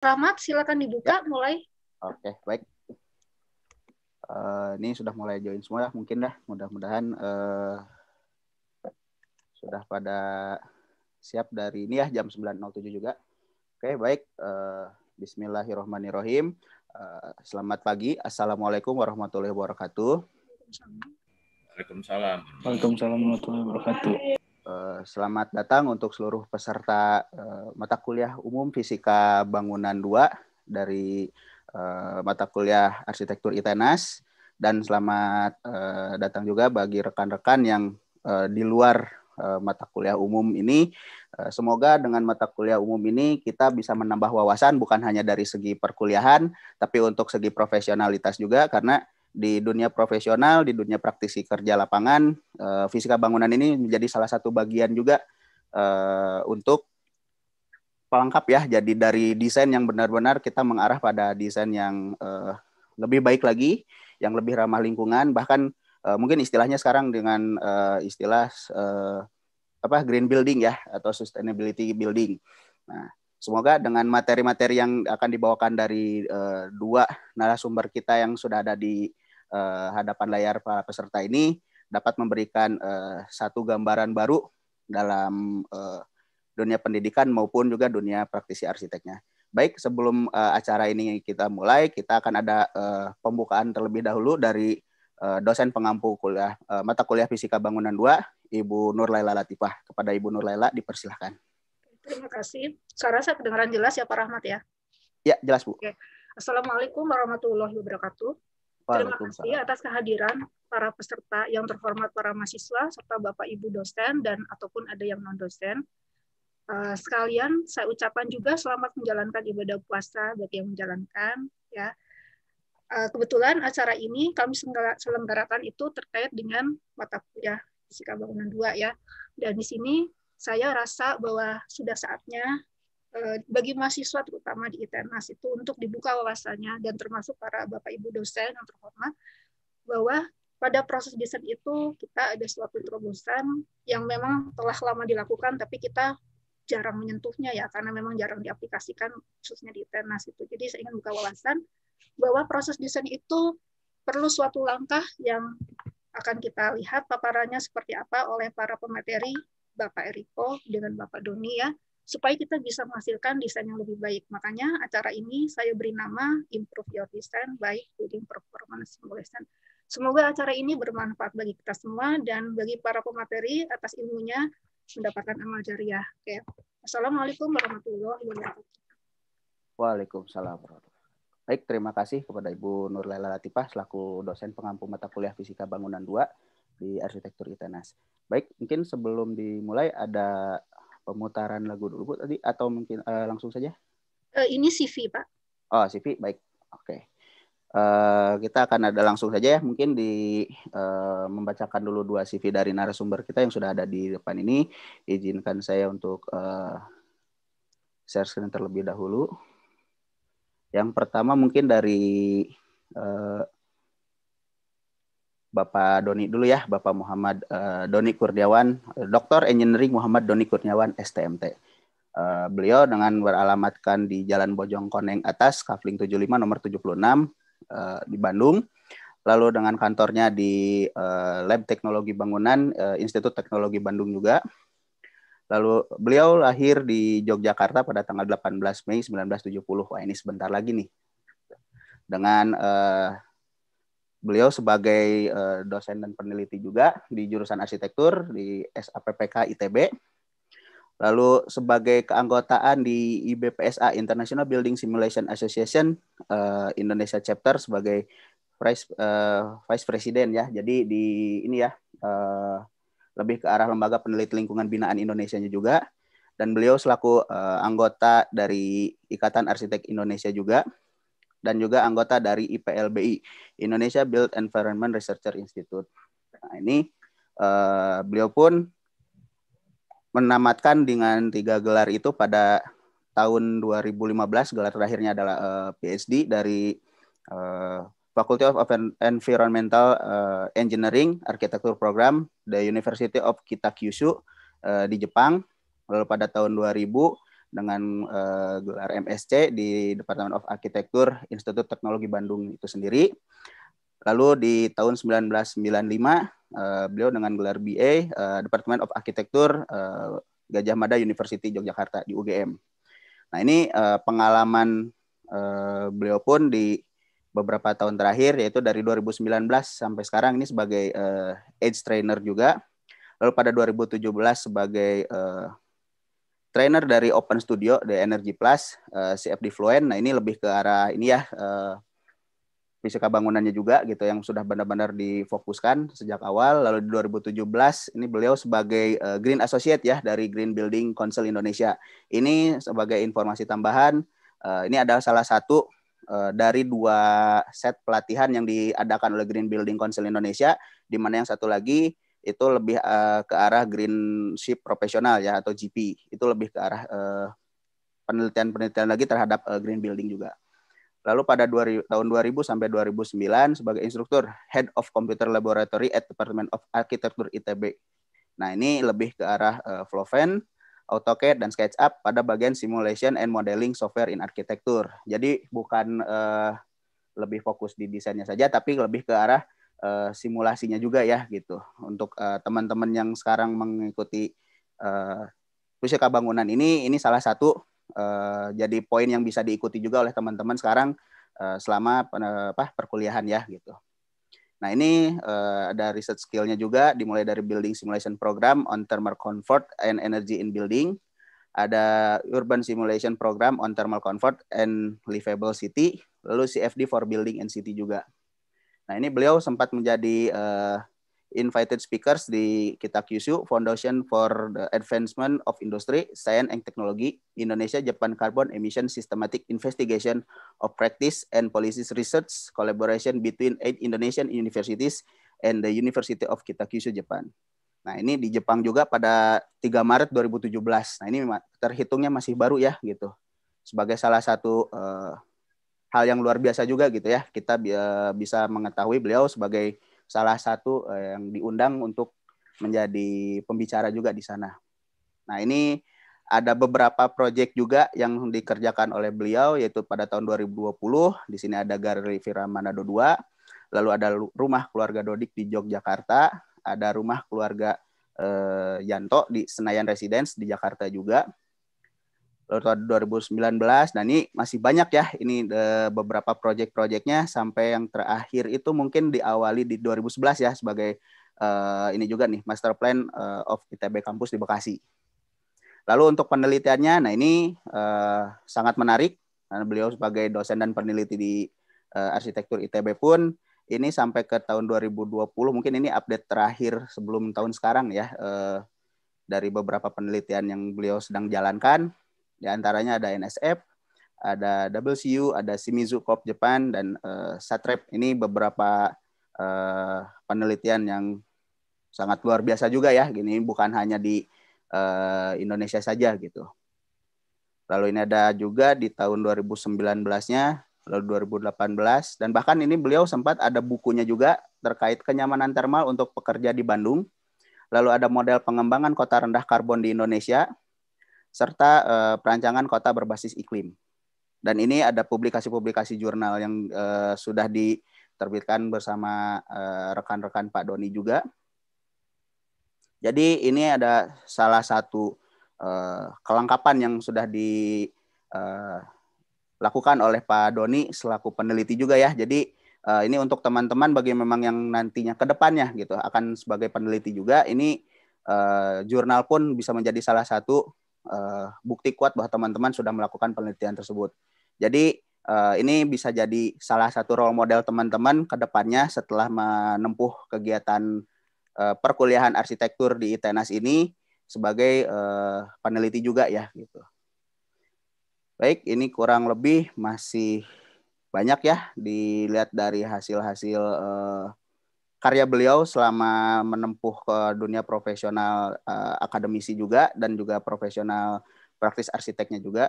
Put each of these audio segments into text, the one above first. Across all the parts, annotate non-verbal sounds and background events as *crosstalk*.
Rahmat, silakan dibuka, ya. mulai. Oke, okay, baik. Uh, ini sudah mulai join semua mungkin dah. Mudah-mudahan uh, sudah pada siap dari ini ya jam 9.07 juga. Oke, okay, baik. Uh, Bismillahirrohmanirrohim. Uh, selamat pagi. Assalamualaikum warahmatullahi wabarakatuh. Waalaikumsalam. Waalaikumsalam warahmatullahi wabarakatuh. Eh, selamat datang untuk seluruh peserta eh, mata kuliah umum Fisika Bangunan 2 dari eh, mata kuliah Arsitektur ITENAS dan selamat datang juga bagi rekan-rekan yang di luar mata kuliah umum ini. Semoga dengan mata kuliah umum ini kita bisa menambah wawasan bukan hanya dari segi perkuliahan tapi untuk segi profesionalitas juga karena di dunia profesional, di dunia praktisi kerja lapangan, uh, fisika bangunan ini menjadi salah satu bagian juga uh, untuk pelengkap ya. Jadi dari desain yang benar-benar kita mengarah pada desain yang uh, lebih baik lagi, yang lebih ramah lingkungan, bahkan uh, mungkin istilahnya sekarang dengan uh, istilah uh, apa green building ya atau sustainability building. Nah, semoga dengan materi-materi yang akan dibawakan dari uh, dua narasumber kita yang sudah ada di uh, hadapan layar para peserta ini dapat memberikan uh, satu gambaran baru dalam uh, dunia pendidikan maupun juga dunia praktisi arsiteknya. Baik, sebelum uh, acara ini kita mulai, kita akan ada uh, pembukaan terlebih dahulu dari uh, dosen pengampu kuliah uh, mata kuliah Fisika Bangunan 2, Ibu Nur Laila Latifah. Kepada Ibu Nur Laila dipersilahkan. Terima kasih. Suara saya kedengaran jelas ya Pak Rahmat ya? Ya, jelas Bu. Oke. Assalamualaikum warahmatullahi wabarakatuh. Terima kasih atas kehadiran para peserta yang terhormat para mahasiswa serta Bapak Ibu dosen dan ataupun ada yang non dosen. Eh, sekalian saya ucapkan juga selamat menjalankan ibadah puasa bagi yang menjalankan ya. Eh, kebetulan acara ini kami selenggarakan itu terkait dengan mata kuliah fisika bangunan dua ya. Dan di sini saya rasa bahwa sudah saatnya Eh, bagi mahasiswa terutama di ITNAS itu untuk dibuka wawasannya dan termasuk para Bapak Ibu dosen yang terhormat bahwa pada proses desain itu kita ada suatu terobosan yang memang telah lama dilakukan tapi kita jarang menyentuhnya ya karena memang jarang diaplikasikan khususnya di ITNAS itu. Jadi saya ingin buka wawasan bahwa proses desain itu perlu suatu langkah yang akan kita lihat paparannya seperti apa oleh para pemateri Bapak Eriko dengan Bapak Doni ya supaya kita bisa menghasilkan desain yang lebih baik. Makanya acara ini saya beri nama Improve Your Design by Building Performance Simulation. Semoga acara ini bermanfaat bagi kita semua dan bagi para pemateri atas ilmunya mendapatkan amal jariah. Oke. Assalamualaikum warahmatullahi wabarakatuh. Waalaikumsalam Baik, terima kasih kepada Ibu nur Laila Latifah selaku dosen pengampu mata kuliah Fisika Bangunan 2 di Arsitektur ITENAS. Baik, mungkin sebelum dimulai ada pemutaran lagu dulu Bu tadi atau mungkin uh, langsung saja? Uh, ini CV Pak. Oh CV baik oke. Okay. Uh, eh, kita akan ada langsung saja ya mungkin di uh, membacakan dulu dua CV dari narasumber kita yang sudah ada di depan ini. Izinkan saya untuk uh, share screen terlebih dahulu. Yang pertama mungkin dari uh, Bapak Doni dulu ya, Bapak Muhammad uh, Doni Kurniawan, eh, Doktor, Engineering Muhammad Doni Kurniawan, STMT. Uh, eh, beliau dengan beralamatkan di Jalan Bojong Koneng atas, Kavling 75 nomor 76 uh, di Bandung. Lalu dengan kantornya di uh, Lab Teknologi Bangunan, uh, Institut Teknologi Bandung juga. Lalu beliau lahir di Yogyakarta pada tanggal 18 Mei 1970. Wah ini sebentar lagi nih. Dengan uh, Beliau sebagai uh, dosen dan peneliti juga di jurusan arsitektur di SAPPK ITB. Lalu sebagai keanggotaan di IBPSA International Building Simulation Association uh, Indonesia Chapter sebagai vice uh, eh, vice President ya. Jadi di ini ya uh, lebih ke arah lembaga peneliti lingkungan binaan Indonesia juga dan beliau selaku uh, anggota dari Ikatan Arsitek Indonesia juga dan juga anggota dari IPLBI Indonesia Built Environment Researcher Institute. Nah, ini uh, beliau pun menamatkan dengan tiga gelar itu pada tahun 2015 gelar terakhirnya adalah uh, eh, PhD dari uh, Faculty of Environmental uh, Engineering Arsitektur Program the University of Kitakyushu uh, di Jepang. Lalu pada tahun 2000 dengan uh, gelar MSc di Departemen of Architecture Institut Teknologi Bandung itu sendiri. Lalu di tahun 1995 uh, eh, beliau dengan gelar BA uh, eh, Departemen of Architecture uh, Gajah Mada University Yogyakarta di UGM. Nah ini uh, pengalaman uh, beliau pun di beberapa tahun terakhir yaitu dari 2019 sampai sekarang ini sebagai uh, age trainer juga. Lalu pada 2017 sebagai uh, trainer dari Open Studio The Energy Plus uh, eh, CFD Fluent. Nah ini lebih ke arah ini ya uh, fisika bangunannya juga gitu yang sudah benar-benar difokuskan sejak awal. Lalu di 2017 ini beliau sebagai uh, Green Associate ya dari Green Building Council Indonesia. Ini sebagai informasi tambahan uh, ini adalah salah satu uh, dari dua set pelatihan yang diadakan oleh Green Building Council Indonesia, di mana yang satu lagi itu lebih uh, ke arah green ship profesional ya atau GP itu lebih ke arah uh, penelitian-penelitian lagi terhadap uh, green building juga. Lalu pada 2000, tahun 2000 sampai 2009 sebagai instruktur Head of Computer Laboratory at Department of Architecture ITB. Nah ini lebih ke arah uh, Flowfan, AutoCAD dan SketchUp pada bagian simulation and modeling software in architecture. Jadi bukan uh, lebih fokus di desainnya saja, tapi lebih ke arah uh, simulasinya juga ya gitu untuk eh, teman-teman uh, yang sekarang mengikuti uh, eh, usia bangunan ini ini salah satu uh, jadi poin yang bisa diikuti juga oleh teman-teman sekarang uh, selama uh, apa perkuliahan ya gitu. Nah ini uh, ada research skillnya juga dimulai dari building simulation program on thermal comfort and energy in building ada Urban Simulation Program on Thermal Comfort and Livable City, lalu CFD for Building and City juga. Nah ini beliau sempat menjadi uh, invited speakers di kita Kyushu Foundation for the Advancement of Industry, Science and Technology, Indonesia Japan Carbon Emission Systematic Investigation of Practice and Policies Research Collaboration between eight Indonesian universities and the University of Kitakyushu Japan. Nah, ini di Jepang juga pada 3 Maret 2017. Nah, ini terhitungnya masih baru ya gitu. Sebagai salah satu uh, hal yang luar biasa juga gitu ya kita eh, bisa mengetahui beliau sebagai salah satu eh, yang diundang untuk menjadi pembicara juga di sana. Nah ini ada beberapa proyek juga yang dikerjakan oleh beliau yaitu pada tahun 2020 di sini ada Galeri Firamanado dua lalu ada rumah keluarga Dodik di Yogyakarta, ada rumah keluarga eh, Yanto di Senayan Residence di Jakarta juga lalu tahun 2019 nah ini masih banyak ya ini eh, beberapa project-projectnya sampai yang terakhir itu mungkin diawali di 2011 ya sebagai uh, ini juga nih master plan uh, of ITB kampus di Bekasi. Lalu untuk penelitiannya nah ini uh, sangat menarik karena beliau sebagai dosen dan peneliti di uh, arsitektur ITB pun ini sampai ke tahun 2020 mungkin ini update terakhir sebelum tahun sekarang ya uh, dari beberapa penelitian yang beliau sedang jalankan di antaranya ada NSF, ada WCU, ada Shimizu Corp Japan dan uh, Satrep. Ini beberapa uh, penelitian yang sangat luar biasa juga ya. Gini bukan hanya di uh, Indonesia saja gitu. Lalu ini ada juga di tahun 2019-nya, lalu 2018 dan bahkan ini beliau sempat ada bukunya juga terkait kenyamanan termal untuk pekerja di Bandung. Lalu ada model pengembangan kota rendah karbon di Indonesia serta uh, perancangan kota berbasis iklim. Dan ini ada publikasi-publikasi jurnal yang uh, sudah diterbitkan bersama eh, rekan-rekan uh, Pak Doni juga. Jadi ini ada salah satu uh, kelengkapan yang sudah dilakukan uh, oleh Pak Doni selaku peneliti juga ya. Jadi uh, ini untuk teman-teman bagi memang yang nantinya ke depannya gitu akan sebagai peneliti juga ini uh, jurnal pun bisa menjadi salah satu uh, bukti kuat bahwa teman-teman sudah melakukan penelitian tersebut. Jadi uh, ini bisa jadi salah satu role model teman-teman ke depannya setelah menempuh kegiatan uh, perkuliahan arsitektur di ITNAS ini sebagai uh, peneliti juga ya gitu. Baik, ini kurang lebih masih banyak ya dilihat dari hasil-hasil uh, karya beliau selama menempuh ke dunia profesional uh, akademisi juga dan juga profesional praktis arsiteknya juga.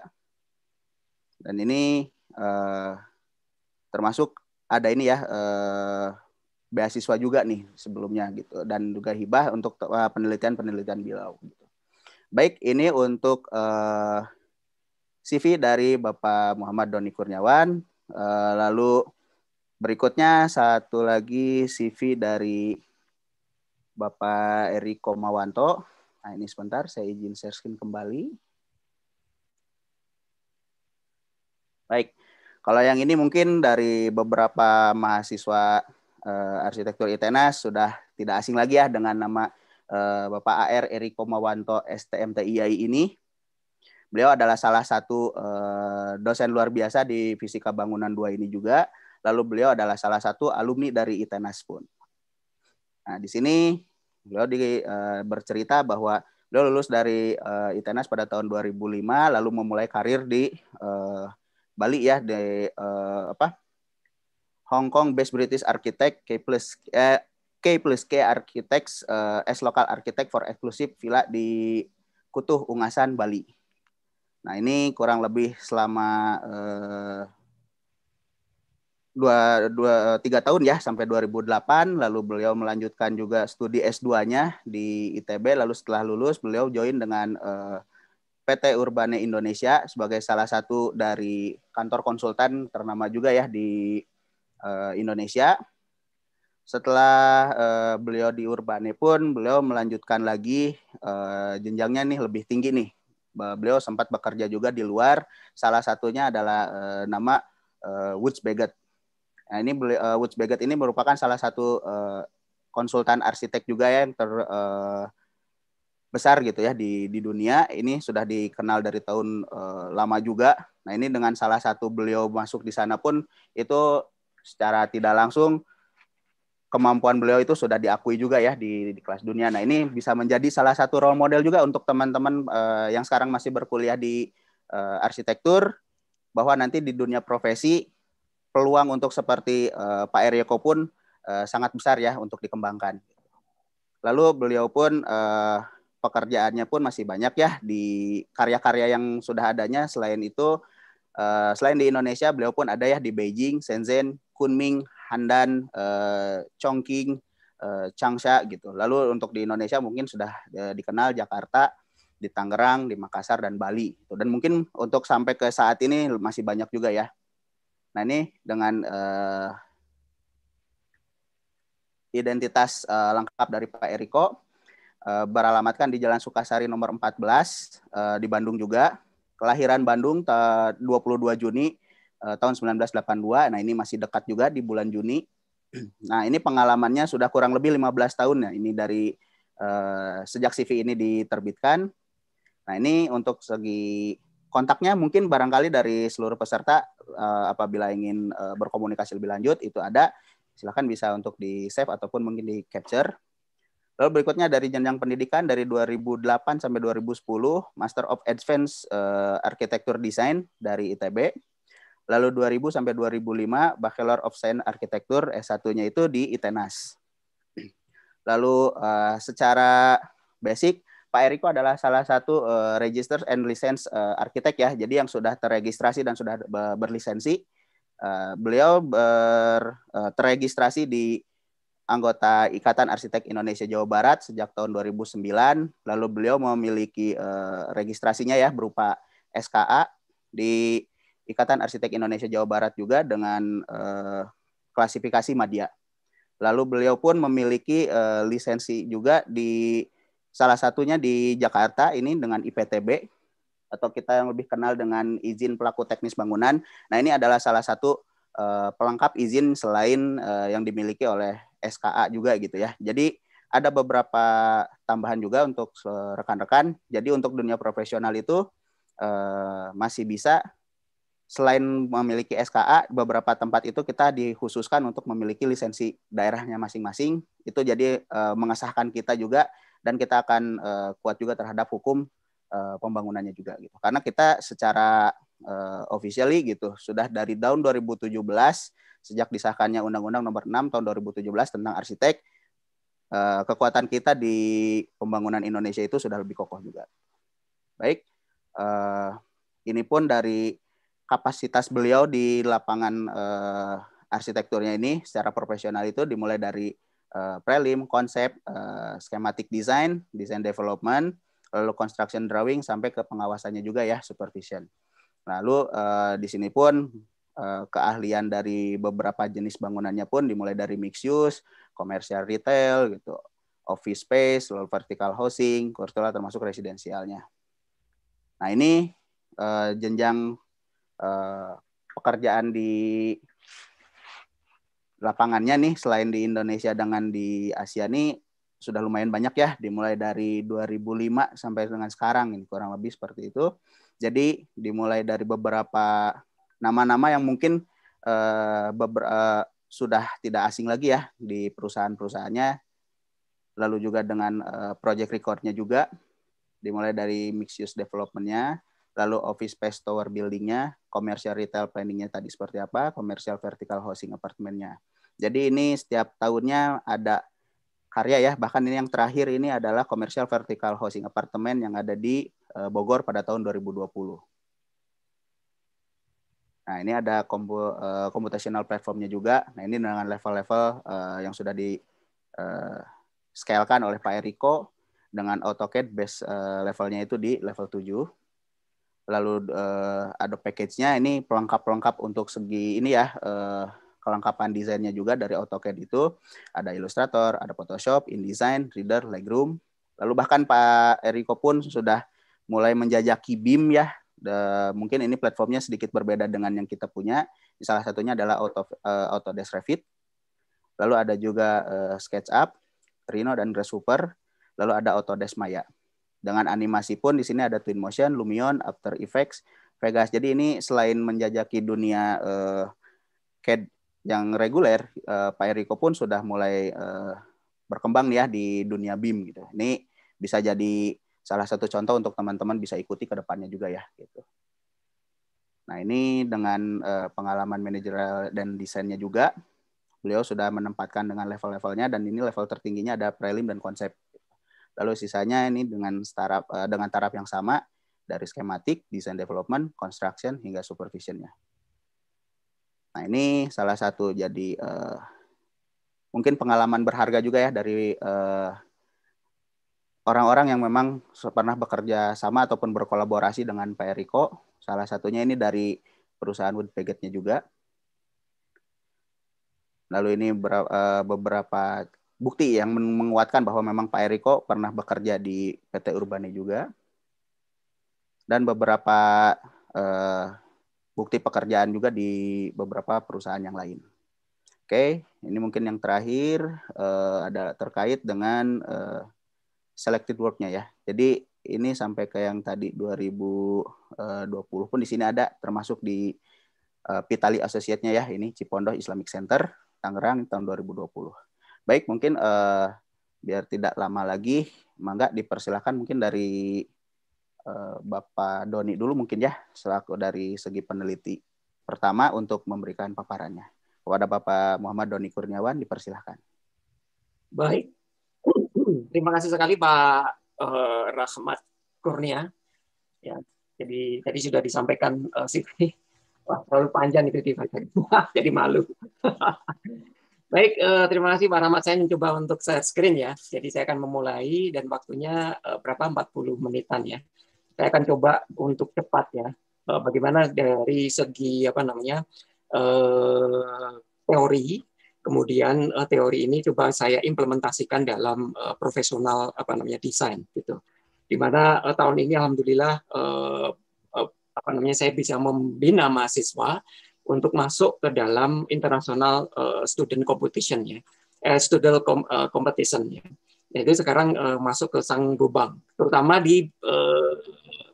Dan ini uh, termasuk ada ini ya uh, beasiswa juga nih sebelumnya gitu dan juga hibah untuk penelitian-penelitian beliau gitu. Baik, ini untuk uh, CV dari Bapak Muhammad Doni Kurniawan. Uh, lalu Berikutnya satu lagi CV dari Bapak Eriko Mawanto. Nah, ini sebentar saya izin share screen kembali. Baik. Kalau yang ini mungkin dari beberapa mahasiswa eh, arsitektur ITNAS sudah tidak asing lagi ya dengan nama eh, Bapak AR Eriko Mawanto STMTIAI ini. Beliau adalah salah satu eh, dosen luar biasa di Fisika Bangunan dua ini juga Lalu beliau adalah salah satu alumni dari ITENAS pun. Nah, di sini beliau di, e, bercerita bahwa beliau lulus dari e, eh, ITENAS pada tahun 2005 lalu memulai karir di e, Bali ya di e, apa? Hong Kong based British architect K plus K plus K Architects as local architect for exclusive villa di Kutuh Ungasan Bali. Nah ini kurang lebih selama eh, dua, dua, tiga tahun ya sampai 2008 lalu beliau melanjutkan juga studi S2-nya di ITB lalu setelah lulus beliau join dengan uh, eh, PT Urbane Indonesia sebagai salah satu dari kantor konsultan ternama juga ya di uh, Indonesia. Setelah uh, beliau di Urbane pun beliau melanjutkan lagi uh, jenjangnya nih lebih tinggi nih. Beliau sempat bekerja juga di luar salah satunya adalah uh, nama uh, Woods Begat Nah ini uh, Woods Bagot ini merupakan salah satu uh, konsultan arsitek juga ya yang ter uh, besar gitu ya di di dunia. Ini sudah dikenal dari tahun uh, lama juga. Nah ini dengan salah satu beliau masuk di sana pun itu secara tidak langsung kemampuan beliau itu sudah diakui juga ya di, di kelas dunia. Nah ini bisa menjadi salah satu role model juga untuk teman-teman uh, yang sekarang masih berkuliah di uh, arsitektur bahwa nanti di dunia profesi peluang untuk seperti uh, Pak Eryoko pun uh, sangat besar ya untuk dikembangkan. Lalu beliau pun uh, pekerjaannya pun masih banyak ya di karya-karya yang sudah adanya. Selain itu, uh, selain di Indonesia, beliau pun ada ya di Beijing, Shenzhen, Kunming, Handan, uh, Chongqing, uh, Changsha gitu. Lalu untuk di Indonesia mungkin sudah uh, dikenal Jakarta, di Tangerang, di Makassar dan Bali. Gitu. Dan mungkin untuk sampai ke saat ini masih banyak juga ya Nah ini dengan uh, identitas uh, lengkap dari Pak Eriko uh, eh, beralamatkan di Jalan Sukasari nomor 14 uh, di Bandung juga. Kelahiran Bandung 22 Juni uh, tahun 1982. Nah ini masih dekat juga di bulan Juni. *clears throat* Nah ini pengalamannya sudah kurang lebih 15 tahun ya. Ini dari uh, sejak CV ini diterbitkan. Nah ini untuk segi kontaknya mungkin barangkali dari seluruh peserta uh, apabila ingin uh, berkomunikasi lebih lanjut itu ada silahkan bisa untuk di save ataupun mungkin di capture lalu berikutnya dari jenjang pendidikan dari 2008 sampai 2010 Master of Advanced uh, Architecture Design dari ITB lalu 2000 sampai 2005 Bachelor of Science Architecture S1-nya itu di ITENAS lalu uh, secara basic Pak Eriko adalah salah satu uh, eh, register and license uh, arsitek ya. Jadi yang sudah terregistrasi dan sudah berlisensi. Uh, beliau ber, uh, terregistrasi di anggota Ikatan Arsitek Indonesia Jawa Barat sejak tahun 2009. Lalu beliau memiliki uh, registrasinya ya berupa SKA di Ikatan Arsitek Indonesia Jawa Barat juga dengan uh, klasifikasi media. Lalu beliau pun memiliki uh, lisensi juga di Salah satunya di Jakarta ini dengan IPTB atau kita yang lebih kenal dengan izin pelaku teknis bangunan. Nah, ini adalah salah satu uh, pelengkap izin selain uh, yang dimiliki oleh SKA juga gitu ya. Jadi ada beberapa tambahan juga untuk rekan-rekan. Jadi untuk dunia profesional itu uh, masih bisa selain memiliki SKA, beberapa tempat itu kita dikhususkan untuk memiliki lisensi daerahnya masing-masing. Itu jadi mengesahkan kita juga dan kita akan uh, kuat juga terhadap hukum uh, pembangunannya juga gitu. Karena kita secara uh, officially gitu sudah dari tahun 2017 sejak disahkannya Undang-Undang Nomor 6 tahun 2017 tentang arsitek uh, kekuatan kita di pembangunan Indonesia itu sudah lebih kokoh juga. Baik, uh, ini pun dari kapasitas beliau di lapangan uh, arsitekturnya ini secara profesional itu dimulai dari Eh, prelim, konsep, uh, schematic design, design development, lalu construction drawing sampai ke pengawasannya juga ya supervision. Lalu uh, di sini pun uh, keahlian dari beberapa jenis bangunannya pun dimulai dari mixed use, commercial retail gitu, office space, lalu vertical housing, kurtula termasuk residensialnya. Nah ini uh, jenjang uh, pekerjaan di lapangannya nih selain di Indonesia dengan di Asia nih sudah lumayan banyak ya dimulai dari 2005 sampai dengan sekarang ini kurang lebih seperti itu. Jadi dimulai dari beberapa nama-nama yang mungkin uh, beber, uh, sudah tidak asing lagi ya di perusahaan-perusahaannya lalu juga dengan uh, project recordnya juga dimulai dari mixed use developmentnya lalu office space tower buildingnya commercial retail planningnya tadi seperti apa commercial vertical housing apartemennya jadi ini setiap tahunnya ada karya ya, bahkan ini yang terakhir ini adalah komersial vertical housing apartemen yang ada di eh, Bogor pada tahun 2020. Nah ini ada komputasional eh, platformnya juga. Nah ini dengan level-level eh, yang sudah di scalekan oleh Pak Eriko dengan AutoCAD base levelnya itu di level 7 lalu ada package-nya ini pelengkap-pelengkap untuk segi ini ya uh, kelengkapan desainnya juga dari AutoCAD itu ada Illustrator, ada Photoshop, InDesign, Reader, Lightroom. Lalu bahkan Pak Eriko pun sudah mulai menjajaki BIM ya. The, mungkin ini platformnya sedikit berbeda dengan yang kita punya. Salah satunya adalah Auto, uh, Autodesk Revit. Lalu ada juga uh, SketchUp, Rhino dan Grasshopper. Lalu ada Autodesk Maya. Dengan animasi pun di sini ada Twin Motion, Lumion, After Effects, Vegas. Jadi ini selain menjajaki dunia uh, eh, CAD yang reguler uh, Pak Eriko pun sudah mulai uh, berkembang ya di dunia BIM gitu. Ini bisa jadi salah satu contoh untuk teman-teman bisa ikuti ke depannya juga ya gitu. Nah, ini dengan uh, pengalaman manajerial dan desainnya juga beliau sudah menempatkan dengan level-levelnya dan ini level tertingginya ada prelim dan konsep. Lalu sisanya ini dengan taraf uh, dengan taraf yang sama dari skematik, desain development, construction hingga supervisionnya. Nah ini salah satu jadi uh, mungkin pengalaman berharga juga ya dari orang eh, orang-orang yang memang pernah bekerja sama ataupun berkolaborasi dengan Pak Eriko. Salah satunya ini dari perusahaan Wood nya juga. Lalu ini eh, beberapa bukti yang menguatkan bahwa memang Pak Eriko pernah bekerja di PT Urbani juga. Dan beberapa bukti pekerjaan juga di beberapa perusahaan yang lain. Oke, ini mungkin yang terakhir uh, ada terkait dengan uh, selected worknya ya. Jadi ini sampai ke yang tadi 2020 eh, pun di sini ada termasuk di uh, Pitali Associate-nya ya. Ini Cipondoh Islamic Center Tangerang tahun 2020. Baik, mungkin uh, biar tidak lama lagi, mangga dipersilakan mungkin dari Eh, Bapak Doni dulu mungkin ya selaku dari segi peneliti pertama untuk memberikan paparannya. Kepada Bapak Muhammad Doni Kurniawan dipersilahkan. Baik. *clears throat* Terima kasih sekali Pak uh, Rahmat Kurnia. Ya, jadi tadi sudah disampaikan uh, eh, sih, *laughs* Wah, terlalu panjang itu di *laughs* jadi malu. *laughs* Baik, eh, terima kasih Pak Rahmat. Saya mencoba untuk saya screen ya. Jadi saya akan memulai dan waktunya eh, berapa? 40 menitan ya saya akan coba untuk cepat ya eh, bagaimana dari segi apa namanya eh, teori kemudian eh, teori ini coba saya implementasikan dalam profesional apa namanya desain gitu di mana tahun ini alhamdulillah apa namanya saya bisa membina mahasiswa untuk masuk ke dalam internasional student competition ya student competition ya jadi sekarang masuk ke sang gobang terutama di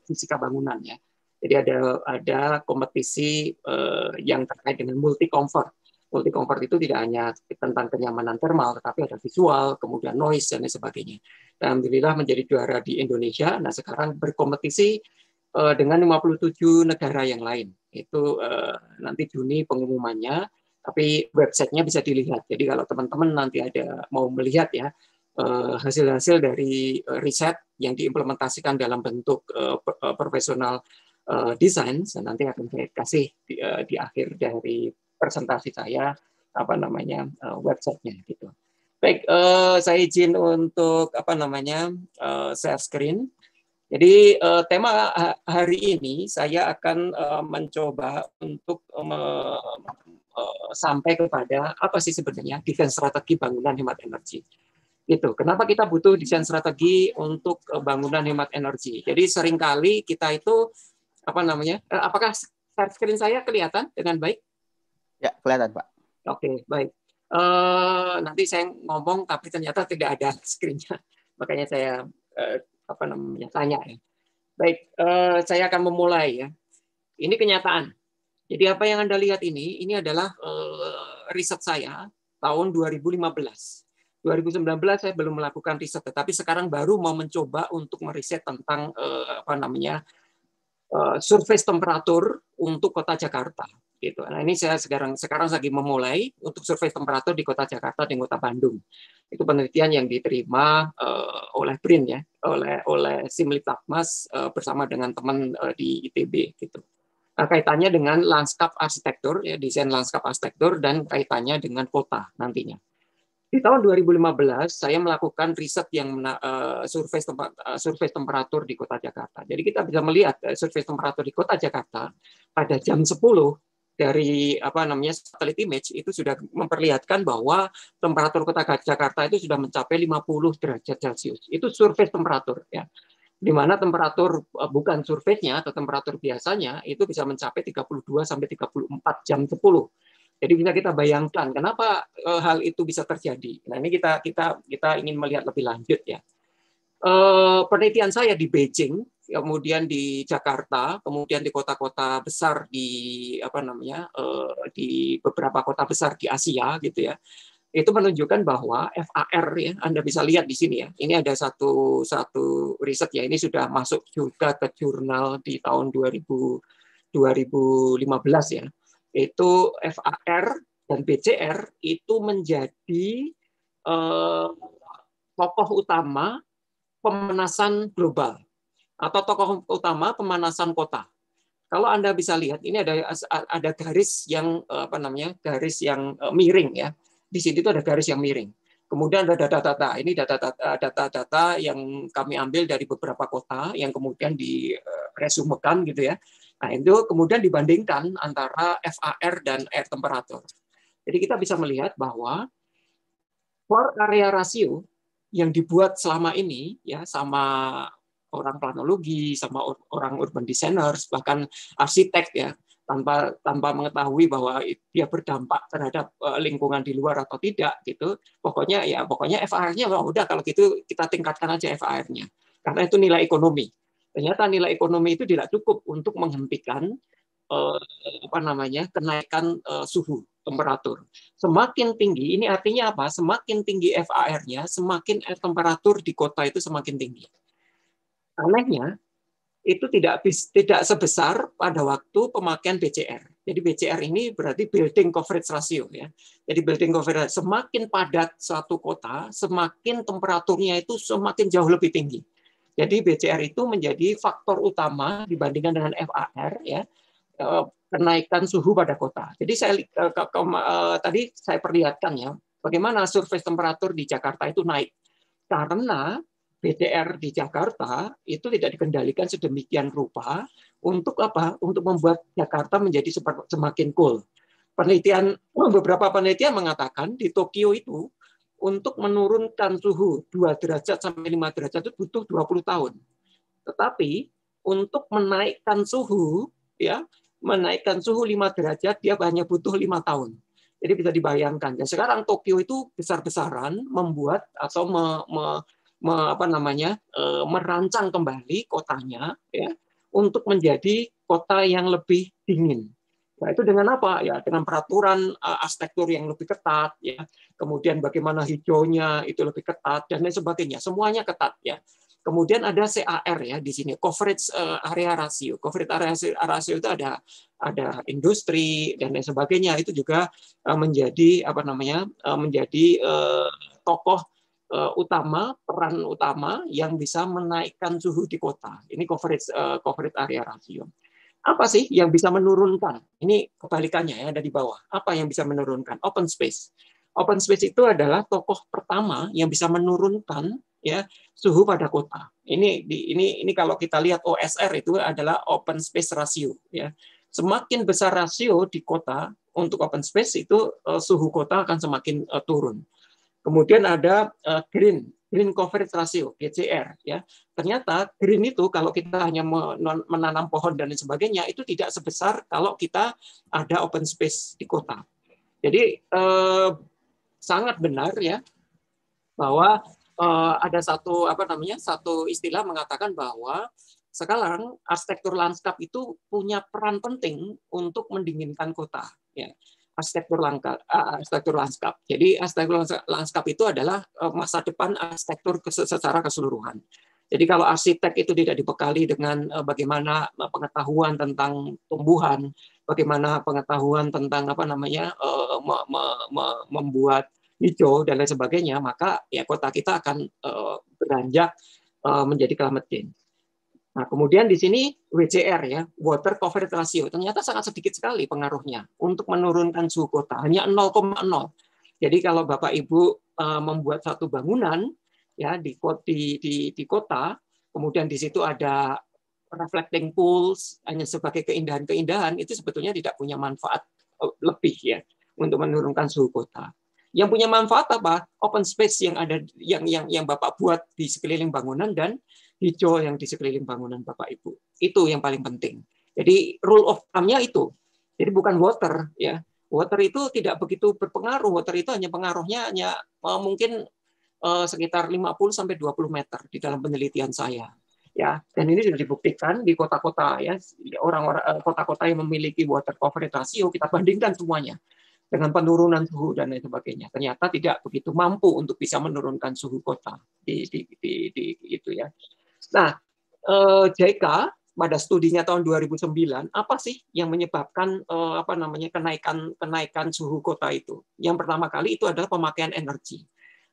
fisika bangunan ya. Jadi ada ada kompetisi uh, yang terkait dengan multi comfort. Multi comfort itu tidak hanya tentang kenyamanan thermal, tetapi ada visual, kemudian noise dan sebagainya. Dan alhamdulillah menjadi juara di Indonesia. Nah sekarang berkompetisi uh, dengan 57 negara yang lain. Itu uh, nanti Juni pengumumannya. Tapi websitenya bisa dilihat. Jadi kalau teman-teman nanti ada mau melihat ya, Eh, hasil-hasil dari eh, riset yang diimplementasikan dalam bentuk eh, profesional desain. Nanti akan saya kasih di, di akhir dari presentasi saya apa namanya websitenya gitu. Baik, saya izin untuk apa namanya share screen. Jadi tema hari ini saya akan mencoba untuk sampai kepada apa sih sebenarnya defense strategi bangunan hemat energi. Itu kenapa kita butuh desain strategi untuk eh, bangunan hemat energi. Jadi seringkali kita itu apa namanya? Eh, apakah screen saya kelihatan dengan baik? Ya, kelihatan, Pak. Oke, okay, baik. Uh, nanti saya ngomong tapi ternyata tidak ada *laughs* screennya, makanya saya uh, apa namanya tanya ya. Baik, uh, saya akan memulai ya. Ini kenyataan. Jadi apa yang anda lihat ini, ini adalah uh, riset saya tahun 2015. 2019 saya belum melakukan riset, tetapi sekarang baru mau mencoba untuk meriset tentang eh, apa namanya eh, surface temperatur untuk kota Jakarta. Gitu. Nah ini saya sekarang sekarang lagi memulai untuk survei temperatur di kota Jakarta dan kota Bandung. Itu penelitian yang diterima eh, oleh BRIN ya, oleh oleh Simlitakmas eh, bersama dengan teman eh, di ITB gitu nah, kaitannya dengan lanskap arsitektur, ya, desain lanskap arsitektur dan kaitannya dengan kota nantinya di tahun 2015 saya melakukan riset yang uh, survei tempat uh, eh, survei temperatur di Kota Jakarta. Jadi kita bisa melihat uh, survei temperatur di Kota Jakarta pada jam 10 dari apa namanya satelit image itu sudah memperlihatkan bahwa temperatur Kota Jakarta itu sudah mencapai 50 derajat Celcius. Itu survei temperatur ya. Di mana temperatur uh, bukan surveinya atau temperatur biasanya itu bisa mencapai 32 sampai 34 jam 10 jadi bisa kita bayangkan kenapa eh, hal itu bisa terjadi. Nah ini kita kita kita ingin melihat lebih lanjut ya. Eh, penelitian saya di Beijing, kemudian di Jakarta, kemudian di kota-kota besar di apa namanya eh, di beberapa kota besar di Asia gitu ya. Itu menunjukkan bahwa FAR ya, Anda bisa lihat di sini ya. Ini ada satu satu riset ya. Ini sudah masuk juga ke jurnal di tahun 2000 2015 ya yaitu FAR dan BCR itu menjadi eh, tokoh utama pemanasan global atau tokoh utama pemanasan kota. Kalau Anda bisa lihat ini ada ada garis yang eh, apa namanya? garis yang eh, miring ya. Di sini itu ada garis yang miring. Kemudian ada data-data. Ini data-data yang kami ambil dari beberapa kota yang kemudian diresumekan gitu ya. Nah, itu kemudian dibandingkan antara FAR dan air temperatur. Jadi kita bisa melihat bahwa for area rasio yang dibuat selama ini ya sama orang planologi, sama orang urban designers, bahkan arsitek ya tanpa tanpa mengetahui bahwa dia berdampak terhadap eh, lingkungan di luar atau tidak gitu. Pokoknya ya pokoknya FAR-nya oh, udah kalau gitu kita tingkatkan aja FAR-nya. Karena itu nilai ekonomi ternyata nilai ekonomi itu tidak cukup untuk menghentikan eh, apa namanya kenaikan eh, suhu temperatur. Semakin tinggi, ini artinya apa? Semakin tinggi FAR-nya, semakin air temperatur di kota itu semakin tinggi. Anehnya, itu tidak tidak sebesar pada waktu pemakaian BCR. Jadi BCR ini berarti building coverage ratio ya. Jadi building coverage semakin padat suatu kota, semakin temperaturnya itu semakin jauh lebih tinggi jadi BCR itu menjadi faktor utama dibandingkan dengan FAR ya eh, kenaikan suhu pada kota. Jadi saya eh, ke, ke, ke, eh, tadi saya perlihatkan ya bagaimana surface temperatur di Jakarta itu naik karena BCR di Jakarta itu tidak dikendalikan sedemikian rupa untuk apa? Untuk membuat Jakarta menjadi semakin cool. Penelitian beberapa penelitian mengatakan di Tokyo itu untuk menurunkan suhu 2 derajat sampai 5 derajat itu butuh 20 tahun. Tetapi untuk menaikkan suhu ya, menaikkan suhu 5 derajat dia hanya butuh 5 tahun. Jadi bisa dibayangkan. Ya sekarang Tokyo itu besar-besaran membuat atau me, me, me, apa namanya? E, merancang kembali kotanya ya untuk menjadi kota yang lebih dingin Nah, itu dengan apa? Ya, dengan peraturan uh, arsitektur yang lebih ketat ya. Kemudian bagaimana hijaunya itu lebih ketat dan lain sebagainya. Semuanya ketat ya. Kemudian ada CAR ya di sini coverage eh, area rasio. Coverage area rasio itu ada ada industri dan lain sebagainya itu juga eh, menjadi apa namanya? menjadi tokoh utama, peran utama yang bisa menaikkan suhu di kota. Ini coverage coverage area rasio apa sih yang bisa menurunkan? Ini kebalikannya ya, ada di bawah. Apa yang bisa menurunkan? Open space. Open space itu adalah tokoh pertama yang bisa menurunkan ya suhu pada kota. Ini ini ini kalau kita lihat OSR itu adalah open space ratio ya. Semakin besar rasio di kota untuk open space itu eh, suhu kota akan semakin eh, turun. Kemudian ada eh, green green coverage ratio (GCR) ya. Ternyata green itu kalau kita hanya menanam pohon dan lain sebagainya itu tidak sebesar kalau kita ada open space di kota. Jadi eh, sangat benar ya bahwa eh, ada satu apa namanya satu istilah mengatakan bahwa sekarang arsitektur lanskap itu punya peran penting untuk mendinginkan kota ya arsitektur langka, eh, arsitektur lanskap. Jadi arsitektur lanskap itu adalah eh, masa depan arsitektur secara keseluruhan. Jadi kalau arsitek itu tidak dibekali dengan eh, bagaimana pengetahuan tentang tumbuhan, bagaimana pengetahuan tentang apa namanya membuat hijau dan lain sebagainya, maka ya kota kita akan beranjak menjadi climate change. Nah, kemudian di sini WCR ya, water coverage ratio, ternyata sangat sedikit sekali pengaruhnya untuk menurunkan suhu kota, hanya 0,0. Jadi kalau Bapak Ibu e, membuat satu bangunan ya di di di, di kota, kemudian di situ ada reflecting pools hanya sebagai keindahan-keindahan itu sebetulnya tidak punya manfaat e, lebih ya untuk menurunkan suhu kota. Yang punya manfaat apa? Open space yang ada yang yang yang Bapak buat di sekeliling bangunan dan hijau yang di sekeliling bangunan Bapak Ibu. Itu yang paling penting. Jadi rule of thumb-nya itu. Jadi bukan water ya. Water itu tidak begitu berpengaruh. Water itu hanya pengaruhnya hanya eh, mungkin eh, sekitar 50 sampai 20 meter di dalam penelitian saya. Ya, dan ini sudah dibuktikan di kota-kota ya, orang-orang eh, kota-kota yang memiliki water coverage ratio kita bandingkan semuanya dengan penurunan suhu dan lain sebagainya. Ternyata tidak begitu mampu untuk bisa menurunkan suhu kota di, di, di, di itu ya. Nah, eh, JK pada studinya tahun 2009 apa sih yang menyebabkan eh, apa namanya kenaikan kenaikan suhu kota itu? Yang pertama kali itu adalah pemakaian energi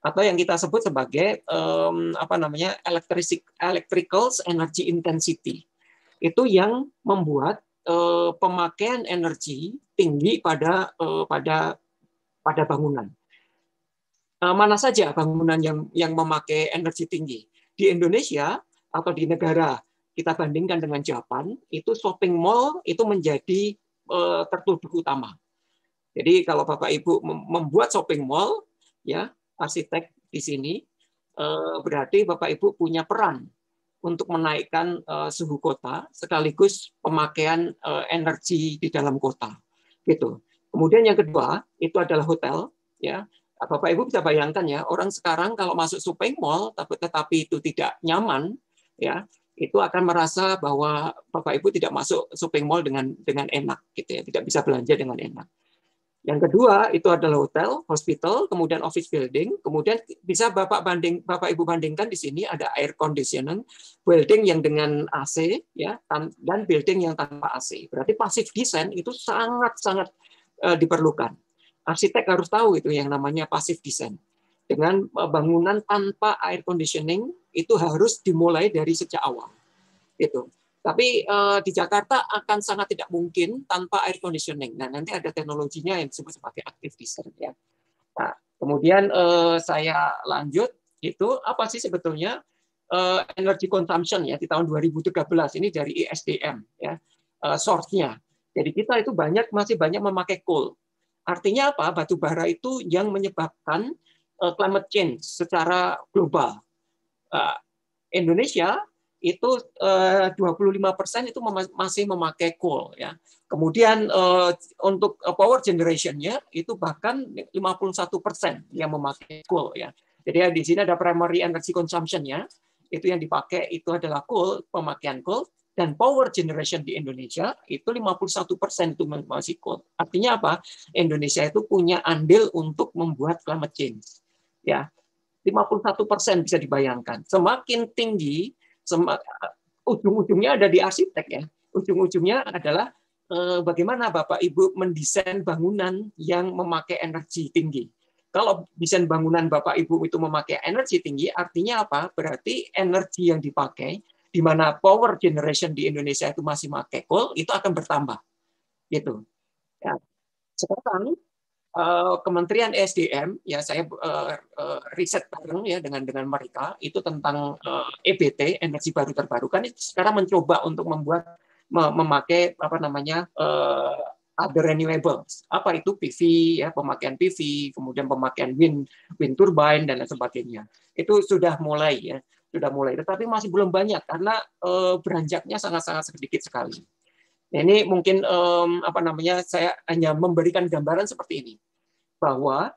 atau yang kita sebut sebagai um, apa namanya electric electricals energy intensity itu yang membuat uh, pemakaian energi tinggi pada uh, pada pada bangunan mana saja bangunan yang yang memakai energi tinggi di Indonesia atau di negara kita bandingkan dengan Jepang, itu shopping mall itu menjadi eh, tertuduh utama. Jadi kalau Bapak Ibu membuat shopping mall, ya arsitek di sini eh, berarti Bapak Ibu punya peran untuk menaikkan eh, suhu kota sekaligus pemakaian energi di dalam kota. Gitu. Kemudian yang kedua itu adalah hotel, ya. Bapak Ibu bisa bayangkan ya, orang sekarang kalau masuk shopping mall tapi tetapi itu tidak nyaman, ya itu akan merasa bahwa bapak ibu tidak masuk shopping mall dengan dengan enak gitu ya tidak bisa belanja dengan enak yang kedua itu adalah hotel hospital kemudian office building kemudian bisa bapak banding bapak ibu bandingkan di sini ada air conditioning building yang dengan AC ya dan building yang tanpa AC berarti pasif design itu sangat sangat uh, diperlukan arsitek harus tahu itu yang namanya pasif design dengan e, bangunan tanpa air conditioning itu harus dimulai dari sejak awal. Itu. Tapi uh, di Jakarta akan sangat tidak mungkin tanpa air conditioning. Nah, nanti ada teknologinya yang disebut sebagai active design ya. Nah, kemudian uh, saya lanjut itu apa sih sebetulnya uh, energy consumption ya di tahun 2013 ini dari ISDM e ya. uh, source-nya. Jadi kita itu banyak masih banyak memakai coal. Artinya apa? Batu bara itu yang menyebabkan climate change secara global Eh, Indonesia itu 25 eh, persen itu masih memakai coal ya. Kemudian eh, untuk power generationnya itu bahkan 51 persen yang memakai coal ya. Jadi di sini ada primary energy consumption-nya, itu yang dipakai itu adalah coal, pemakaian coal, dan power generation di Indonesia itu 51 persen itu masih coal. Artinya apa? Indonesia itu punya andil untuk membuat climate change. Ya, 51 persen bisa dibayangkan. Semakin tinggi, semak, ujung-ujungnya ada di arsitek ya. Ujung-ujungnya adalah eh, bagaimana Bapak Ibu mendesain bangunan yang memakai energi tinggi. Kalau desain bangunan Bapak Ibu itu memakai energi tinggi, artinya apa? Berarti energi yang dipakai, di mana power generation di Indonesia itu masih pakai coal, itu akan bertambah. Gitu. Ya. Sekarang Eh, Kementerian SDM ya saya uh, riset bareng ya dengan dengan mereka itu tentang EBT e energi baru terbarukan itu sekarang mencoba untuk membuat memakai apa namanya uh, other renewables. Apa itu PV ya, pemakaian PV, kemudian pemakaian wind wind turbine dan lain sebagainya. Itu sudah mulai ya, sudah mulai tetapi masih belum banyak karena beranjaknya sangat-sangat sedikit sekali. Nah, ini mungkin um, apa namanya saya hanya memberikan gambaran seperti ini bahwa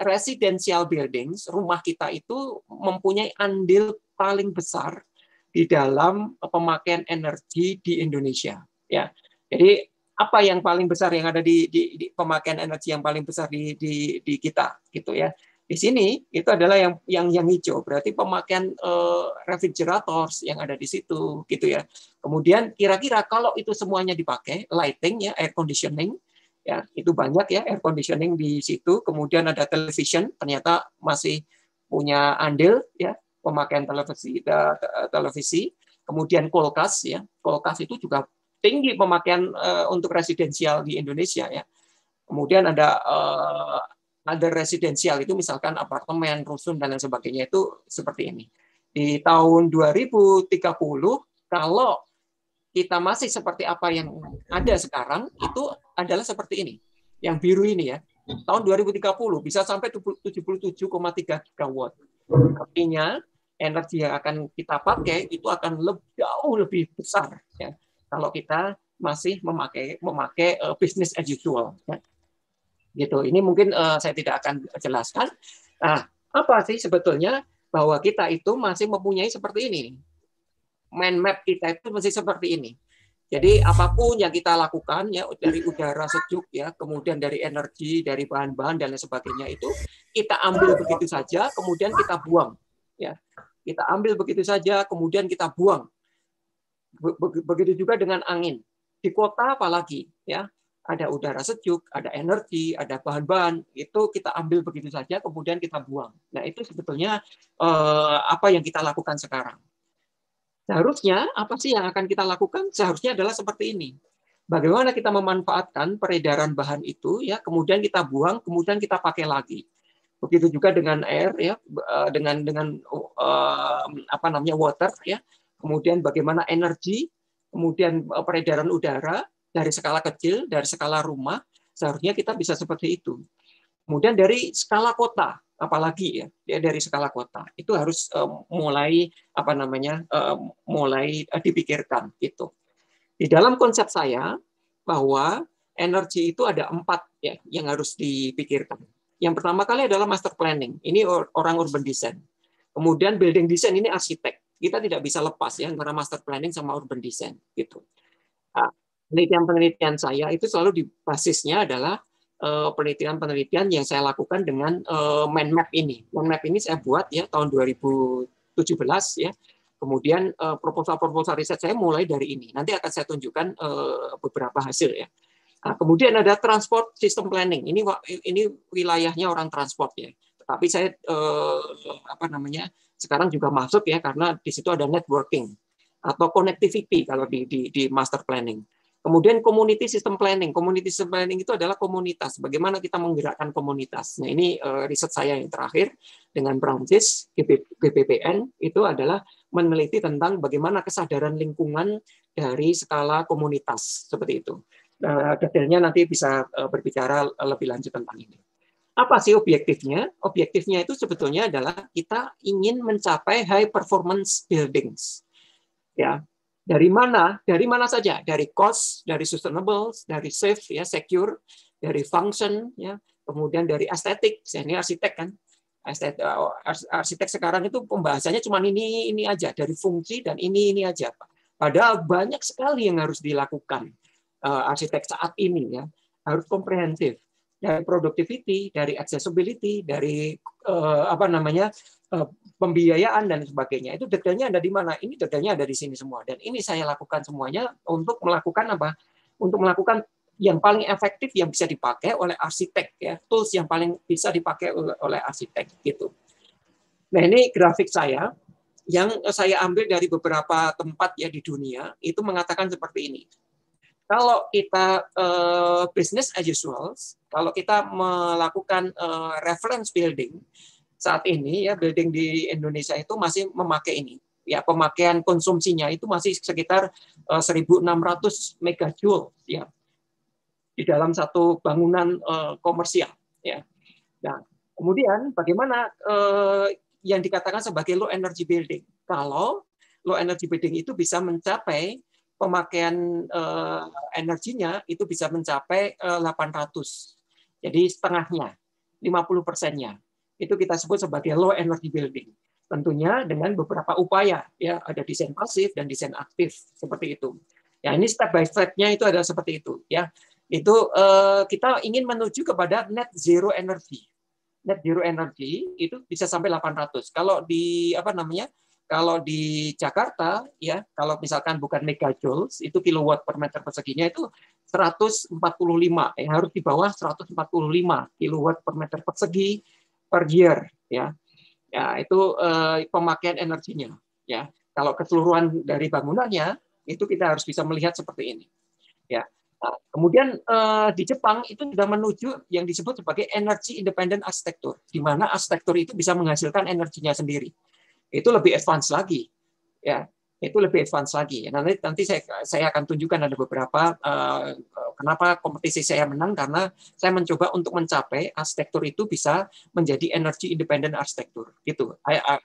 residential buildings rumah kita itu mempunyai andil paling besar di dalam pemakaian energi di Indonesia ya. Jadi apa yang paling besar yang ada di, di, di pemakaian energi yang paling besar di, di, di kita gitu ya di sini itu adalah yang yang yang hijau, berarti pemakaian uh, refrigerators yang ada di situ gitu ya. Kemudian kira-kira kalau itu semuanya dipakai, lighting ya, air conditioning ya, itu banyak ya air conditioning di situ, kemudian ada television ternyata masih punya andil ya pemakaian televisi eh, televisi, kemudian kulkas ya. Kulkas itu juga tinggi pemakaian uh, untuk residensial di Indonesia ya. Kemudian ada uh, ada residensial itu misalkan apartemen, rusun dan lain sebagainya itu seperti ini. Di tahun 2030 kalau kita masih seperti apa yang ada sekarang itu adalah seperti ini. Yang biru ini ya. Tahun 2030 bisa sampai 77,3 gigawatt. Artinya energi yang akan kita pakai itu akan lebih, jauh lebih besar ya. Kalau kita masih memakai memakai uh, business as usual ya gitu. Ini mungkin uh, saya tidak akan jelaskan. Nah, apa sih sebetulnya bahwa kita itu masih mempunyai seperti ini. Mind map kita itu masih seperti ini. Jadi apapun yang kita lakukan ya dari udara sejuk ya, kemudian dari energi, dari bahan-bahan dan lain sebagainya itu kita ambil begitu saja, kemudian kita buang ya. Kita ambil begitu saja, kemudian kita buang. Begitu juga dengan angin. Di kota apalagi ya ada udara sejuk, ada energi, ada bahan-bahan, itu kita ambil begitu saja, kemudian kita buang. Nah, itu sebetulnya eh, apa yang kita lakukan sekarang. Seharusnya, apa sih yang akan kita lakukan? Seharusnya adalah seperti ini. Bagaimana kita memanfaatkan peredaran bahan itu, ya, kemudian kita buang, kemudian kita pakai lagi. Begitu juga dengan air, ya, eh, dengan dengan eh, apa namanya water, ya. Kemudian bagaimana energi, kemudian eh, peredaran udara, dari skala kecil, dari skala rumah, seharusnya kita bisa seperti itu. Kemudian dari skala kota, apalagi ya, ya dari skala kota itu harus eh, mulai apa namanya eh, mulai eh, dipikirkan gitu. Di dalam konsep saya bahwa energi itu ada empat ya yang harus dipikirkan. Yang pertama kali adalah master planning. Ini orang urban design. Kemudian building design ini arsitek. Kita tidak bisa lepas ya antara master planning sama urban design gitu. Nah, penelitian-penelitian saya itu selalu di basisnya adalah eh, penelitian-penelitian yang saya lakukan dengan eh, mind map ini. Mind map ini saya buat ya tahun 2017 ya. Kemudian eh, proposal-proposal riset saya mulai dari ini. Nanti akan saya tunjukkan beberapa hasil ya. Nah, kemudian ada transport system planning. Ini ini wilayahnya orang transport ya. Tapi saya eh, apa namanya sekarang juga masuk ya karena di situ ada networking atau connectivity kalau di di, di master planning. Kemudian community system planning. Community system planning itu adalah komunitas. Bagaimana kita menggerakkan komunitas. Nah ini eh, riset saya yang terakhir dengan Prancis, GPPN, itu adalah meneliti tentang bagaimana kesadaran lingkungan dari skala komunitas. Seperti itu. Eh, detailnya nanti bisa eh, berbicara lebih lanjut tentang ini. Apa sih objektifnya? Objektifnya itu sebetulnya adalah kita ingin mencapai high performance buildings. Ya, dari mana? Dari mana saja? Dari cost, dari sustainable, dari safe ya, secure, dari function ya, kemudian dari estetik. Saya ini arsitek kan. Eh, arsitek sekarang itu pembahasannya cuma ini ini aja dari fungsi dan ini ini aja Pak. Padahal banyak sekali yang harus dilakukan eh, arsitek saat ini ya harus komprehensif dari productivity, dari accessibility, dari uh, apa namanya uh, pembiayaan dan sebagainya. Itu detailnya ada di mana? Ini detailnya ada di sini semua. Dan ini saya lakukan semuanya untuk melakukan apa? Untuk melakukan yang paling efektif yang bisa dipakai oleh arsitek ya tools yang paling bisa dipakai oleh arsitek gitu. Nah ini grafik saya yang saya ambil dari beberapa tempat ya di dunia itu mengatakan seperti ini kalau kita uh, business as usual, kalau kita melakukan uh, reference building saat ini ya building di Indonesia itu masih memakai ini. Ya pemakaian konsumsinya itu masih sekitar uh, eh, 1.600 megajoule ya di dalam satu bangunan uh, komersial ya. Nah, kemudian bagaimana uh, yang dikatakan sebagai low energy building? Kalau low energy building itu bisa mencapai pemakaian uh, energinya itu bisa mencapai uh, eh, 800. Jadi setengahnya, 50 persennya. Itu kita sebut sebagai low energy building. Tentunya dengan beberapa upaya, ya ada desain pasif dan desain aktif seperti itu. Ya ini step by step-nya itu adalah seperti itu. Ya itu uh, kita ingin menuju kepada net zero energy. Net zero energy itu bisa sampai 800. Kalau di apa namanya kalau di Jakarta, ya kalau misalkan bukan megajoules, itu kilowatt per meter perseginya itu 145, ya eh, harus di bawah 145 kilowatt per meter persegi per year, ya. Ya itu eh, pemakaian energinya, ya. Kalau keseluruhan dari bangunannya itu kita harus bisa melihat seperti ini, ya. Nah, kemudian eh, di Jepang itu sudah menuju yang disebut sebagai energy independent arsitektur, di mana arsitektur itu bisa menghasilkan energinya sendiri itu lebih advance lagi ya itu lebih advance lagi. Nah, nanti nanti saya saya akan tunjukkan ada beberapa uh, kenapa kompetisi saya menang karena saya mencoba untuk mencapai arsitektur itu bisa menjadi energy independent arsitektur gitu.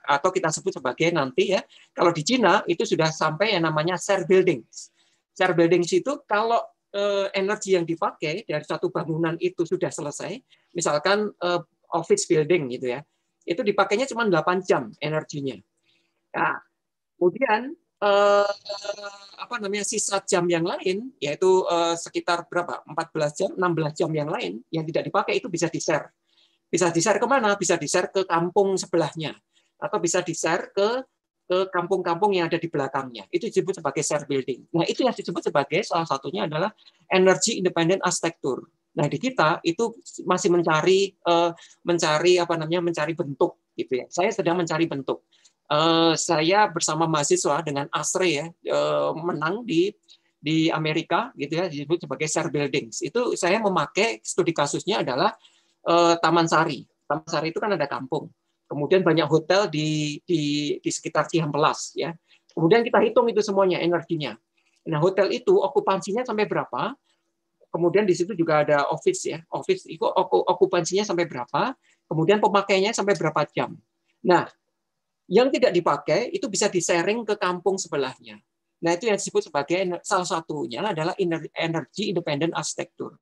atau kita sebut sebagai nanti ya kalau di Cina itu sudah sampai yang namanya share buildings. Share buildings itu kalau eh, energi yang dipakai dari satu bangunan itu sudah selesai, misalkan eh, office building gitu ya itu dipakainya cuma 8 jam energinya. Nah, kemudian eh, apa namanya sisa jam yang lain yaitu eh, sekitar berapa 14 jam 16 jam yang lain yang tidak dipakai itu bisa di share bisa di share mana? bisa di share ke kampung sebelahnya atau bisa di share ke ke kampung-kampung yang ada di belakangnya itu disebut sebagai share building nah itu yang disebut sebagai salah satunya adalah energy independent architecture Nah di kita itu masih mencari uh, mencari apa namanya mencari bentuk gitu ya. Saya sedang mencari bentuk. Uh, saya bersama mahasiswa dengan Asre ya uh, menang di di Amerika gitu ya disebut sebagai share buildings. Itu saya memakai studi kasusnya adalah uh, Taman Sari. Taman Sari itu kan ada kampung. Kemudian banyak hotel di di di sekitar Cihampelas ya. Kemudian kita hitung itu semuanya energinya. Nah, hotel itu okupansinya sampai berapa? kemudian di situ juga ada office ya, office itu okupansinya sampai berapa, kemudian pemakaiannya sampai berapa jam. Nah, yang tidak dipakai itu bisa di-sharing ke kampung sebelahnya. Nah, itu yang disebut sebagai salah satunya adalah energy independent architecture.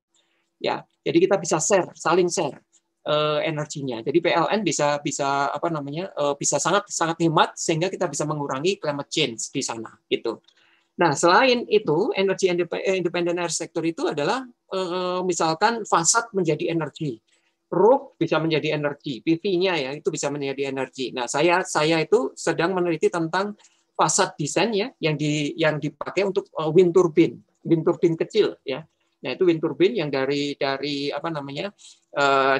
Ya, jadi kita bisa share, saling share eh, energinya. Jadi PLN bisa bisa apa namanya? Eh, bisa sangat sangat hemat sehingga kita bisa mengurangi climate change di sana gitu. Nah, selain itu, energi eh, independen air sektor itu adalah eh, misalkan fasad menjadi energi, roof bisa menjadi energi, PV-nya ya itu bisa menjadi energi. Nah, saya saya itu sedang meneliti tentang fasad desain ya yang di yang dipakai untuk eh, wind turbine, wind turbine kecil ya. Nah, itu wind turbine yang dari dari apa namanya?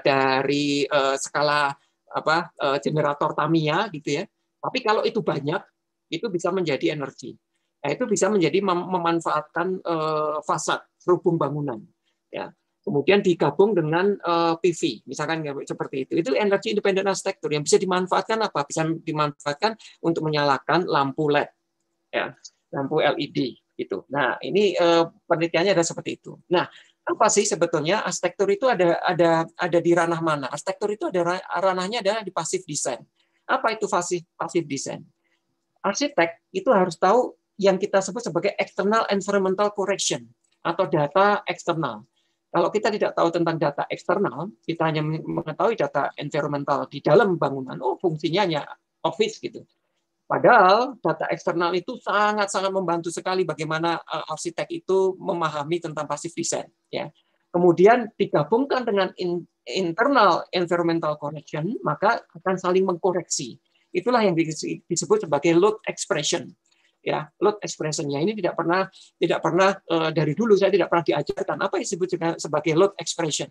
dari skala apa generator Tamiya gitu ya. Tapi kalau itu banyak itu bisa menjadi energi. Nah, itu bisa menjadi mem memanfaatkan uh, fasad rubung bangunan. Ya. Kemudian digabung dengan uh, eh, PV, misalkan seperti itu. Itu energi independen arsitektur yang bisa dimanfaatkan apa? Bisa dimanfaatkan untuk menyalakan lampu LED, ya, lampu LED itu. Nah, ini uh, penelitiannya ada seperti itu. Nah, apa sih sebetulnya arsitektur itu ada ada ada di ranah mana? Arsitektur itu ada ranahnya adalah di pasif desain. Apa itu pasif pasif desain? Arsitek itu harus tahu yang kita sebut sebagai external environmental correction atau data eksternal. Kalau kita tidak tahu tentang data eksternal, kita hanya mengetahui data environmental di dalam bangunan. Oh, fungsinya hanya office gitu. Padahal data eksternal itu sangat-sangat membantu sekali bagaimana eh, arsitek itu memahami tentang passive design. Ya. Kemudian digabungkan dengan internal environmental correction, maka akan saling mengkoreksi. Itulah yang disebut sebagai load expression ya load expressionnya ini tidak pernah tidak pernah eh, dari dulu saya tidak pernah diajarkan apa yang disebut sebagai load expression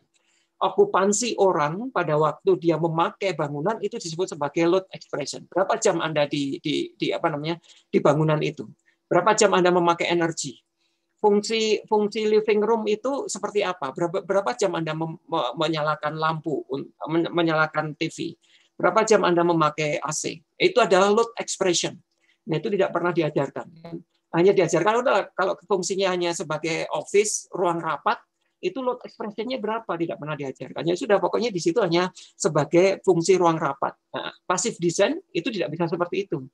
okupansi orang pada waktu dia memakai bangunan itu disebut sebagai load expression. Berapa jam Anda di, di, di apa namanya di bangunan itu? Berapa jam Anda memakai energi? Fungsi fungsi living room itu seperti apa? Berapa, berapa jam Anda mem, me, menyalakan lampu, men, menyalakan TV? Berapa jam Anda memakai AC? Itu adalah load expression. Nah itu tidak pernah diajarkan. Hanya diajarkan udah kalau fungsinya hanya sebagai office, ruang rapat, itu load expression-nya berapa tidak pernah diajarkan. Ya sudah pokoknya di situ hanya sebagai fungsi ruang rapat. Nah, pasif design itu tidak bisa seperti itu.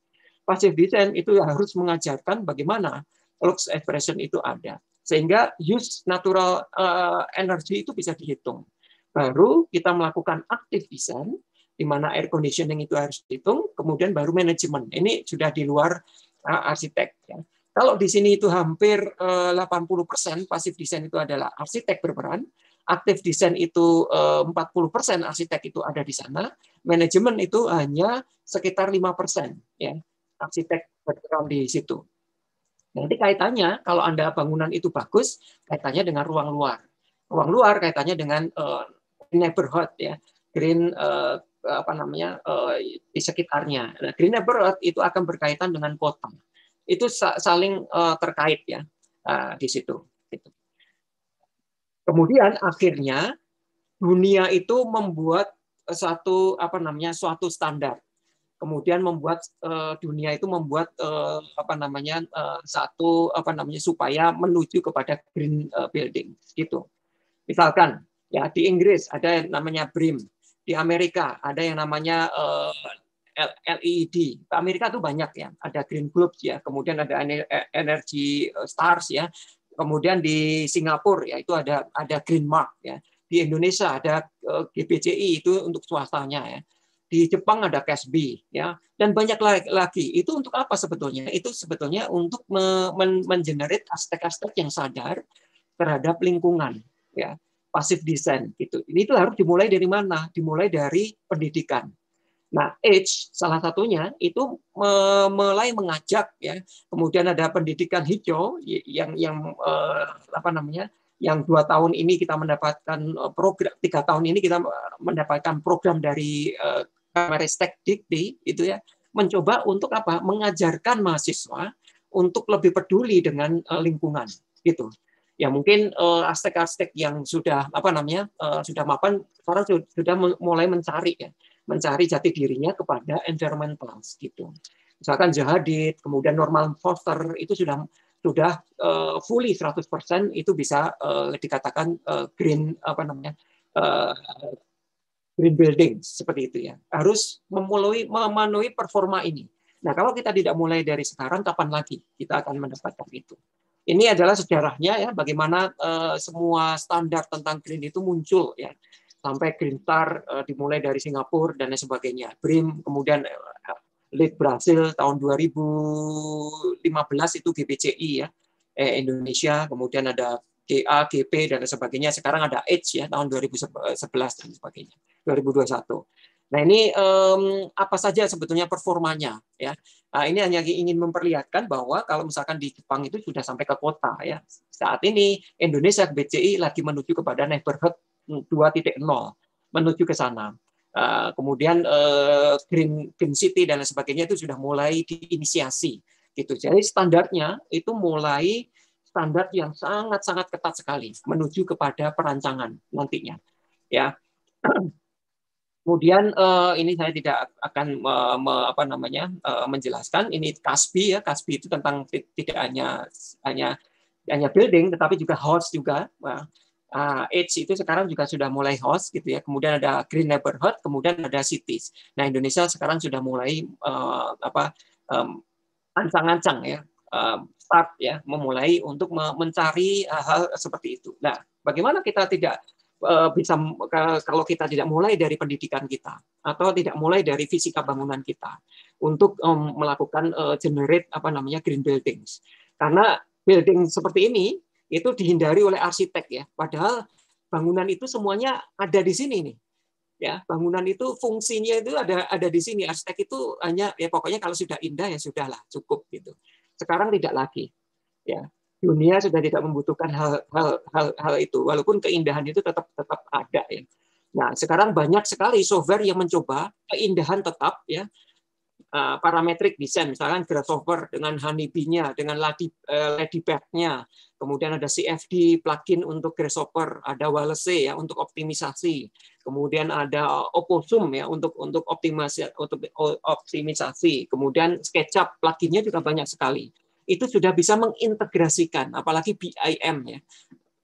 Pasif design itu harus mengajarkan bagaimana load expression itu ada sehingga use natural uh, energy itu bisa dihitung. Baru kita melakukan active design di mana air conditioning itu harus dihitung, kemudian baru manajemen. Ini sudah di luar eh, arsitek. Ya. Kalau di sini itu hampir 80% eh, pasif desain itu adalah arsitek berperan, aktif desain itu 40% eh, arsitek itu ada di sana, manajemen itu hanya sekitar 5% ya. Arsitek berperan di situ. Nanti kaitannya kalau Anda bangunan itu bagus, kaitannya dengan ruang luar. Ruang luar kaitannya dengan uh, neighborhood ya, green uh, apa namanya eh, di sekitarnya. Nah, neighborhood itu akan berkaitan dengan kota. Itu saling eh, terkait ya eh, di situ. Gitu. Kemudian akhirnya dunia itu membuat satu apa namanya suatu standar. Kemudian membuat dunia itu membuat apa namanya satu apa namanya supaya menuju kepada green building gitu. Misalkan ya di Inggris ada namanya BRIM di Amerika ada yang namanya uh, eh, LEED. Amerika tuh banyak ya, ada Green Group ya, kemudian ada eh, Energy eh, Stars ya, kemudian di Singapura ya itu ada ada Green Mark ya, di Indonesia ada GBCI itu untuk swastanya ya, di Jepang ada KSB ya, dan banyak lagi. Itu untuk apa sebetulnya? Itu sebetulnya untuk men-generate aspek-aspek yang sadar terhadap lingkungan ya pasif desain gitu. Ini itu harus dimulai dari mana? Dimulai dari pendidikan. Nah, age salah satunya itu mulai mengajak ya. Kemudian ada pendidikan hijau yang yang eh, apa namanya? yang dua tahun ini kita mendapatkan eh, program tiga tahun ini kita eh, mendapatkan program dari eh, Kameristek Dikti itu ya mencoba untuk apa mengajarkan mahasiswa untuk lebih peduli dengan lingkungan gitu ya mungkin eh, aspek-aspek uh, yang sudah apa namanya uh, sudah mapan sekarang sudah, mulai mencari ya mencari jati dirinya kepada environment plus gitu misalkan jahadit kemudian normal Foster itu sudah sudah uh, fully 100% itu bisa uh, dikatakan uh, green apa namanya uh, green building seperti itu ya harus memulai memenuhi performa ini nah kalau kita tidak mulai dari sekarang kapan lagi kita akan mendapatkan itu ini adalah sejarahnya ya bagaimana eh, semua standar tentang green itu muncul ya sampai green tar eh, dimulai dari Singapura dan lain sebagainya. BRIM kemudian eh, lead Brasil tahun 2015 itu GPCI ya eh, Indonesia kemudian ada GA, GP dan sebagainya. Sekarang ada H ya tahun 2011 dan sebagainya. 2021. Nah ini um, apa saja sebetulnya performanya ya. Nah, ini hanya ingin memperlihatkan bahwa kalau misalkan di Jepang itu sudah sampai ke kota ya. Saat ini Indonesia BCI lagi menuju kepada neighborhood 2.0 hmm, menuju ke sana. Uh, kemudian uh, green green city dan lain sebagainya itu sudah mulai diinisiasi gitu. Jadi standarnya itu mulai standar yang sangat-sangat ketat sekali menuju kepada perancangan nantinya. Ya. Kemudian uh, ini saya tidak akan uh, me, apa namanya uh, menjelaskan ini Kaspi ya Kaspi itu tentang tidak hanya hanya hanya building tetapi juga host juga. Nah, uh, ah, Edge itu sekarang juga sudah mulai host gitu ya. Kemudian ada green neighborhood, kemudian ada cities. Nah Indonesia sekarang sudah mulai uh, apa um, ancang-ancang ya um, start ya memulai untuk mencari hal-hal seperti itu. Nah bagaimana kita tidak Eh, bisa kalau kita tidak mulai dari pendidikan kita atau tidak mulai dari fisika bangunan kita untuk melakukan eh, generate apa namanya green buildings karena building seperti ini itu dihindari oleh arsitek ya padahal bangunan itu semuanya ada di sini nih ya bangunan itu fungsinya itu ada ada di sini arsitek itu hanya ya pokoknya kalau sudah indah ya sudahlah cukup gitu sekarang tidak lagi ya dunia sudah tidak membutuhkan hal, hal, itu, walaupun keindahan itu tetap tetap ada ya. Nah sekarang banyak sekali software yang mencoba keindahan tetap ya eh, parametrik desain, misalkan grasshopper dengan honeybee-nya, dengan lady, eh, ladybird-nya, kemudian ada CFD plugin untuk grasshopper, ada Wallace ya untuk optimisasi, kemudian ada Oposum ya untuk untuk optimasi untuk optimisasi, kemudian SketchUp pluginnya juga banyak sekali itu sudah bisa mengintegrasikan apalagi BIM ya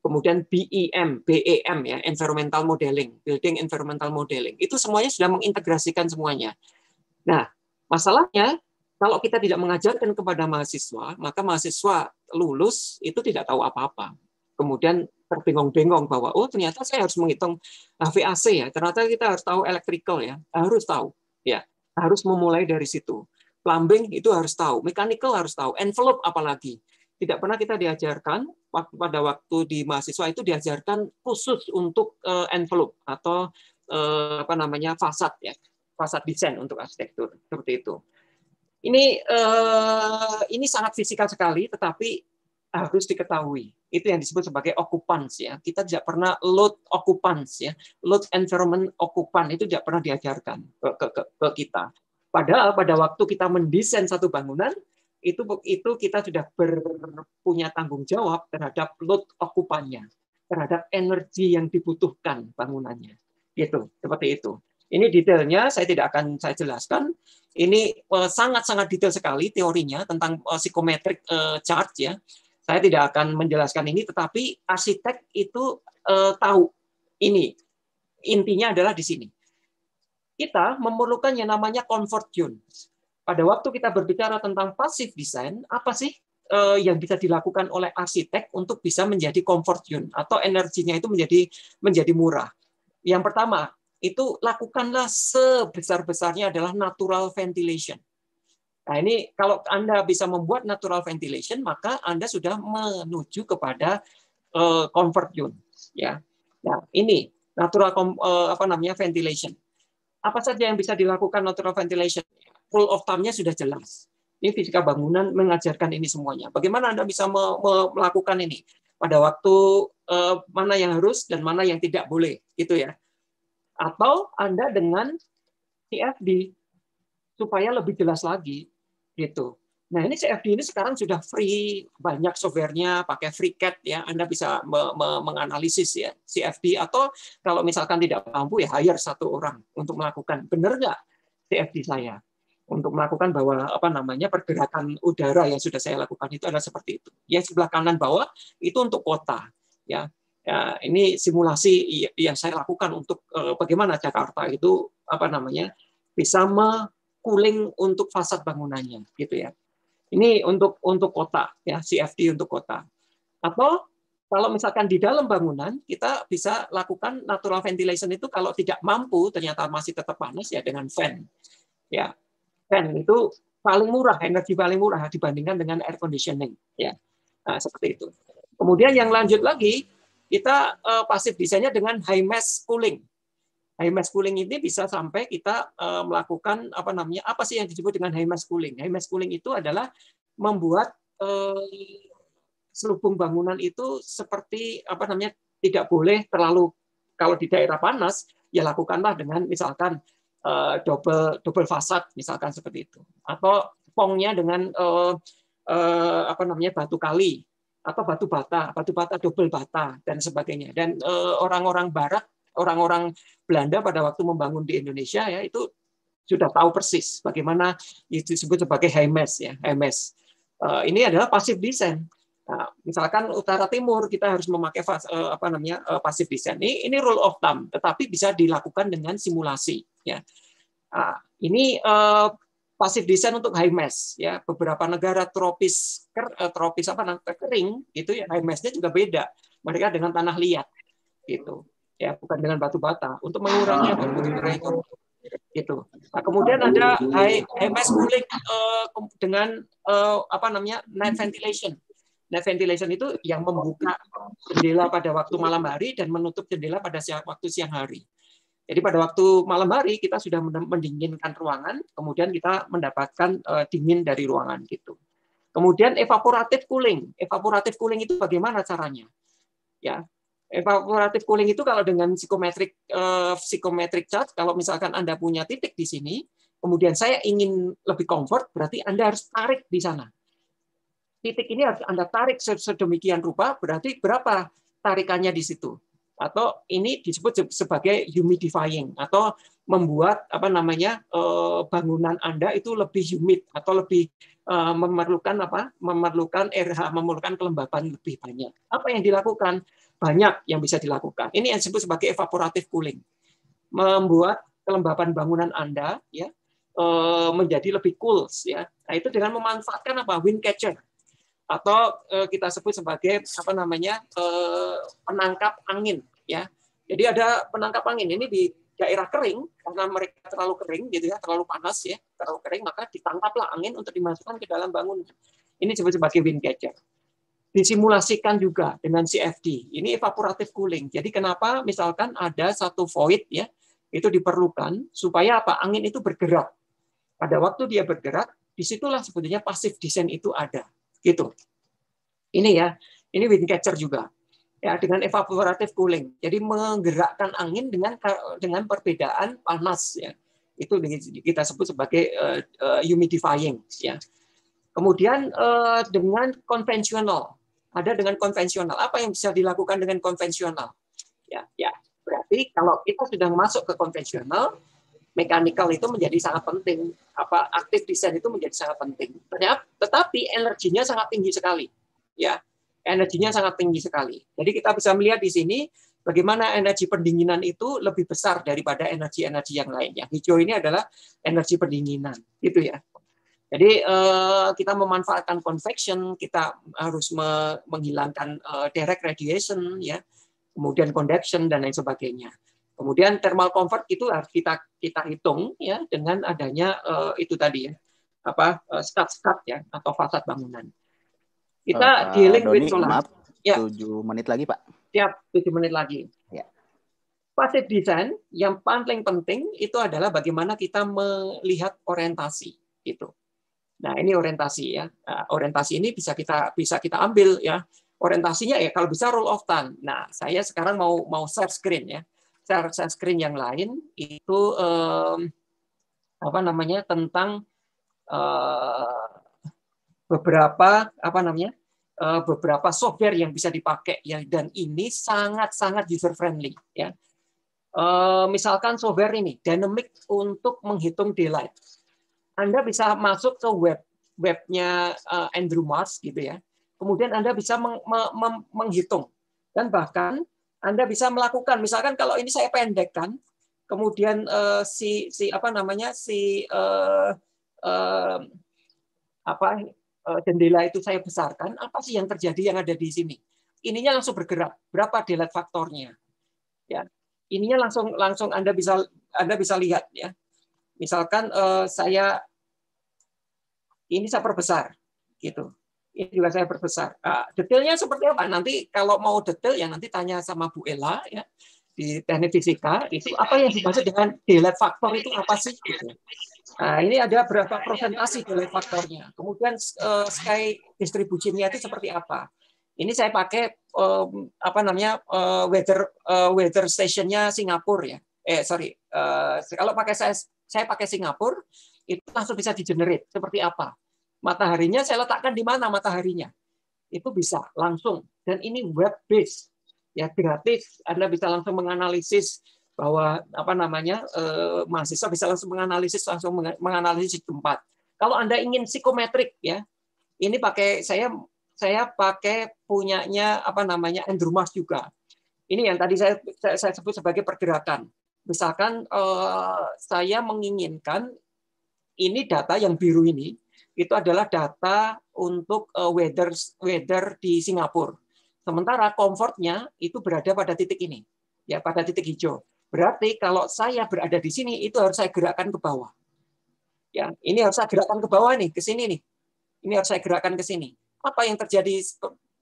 kemudian BEM, BEM ya, environmental modeling, building environmental modeling. Itu semuanya sudah mengintegrasikan semuanya. Nah, masalahnya kalau kita tidak mengajarkan kepada mahasiswa, maka mahasiswa lulus itu tidak tahu apa-apa. Kemudian terbengong-bengong bahwa oh ternyata saya harus menghitung HVAC ah, ya, ternyata kita harus tahu electrical ya, harus tahu ya, harus memulai dari situ plumbing itu harus tahu, mechanical harus tahu, envelope apalagi. Tidak pernah kita diajarkan pada waktu di mahasiswa itu diajarkan khusus untuk eh, envelope atau eh, apa namanya fasad ya, fasad desain untuk arsitektur seperti itu. Ini eh, ini sangat fisikal sekali, tetapi harus diketahui. Itu yang disebut sebagai occupants ya. Kita tidak pernah load occupants ya. Load environment occupant itu tidak pernah diajarkan ke, ke, ke kita. Padahal pada waktu kita mendesain satu bangunan, itu itu kita sudah ber, punya tanggung jawab terhadap load okupannya, terhadap energi yang dibutuhkan bangunannya. itu seperti itu. Ini detailnya saya tidak akan saya jelaskan. Ini eh, sangat-sangat detail sekali teorinya tentang eh, psikometrik eh, charge ya. Saya tidak akan menjelaskan ini, tetapi arsitek itu tahu ini. Intinya adalah di sini kita memerlukan yang namanya comfort zone. Pada waktu kita berbicara tentang passive design, apa sih eh, yang bisa dilakukan oleh arsitek untuk bisa menjadi comfort zone atau energinya itu menjadi menjadi murah? Yang pertama, itu lakukanlah sebesar-besarnya adalah natural ventilation. Nah, ini kalau Anda bisa membuat natural ventilation, maka Anda sudah menuju kepada eh, comfort zone, ya. Nah, ini natural eh, apa namanya ventilation apa saja yang bisa dilakukan natural ventilation? Rule of thumb-nya sudah jelas. Ini fisika bangunan mengajarkan ini semuanya. Bagaimana Anda bisa me me melakukan ini? Pada waktu uh, mana yang harus dan mana yang tidak boleh, gitu ya. Atau Anda dengan CFD supaya lebih jelas lagi, gitu. Nah ini CFD ini sekarang sudah free, banyak softwarenya pakai FreeCAD ya, Anda bisa me me menganalisis ya CFD atau kalau misalkan tidak mampu ya hire satu orang untuk melakukan benar nggak CFD saya untuk melakukan bahwa apa namanya pergerakan udara yang sudah saya lakukan itu adalah seperti itu. ya sebelah kanan bawah itu untuk kota ya. Ya, ini simulasi ya, yang saya lakukan untuk eh, bagaimana Jakarta itu apa namanya bisa me cooling untuk fasad bangunannya gitu ya. Ini untuk untuk kota ya CFD untuk kota. Atau kalau misalkan di dalam bangunan kita bisa lakukan natural ventilation itu kalau tidak mampu ternyata masih tetap panas ya dengan fan. Ya. Fan itu paling murah, energi paling murah dibandingkan dengan air conditioning ya. Nah, seperti itu. Kemudian yang lanjut lagi kita uh, pasif desainnya dengan high mass cooling high mass cooling ini bisa sampai kita eh, melakukan apa namanya apa sih yang disebut dengan high mass cooling high cooling itu adalah membuat eh, selubung bangunan itu seperti apa namanya tidak boleh terlalu kalau di daerah panas ya lakukanlah dengan misalkan eh, double double fasad misalkan seperti itu atau pongnya dengan apa namanya batu kali atau batu bata, batu bata double bata dan sebagainya. Dan orang-orang Barat orang-orang Belanda pada waktu membangun di Indonesia ya itu sudah tahu persis bagaimana itu disebut sebagai HMS ya HMS. Eh, ini adalah pasif desain. Nah, misalkan utara timur kita harus memakai eh, apa namanya uh, pasif desain. Ini, ini rule of thumb, tetapi bisa dilakukan dengan simulasi. Ya, nah, ini uh, pasif desain untuk high mass ya beberapa negara tropis ker, tropis apa namanya kering itu ya high massnya juga beda mereka dengan tanah liat gitu ya bukan dengan batu bata untuk mengurangi apa mengurangi ah. itu gitu. Nah, kemudian ada HMS cooling uh, dengan uh, apa namanya night ventilation. Night ventilation itu yang membuka jendela pada waktu malam hari dan menutup jendela pada siang, waktu siang hari. Jadi pada waktu malam hari kita sudah mendinginkan ruangan, kemudian kita mendapatkan uh, dingin dari ruangan gitu. Kemudian evaporative cooling. Evaporative cooling itu bagaimana caranya? Ya, evaporatif cooling itu kalau dengan psikometrik uh, psikometrik chart, kalau misalkan Anda punya titik di sini, kemudian saya ingin lebih comfort, berarti Anda harus tarik di sana. Titik ini harus Anda tarik sedemikian rupa, berarti berapa tarikannya di situ. Atau ini disebut sebagai humidifying, atau membuat apa namanya eh, bangunan Anda itu lebih humid atau lebih eh, memerlukan apa memerlukan RH memerlukan kelembapan lebih banyak. Apa yang dilakukan? banyak yang bisa dilakukan. Ini yang disebut sebagai evaporative cooling. Membuat kelembapan bangunan Anda ya eh, menjadi lebih cool ya. Nah, itu dengan memanfaatkan apa? wind catcher atau eh, kita sebut sebagai apa namanya? Eh, penangkap angin ya. Jadi ada penangkap angin ini di daerah kering karena mereka terlalu kering gitu ya, terlalu panas ya, terlalu kering maka ditangkaplah angin untuk dimasukkan ke dalam bangunan. Ini disebut sebagai wind catcher disimulasikan juga dengan CFD. Ini evaporative cooling. Jadi kenapa misalkan ada satu void ya, itu diperlukan supaya apa? Angin itu bergerak. Pada waktu dia bergerak, disitulah sebetulnya passive desain itu ada. Gitu. Ini ya, ini wind catcher juga. Ya, dengan evaporative cooling. Jadi menggerakkan angin dengan dengan perbedaan panas ya. Itu kita sebut sebagai uh, uh, humidifying ya. Kemudian eh, dengan konvensional, ada dengan konvensional. Apa yang bisa dilakukan dengan konvensional? Ya, ya. Berarti kalau kita sudah masuk ke konvensional, mekanikal itu menjadi sangat penting. Apa aktif desain itu menjadi sangat penting. Tetapi energinya sangat tinggi sekali. Ya, energinya sangat tinggi sekali. Jadi kita bisa melihat di sini bagaimana energi pendinginan itu lebih besar daripada energi-energi yang lainnya. hijau ini adalah energi pendinginan, gitu ya. Jadi uh, kita memanfaatkan convection, kita harus me menghilangkan uh, direct radiation, ya, kemudian conduction dan lain sebagainya. Kemudian thermal comfort itu harus kita kita hitung ya dengan adanya uh, itu tadi ya apa skat-skat ya atau fasad bangunan. Kita uh, dealing Doni, with solar. Maaf, ya. 7 menit lagi Pak. Siap, 7 menit lagi. Ya. Passive design yang paling penting itu adalah bagaimana kita melihat orientasi itu. Nah, ini orientasi ya. Nah, orientasi ini bisa kita bisa kita ambil ya. Orientasinya ya kalau bisa rule of thumb. Nah, saya sekarang mau mau share screen ya. Share, share screen yang lain itu eh, apa namanya tentang eh, beberapa apa namanya Eh, beberapa software yang bisa dipakai ya dan ini sangat sangat user friendly ya. Eh, misalkan software ini dynamic untuk menghitung daylight anda bisa masuk ke web webnya eh, Andrew Mars gitu ya. Kemudian Anda bisa meng, menghitung dan bahkan Anda bisa melakukan misalkan kalau ini saya pendekkan kemudian uh, si si apa namanya si uh, uh, apa uh, jendela itu saya besarkan apa sih yang terjadi yang ada di sini ininya langsung bergerak berapa delete faktornya ya ininya langsung langsung anda bisa anda bisa lihat ya Misalkan uh, saya ini saya perbesar gitu. Ini juga saya perbesar. uh, detailnya seperti apa? Nanti kalau mau detail ya nanti tanya sama Bu Ella ya di teknik fisika itu apa yang dimaksud dengan delay faktor itu apa sih gitu. Nah, ini ada berapa presentasi delay faktornya. Kemudian uh, sky distribusinya itu seperti apa? ini saya pakai um, apa namanya uh, weather uh, weather stationnya Singapura ya eh sorry uh, kalau pakai saya saya pakai Singapura, itu langsung bisa di-generate. seperti apa. Mataharinya saya letakkan di mana mataharinya. Itu bisa langsung. Dan ini web based ya gratis. Anda bisa langsung menganalisis bahwa apa namanya eh, mahasiswa bisa langsung menganalisis langsung menganalisis tempat. Kalau Anda ingin psikometrik ya, ini pakai saya saya pakai punyanya apa namanya Andrew Mas juga. Ini yang tadi saya saya sebut sebagai pergerakan. Misalkan eh, saya menginginkan ini data yang biru ini itu adalah data untuk eh, weather weather di Singapura. Sementara comfortnya itu berada pada titik ini, ya pada titik hijau. Berarti kalau saya berada di sini itu harus saya gerakkan ke bawah. Ya, ini harus saya gerakkan ke bawah nih, ke sini nih. Ini harus saya gerakkan ke sini. Apa yang terjadi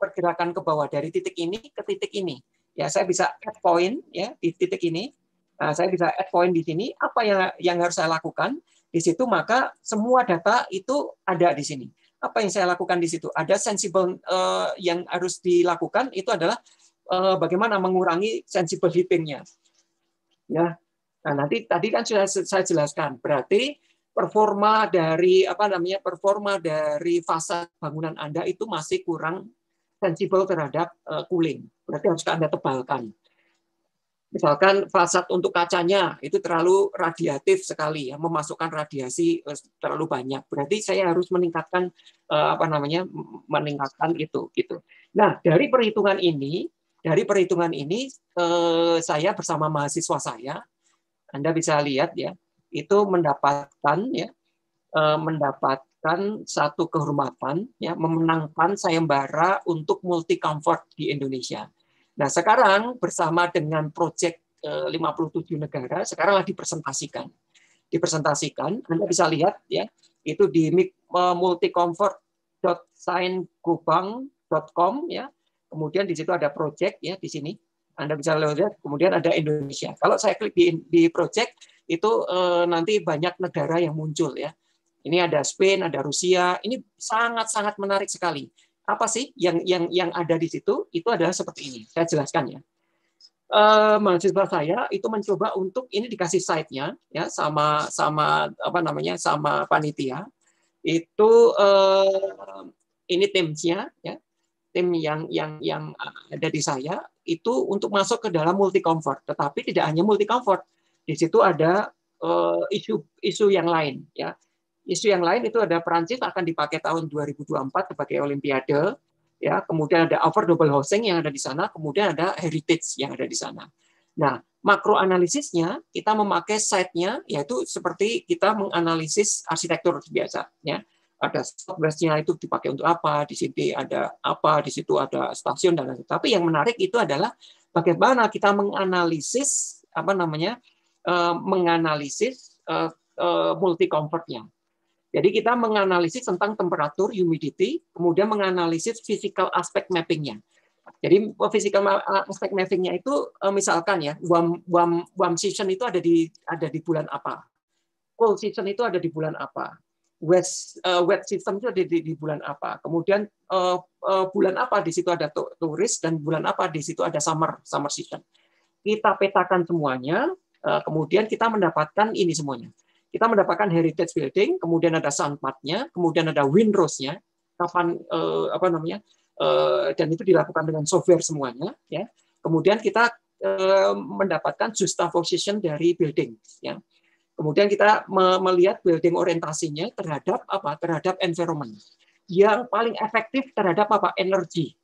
pergerakan ke bawah dari titik ini ke titik ini? Ya, saya bisa add point ya di titik ini Nah, saya bisa add point di sini, apa yang yang harus saya lakukan di situ, maka semua data itu ada di sini. Apa yang saya lakukan di situ? Ada sensible uh, yang harus dilakukan itu adalah uh, bagaimana mengurangi sensible heatingnya. nya Ya. Nah, nanti tadi kan sudah saya jelaskan. Berarti performa dari apa namanya? performa dari fasad bangunan Anda itu masih kurang sensibel terhadap eh, cooling. Berarti harus Anda tebalkan misalkan fasad untuk kacanya itu terlalu radiatif sekali ya memasukkan radiasi eh, terlalu banyak berarti saya harus meningkatkan eh, apa namanya meningkatkan itu gitu nah dari perhitungan ini dari perhitungan ini eh, saya bersama mahasiswa saya anda bisa lihat ya itu mendapatkan ya mendapatkan satu kehormatan ya memenangkan sayembara untuk multi comfort di Indonesia Nah, sekarang bersama dengan proyek 57 eh, negara sekarang lagi dipresentasikan. Dipresentasikan, Anda bisa lihat ya, itu di eh, multicomfort.sainkubang.com ya. Kemudian di situ ada project ya di sini. Anda bisa lihat kemudian ada Indonesia. Kalau saya klik di di project itu eh, nanti banyak negara yang muncul ya. Ini ada Spain, ada Rusia. Ini sangat-sangat menarik sekali apa sih yang yang yang ada di situ itu adalah seperti ini saya jelaskan ya uh, mahasiswa saya itu mencoba untuk ini dikasih site-nya ya sama sama apa namanya sama panitia itu uh, ini timnya ya tim yang yang yang ada di saya itu untuk masuk ke dalam multi comfort tetapi tidak hanya multi comfort di situ ada uh, isu isu yang lain ya Isu yang lain itu ada Perancis akan dipakai tahun 2024 sebagai Olimpiade, ya. Kemudian ada Double housing yang ada di sana, kemudian ada heritage yang ada di sana. Nah, makro analisisnya kita memakai site-nya yaitu seperti kita menganalisis arsitektur biasa, ya. Ada software-nya itu dipakai untuk apa, di sini ada apa, di situ ada stasiun dan lain-lain. Tapi yang menarik itu adalah bagaimana kita menganalisis apa namanya eh, menganalisis eh, eh, multi comfortnya jadi kita menganalisis tentang temperatur, humidity, kemudian menganalisis physical aspect mappingnya. Jadi eh, physical eh, aspect mappingnya itu eh, misalkan ya warm, warm, warm season itu ada di ada di bulan apa, cold season itu ada di bulan apa, wet uh, wet season itu ada di, di bulan apa, kemudian uh, uh, bulan apa di situ ada turis dan bulan apa di situ ada summer summer season. Kita petakan semuanya, kemudian kita mendapatkan ini semuanya kita mendapatkan heritage building, kemudian ada sunpadnya, kemudian ada windrose nya, kapan eh, apa namanya, eh, dan itu dilakukan dengan software semuanya. Ya. Kemudian kita eh, mendapatkan juxtaposition dari building. Ya. Kemudian kita me melihat building orientasinya terhadap apa? Terhadap environment. Yang paling efektif terhadap apa? Energi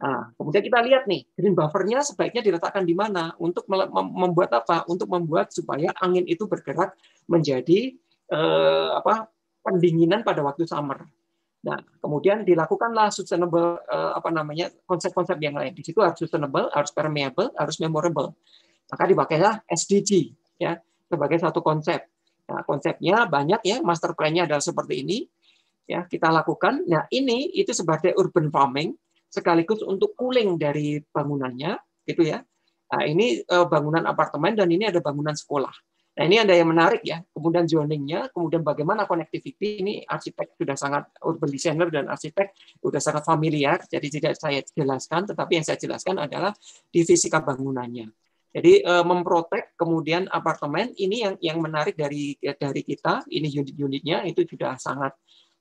Nah, kemudian kita lihat nih, green buffernya sebaiknya diletakkan di mana untuk membuat apa? Untuk membuat supaya angin itu bergerak menjadi eh, apa? pendinginan pada waktu summer. Nah, kemudian dilakukanlah sustainable eh, apa namanya konsep-konsep yang lain. Di situ harus sustainable, harus permeable, harus memorable. Maka dipakailah SDG ya sebagai satu konsep. Nah, konsepnya banyak ya, master plan-nya adalah seperti ini. Ya, kita lakukan. Nah, ini itu sebagai urban farming sekaligus untuk cooling dari bangunannya, gitu ya. Nah, ini eh, bangunan apartemen dan ini ada bangunan sekolah. Nah, ini ada yang menarik ya. Kemudian zoningnya, kemudian bagaimana connectivity ini arsitek sudah sangat urban designer dan arsitek sudah sangat familiar. Jadi tidak saya jelaskan, tetapi yang saya jelaskan adalah di fisika bangunannya. Jadi eh, memprotek kemudian apartemen ini yang yang menarik dari dari kita ini unit-unitnya itu sudah sangat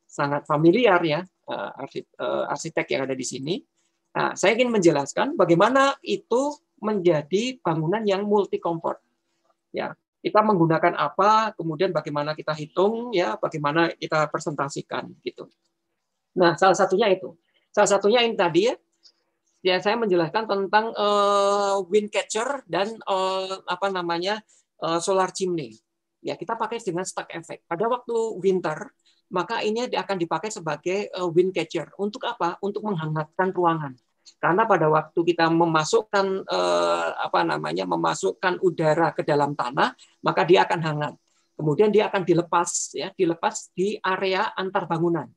sangat familiar ya Eh, eh, arsitek yang ada di sini. Nah, saya ingin menjelaskan bagaimana itu menjadi bangunan yang multi comfort. Ya, kita menggunakan apa, kemudian bagaimana kita hitung, ya, bagaimana kita presentasikan gitu. Nah, salah satunya itu. Salah satunya yang tadi ya, ya saya menjelaskan tentang uh, wind catcher dan uh, apa namanya uh, solar chimney. Ya, kita pakai dengan stack effect. Pada waktu winter, maka ini akan dipakai sebagai eh, wind catcher. Untuk apa? Untuk menghangatkan ruangan. Karena pada waktu kita memasukkan eh, apa namanya memasukkan udara ke dalam tanah, maka dia akan hangat. Kemudian dia akan dilepas ya, dilepas di area antar bangunan.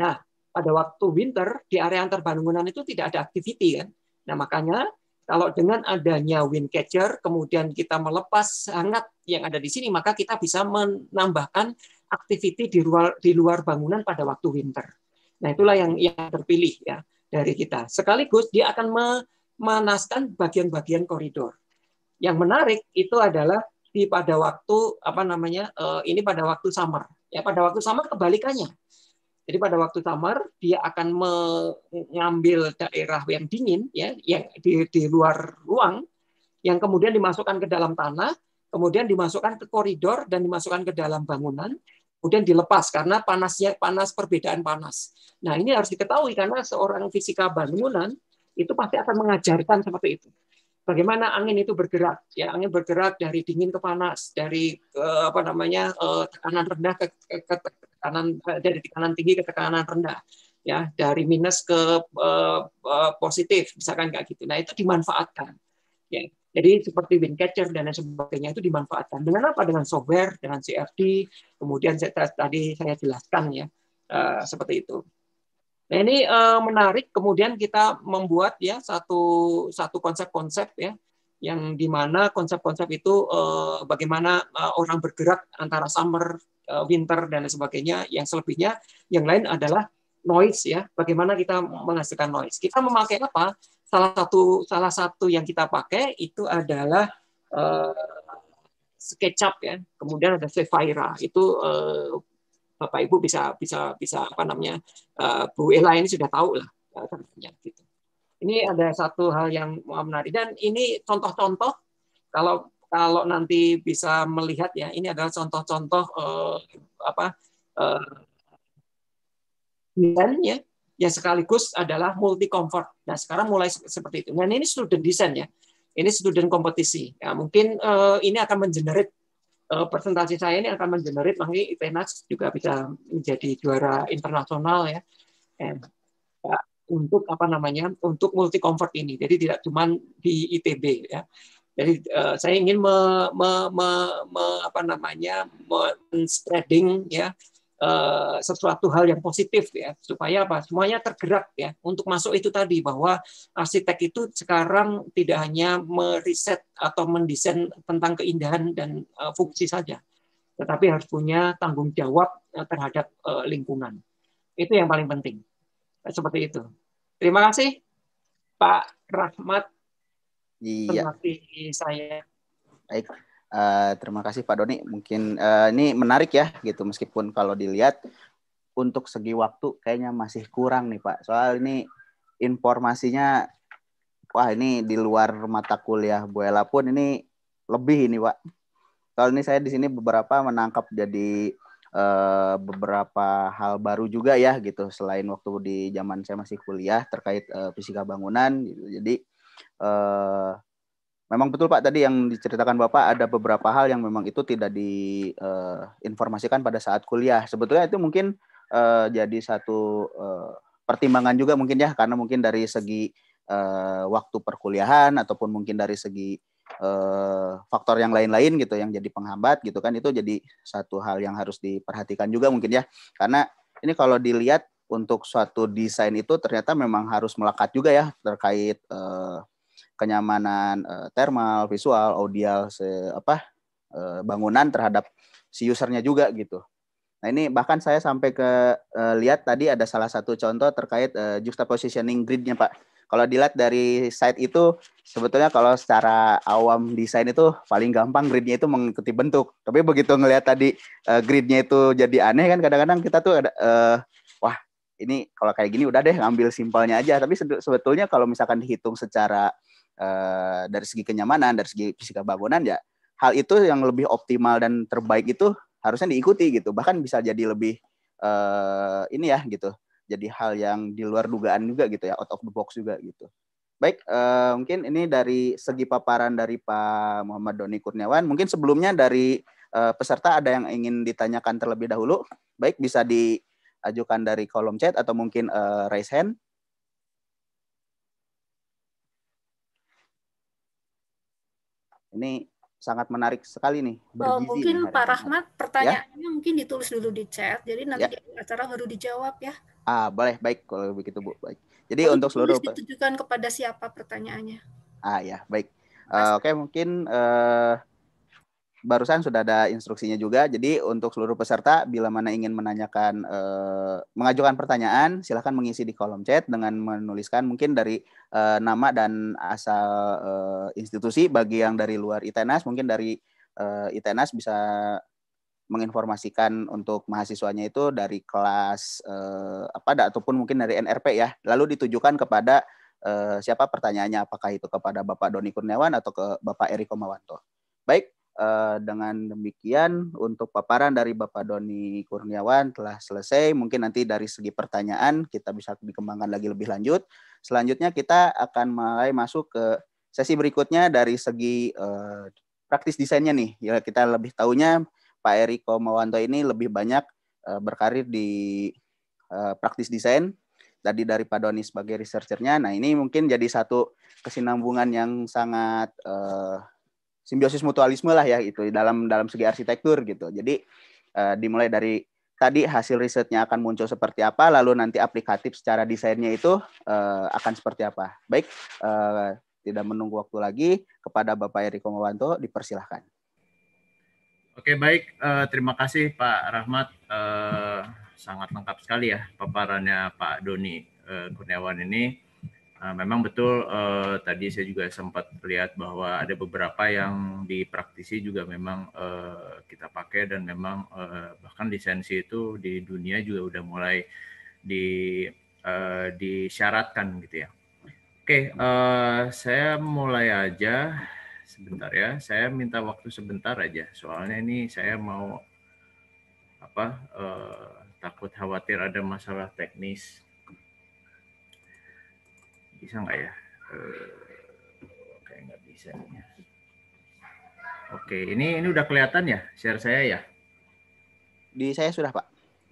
Nah, pada waktu winter di area antar bangunan itu tidak ada activity kan. Nah, makanya kalau dengan adanya wind catcher kemudian kita melepas hangat yang ada di sini, maka kita bisa menambahkan activity di luar di luar bangunan pada waktu winter. Nah, itulah yang yang terpilih ya dari kita. Sekaligus dia akan memanaskan bagian-bagian koridor. Yang menarik itu adalah di pada waktu apa namanya? Eh, ini pada waktu summer. Ya, pada waktu summer kebalikannya. Jadi pada waktu summer dia akan mengambil daerah yang dingin ya, yang di, di luar ruang yang kemudian dimasukkan ke dalam tanah, kemudian dimasukkan ke koridor dan dimasukkan ke dalam bangunan kemudian dilepas karena panasnya panas perbedaan panas. Nah, ini harus diketahui karena seorang fisika bangunan itu pasti akan mengajarkan seperti itu. Bagaimana angin itu bergerak? Ya, angin bergerak dari dingin ke panas, dari eh, apa namanya eh, tekanan rendah ke, ke, ke tekanan eh, dari tekanan tinggi ke tekanan rendah ya dari minus ke eh, eh positif misalkan kayak gitu nah itu dimanfaatkan ya jadi seperti catcher dan lain sebagainya itu dimanfaatkan. Dengan apa? Dengan software, dengan CFD, kemudian saya, tadi saya jelaskan ya uh, seperti itu. Nah ini uh, menarik. Kemudian kita membuat ya satu satu konsep-konsep ya yang dimana konsep-konsep itu uh, bagaimana uh, orang bergerak antara summer, uh, winter dan lain sebagainya. Yang selebihnya yang lain adalah noise ya. Bagaimana kita menghasilkan noise? Kita memakai apa? salah satu salah satu yang kita pakai itu adalah uh, SketchUp ya. Kemudian ada Sevira itu uh, Bapak Ibu bisa bisa bisa apa namanya uh, Bu Ela ini sudah tahu lah tentunya gitu. Ini ada satu hal yang menarik dan ini contoh-contoh kalau kalau nanti bisa melihat ya ini adalah contoh-contoh uh, apa uh, ya yang sekaligus adalah multi comfort. Nah, sekarang mulai seperti itu. Nah, ini student design ya. Ini student kompetisi. Ya, mungkin uh, ini akan mengenerate uh, presentasi saya ini akan menjenerit makanya IPNAS juga bisa menjadi juara internasional ya. And, eh, ya untuk apa namanya? Untuk multi comfort ini. Jadi tidak cuma di ITB ya. Jadi uh, saya ingin me, me, me, me apa namanya? men spreading ya Eh, sesuatu hal yang positif ya supaya apa semuanya tergerak ya untuk masuk itu tadi bahwa arsitek itu sekarang tidak hanya meriset atau mendesain tentang keindahan dan eh, fungsi saja tetapi harus punya tanggung jawab eh, terhadap lingkungan itu yang paling penting seperti itu terima kasih Pak Rahmat iya. terima kasih saya baik Uh, terima kasih Pak Doni. Mungkin uh, ini menarik ya gitu meskipun kalau dilihat untuk segi waktu kayaknya masih kurang nih Pak. Soal ini informasinya wah ini di luar mata kuliah Bu Ella pun ini lebih ini Pak. Soal ini saya di sini beberapa menangkap jadi uh, beberapa hal baru juga ya gitu selain waktu di zaman saya masih kuliah terkait uh, fisika bangunan gitu. Jadi uh, Memang betul Pak tadi yang diceritakan Bapak ada beberapa hal yang memang itu tidak diinformasikan eh, uh, pada saat kuliah. Sebetulnya itu mungkin uh, jadi satu uh, pertimbangan juga mungkin ya karena mungkin dari segi uh, waktu perkuliahan ataupun mungkin dari segi uh, faktor yang lain-lain gitu yang jadi penghambat gitu kan itu jadi satu hal yang harus diperhatikan juga mungkin ya. Karena ini kalau dilihat untuk suatu desain itu ternyata memang harus melekat juga ya terkait uh, kenyamanan uh, thermal, visual, audial, se apa uh, bangunan terhadap si usernya juga gitu. Nah ini bahkan saya sampai ke uh, lihat tadi ada salah satu contoh terkait uh, juxtapositioning gridnya pak. Kalau dilihat dari site itu sebetulnya kalau secara awam desain itu paling gampang gridnya itu mengikuti bentuk. Tapi begitu ngelihat tadi uh, gridnya itu jadi aneh kan kadang-kadang kita tuh ada uh, wah ini kalau kayak gini udah deh ngambil simpelnya aja. Tapi sebetulnya kalau misalkan dihitung secara Eh, dari segi kenyamanan, dari segi fisika bangunan ya hal itu yang lebih optimal dan terbaik itu harusnya diikuti gitu. Bahkan bisa jadi lebih uh, ini ya gitu. Jadi hal yang di luar dugaan juga gitu ya, out of the box juga gitu. Baik, uh, mungkin ini dari segi paparan dari Pak Muhammad Doni Kurniawan. Mungkin sebelumnya dari uh, peserta ada yang ingin ditanyakan terlebih dahulu. Baik, bisa diajukan dari kolom chat atau mungkin uh, raise hand. Ini sangat menarik sekali nih. Oh, mungkin Pak Rahmat ya? pertanyaannya ya? mungkin ditulis dulu di chat, jadi nanti ya? di acara baru dijawab ya. Ah boleh baik kalau begitu bu baik. Jadi Lalu oh, untuk seluruh ditujukan kepada siapa pertanyaannya? Ah ya baik. Uh, Oke okay, mungkin uh, barusan sudah ada instruksinya juga. Jadi untuk seluruh peserta bila mana ingin menanyakan eh, mengajukan pertanyaan, silahkan mengisi di kolom chat dengan menuliskan mungkin dari eh, nama dan asal eh, institusi bagi yang dari luar ITNAS mungkin dari eh, ITNAS bisa menginformasikan untuk mahasiswanya itu dari kelas eh, apa ataupun mungkin dari NRP ya. Lalu ditujukan kepada eh, siapa pertanyaannya apakah itu kepada Bapak Doni Kurniawan atau ke Bapak Eriko Mawanto? Baik, Eh, dengan demikian untuk paparan dari Bapak Doni Kurniawan telah selesai. Mungkin nanti dari segi pertanyaan kita bisa dikembangkan lagi lebih lanjut. Selanjutnya kita akan mulai masuk ke sesi berikutnya dari segi uh, praktis desainnya nih. Ya kita lebih tahunya Pak Eriko Mawanto ini lebih banyak uh, berkarir di uh, praktis desain tadi dari Pak Doni sebagai researchernya. Nah ini mungkin jadi satu kesinambungan yang sangat uh, simbiosis mutualisme lah ya itu dalam dalam segi arsitektur gitu. Jadi uh, dimulai dari tadi hasil risetnya akan muncul seperti apa, lalu nanti aplikatif secara desainnya itu uh, akan seperti apa. Baik, uh, tidak menunggu waktu lagi kepada Bapak Eriko Mawanto dipersilahkan. Oke baik, uh, terima kasih Pak Rahmat, uh, sangat lengkap sekali ya paparannya Pak Doni uh, Kurniawan ini Nah, memang betul uh, tadi saya juga sempat lihat bahwa ada beberapa yang dipraktisi juga memang uh, kita pakai dan memang uh, bahkan lisensi itu di dunia juga udah mulai di uh, disyaratkan gitu ya. Oke, okay, saya mulai aja sebentar ya. Saya minta waktu sebentar aja. Soalnya ini saya mau apa uh, takut khawatir ada masalah teknis bisa nggak ya eh, kayak nggak bisa nih ya. oke ini ini udah kelihatan ya share saya ya di saya sudah pak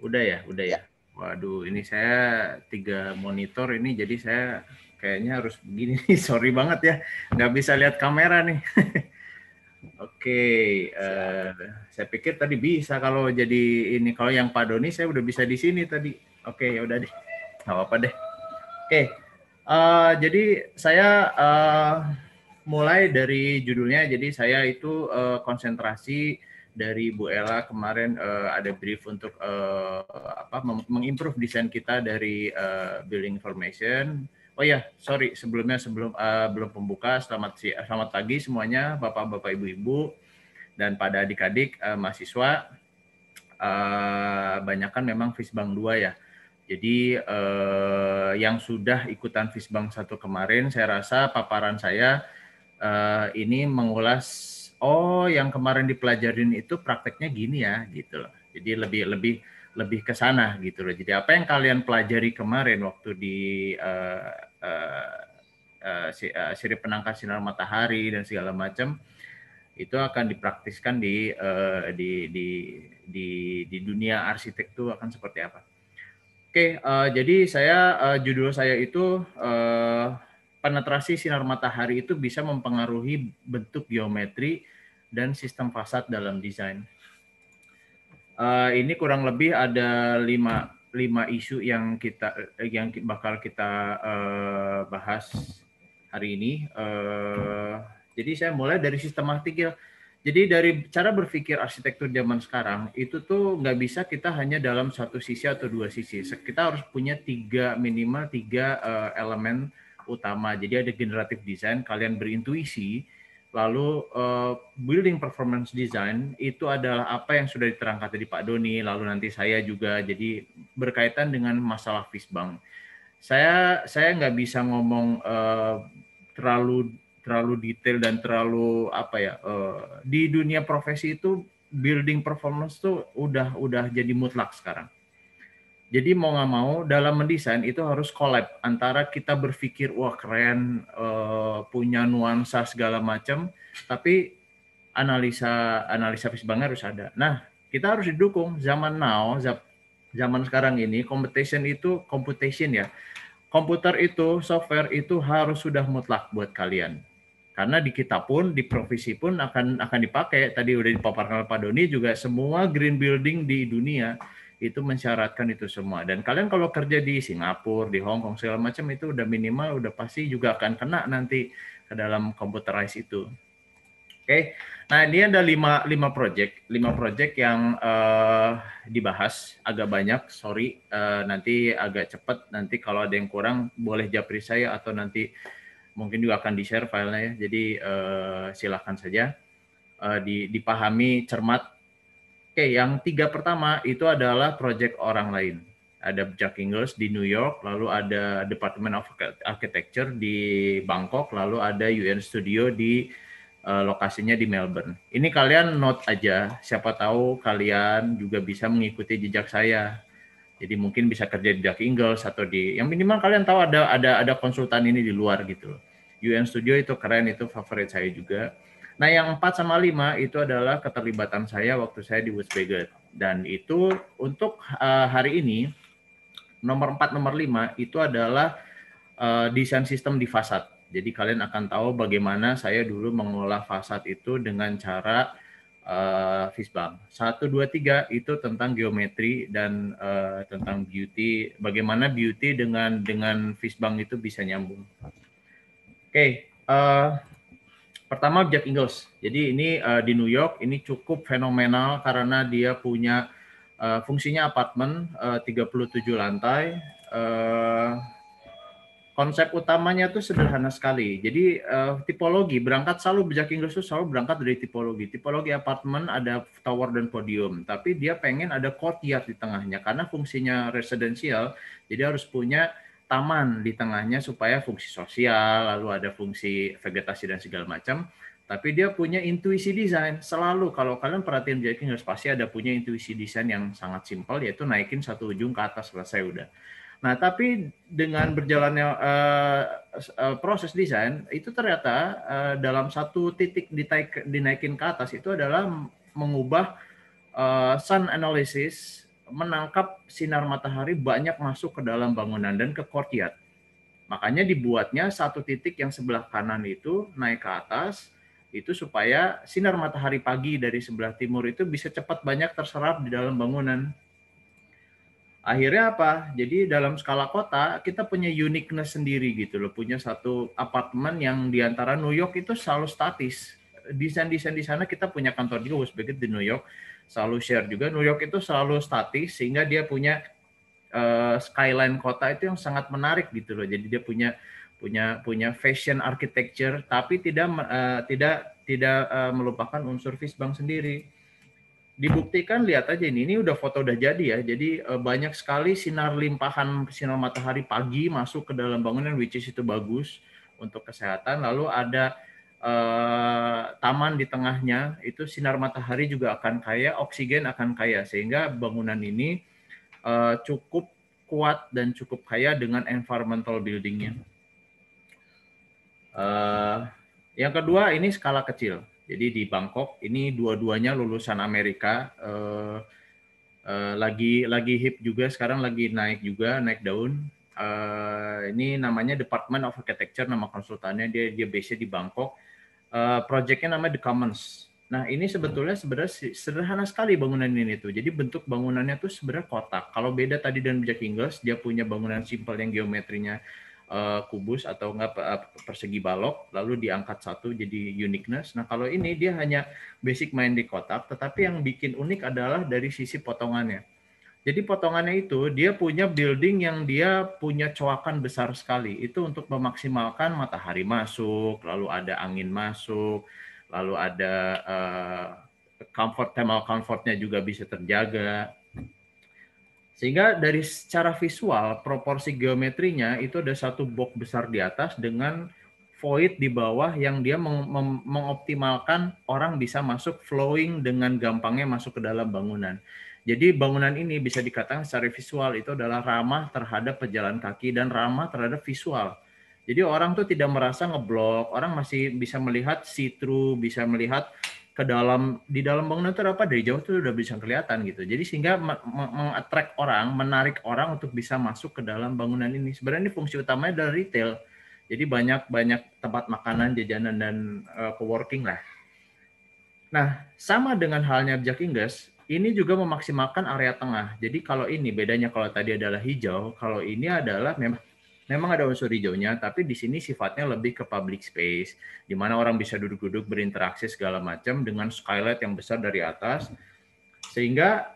udah ya udah ya, ya. waduh ini saya tiga monitor ini jadi saya kayaknya harus begini *laughs* nih sorry banget ya nggak bisa lihat kamera nih *laughs* Oke, okay. Eh, uh, saya pikir tadi bisa kalau jadi ini kalau yang Pak Doni saya udah bisa di sini tadi. Oke, okay, ya udah deh, nggak apa-apa deh. Oke, okay. Eh, jadi saya uh, mulai dari judulnya. Jadi saya itu uh, konsentrasi dari Bu Ella kemarin uh, ada brief untuk uh, apa mengimprove desain kita dari uh, building information. Oh ya, sorry sebelumnya sebelum uh, belum pembuka. Selamat si selamat pagi semuanya, bapak-bapak, ibu-ibu dan pada adik-adik uh, mahasiswa. Uh, banyak kan memang Fisbang dua ya. Jadi eh, yang sudah ikutan Fisbang satu kemarin, saya rasa paparan saya eh, ini mengulas oh yang kemarin dipelajarin itu prakteknya gini ya gitu loh. Jadi lebih lebih lebih ke sana gitu loh. Jadi apa yang kalian pelajari kemarin waktu di eh, eh, eh, eh siri penangkar sinar matahari dan segala macam itu akan dipraktiskan di, eh, di di di di dunia arsitektur akan seperti apa? Oke, uh, jadi saya uh, judul saya itu uh, penetrasi sinar matahari itu bisa mempengaruhi bentuk geometri dan sistem fasad dalam desain. Uh, ini kurang lebih ada lima, lima isu yang kita yang bakal kita uh, bahas hari ini. Uh, jadi saya mulai dari sistematik ya jadi dari cara berpikir arsitektur zaman sekarang itu tuh nggak bisa kita hanya dalam satu sisi atau dua sisi. Kita harus punya tiga minimal tiga uh, elemen utama. Jadi ada generatif design, kalian berintuisi, lalu uh, building performance design itu adalah apa yang sudah diterangkan tadi Pak Doni, lalu nanti saya juga jadi berkaitan dengan masalah Fisbang. Saya saya nggak bisa ngomong uh, terlalu terlalu detail dan terlalu apa ya uh, di dunia profesi itu building performance tuh udah udah jadi mutlak sekarang. Jadi mau nggak mau dalam mendesain itu harus collab antara kita berpikir wah keren uh, punya nuansa segala macam, tapi analisa analisa banget harus ada. Nah kita harus didukung zaman now zaman sekarang ini competition itu computation ya komputer itu software itu harus sudah mutlak buat kalian karena di kita pun di provinsi pun akan akan dipakai tadi udah dipaparkan oleh Pak Doni juga semua green building di dunia itu mensyaratkan itu semua dan kalian kalau kerja di Singapura di Hong Kong segala macam itu udah minimal udah pasti juga akan kena nanti ke dalam computerize itu oke okay. nah ini ada lima lima project lima project yang uh, dibahas agak banyak sorry uh, nanti agak cepat nanti kalau ada yang kurang boleh japri saya atau nanti mungkin juga akan di-share filenya ya. Jadi uh, eh, silahkan saja uh, dipahami cermat. Oke, yang tiga pertama itu adalah project orang lain. Ada Jack Ingles di New York, lalu ada Department of Architecture di Bangkok, lalu ada UN Studio di uh, lokasinya di Melbourne. Ini kalian note aja, siapa tahu kalian juga bisa mengikuti jejak saya. Jadi mungkin bisa kerja di Jack Ingles atau di yang minimal kalian tahu ada ada ada konsultan ini di luar gitu loh. UN Studio itu keren, itu favorit saya juga. Nah, yang 4 sama 5 itu adalah keterlibatan saya waktu saya di Bagot Dan itu untuk eh, hari ini, nomor 4, nomor 5 itu adalah eh, desain sistem di fasad. Jadi kalian akan tahu bagaimana saya dulu mengolah fasad itu dengan cara uh, Fisbam. 1, 2, 3 itu tentang geometri dan uh, tentang beauty. Bagaimana beauty dengan dengan Fisbam itu bisa nyambung okay. uh, eh, pertama Jack Ingles. Jadi ini uh, di New York ini cukup fenomenal karena dia punya uh, fungsinya apartemen uh, 37 lantai. Uh, konsep utamanya itu sederhana sekali. Jadi uh, tipologi berangkat selalu Jack Ingles itu selalu berangkat dari tipologi. Tipologi apartemen ada tower dan podium, tapi dia pengen ada courtyard di tengahnya karena fungsinya residensial. Jadi harus punya taman di tengahnya supaya fungsi sosial, lalu ada fungsi vegetasi dan segala macam. Tapi dia punya intuisi desain selalu. Kalau kalian perhatiin Jack harus pasti ada punya intuisi desain yang sangat simpel yaitu naikin satu ujung ke atas selesai udah. Nah, tapi dengan berjalannya uh, uh, proses desain itu ternyata uh, dalam satu titik ditaik, dinaikin ke atas itu adalah mengubah uh, sun analysis menangkap sinar matahari banyak masuk ke dalam bangunan dan ke courtyard. Makanya dibuatnya satu titik yang sebelah kanan itu naik ke atas itu supaya sinar matahari pagi dari sebelah timur itu bisa cepat banyak terserap di dalam bangunan. Akhirnya apa? Jadi dalam skala kota kita punya uniqueness sendiri gitu loh, punya satu apartemen yang di antara New York itu selalu statis. Desain-desain di sana kita punya kantor juga begitu di New York selalu share juga New York itu selalu statis sehingga dia punya uh, skyline kota itu yang sangat menarik gitu loh. Jadi dia punya punya punya fashion architecture tapi tidak uh, tidak tidak uh, melupakan unsur Fisbang sendiri. Dibuktikan lihat aja ini ini udah foto udah jadi ya. Jadi uh, banyak sekali sinar limpahan sinar matahari pagi masuk ke dalam bangunan which is itu bagus untuk kesehatan. Lalu ada Eh, taman di tengahnya itu sinar matahari juga akan kaya, oksigen akan kaya sehingga bangunan ini eh, cukup kuat dan cukup kaya dengan environmental buildingnya. Eh, yang kedua ini skala kecil. Jadi di Bangkok ini dua-duanya lulusan Amerika. Eh, eh lagi lagi hip juga sekarang lagi naik juga naik daun Eh, ini namanya Department of Architecture, nama konsultannya dia dia base di Bangkok. Uh, eh, Proyeknya namanya The Commons. Nah ini sebetulnya sebenarnya sederhana sekali bangunan ini tuh. Jadi bentuk bangunannya tuh sebenarnya kotak. Kalau beda tadi dengan Jack Ingles, dia punya bangunan simpel yang geometrinya uh, kubus atau enggak persegi balok, lalu diangkat satu jadi uniqueness. Nah kalau ini dia hanya basic main di kotak, tetapi yang bikin unik adalah dari sisi potongannya jadi potongannya itu dia punya building yang dia punya coakan besar sekali. Itu untuk memaksimalkan matahari masuk, lalu ada angin masuk, lalu ada uh, comfort thermal comfortnya juga bisa terjaga. Sehingga dari secara visual proporsi geometrinya itu ada satu box besar di atas dengan void di bawah yang dia meng meng mengoptimalkan orang bisa masuk flowing dengan gampangnya masuk ke dalam bangunan. Jadi bangunan ini bisa dikatakan secara visual itu adalah ramah terhadap pejalan kaki dan ramah terhadap visual. Jadi orang tuh tidak merasa ngeblok, orang masih bisa melihat see bisa melihat ke dalam di dalam bangunan itu apa dari jauh itu sudah bisa kelihatan gitu. Jadi sehingga mengattract orang, menarik orang untuk bisa masuk ke dalam bangunan ini. Sebenarnya ini fungsi utamanya adalah retail. Jadi banyak banyak tempat makanan, jajanan dan uh, co-working lah. Nah, sama dengan halnya Jack Inggris, ini juga memaksimalkan area tengah. Jadi kalau ini bedanya kalau tadi adalah hijau, kalau ini adalah memang memang ada unsur hijaunya, tapi di sini sifatnya lebih ke public space, di mana orang bisa duduk-duduk berinteraksi segala macam dengan skylight yang besar dari atas, sehingga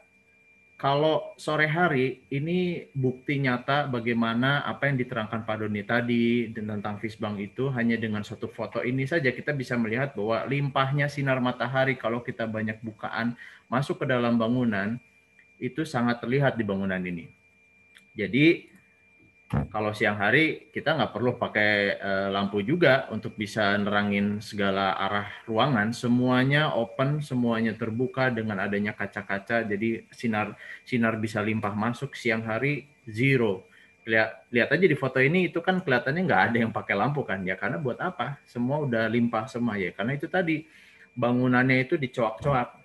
kalau sore hari ini bukti nyata bagaimana apa yang diterangkan Pak Doni tadi tentang Fisbang itu hanya dengan satu foto ini saja kita bisa melihat bahwa limpahnya sinar matahari kalau kita banyak bukaan masuk ke dalam bangunan itu sangat terlihat di bangunan ini. Jadi kalau siang hari kita nggak perlu pakai eh, lampu juga untuk bisa nerangin segala arah ruangan. Semuanya open, semuanya terbuka dengan adanya kaca-kaca. Jadi sinar sinar bisa limpah masuk siang hari zero. Lihat lihat aja di foto ini itu kan kelihatannya nggak ada yang pakai lampu kan ya karena buat apa? Semua udah limpah semua ya karena itu tadi bangunannya itu dicoak-coak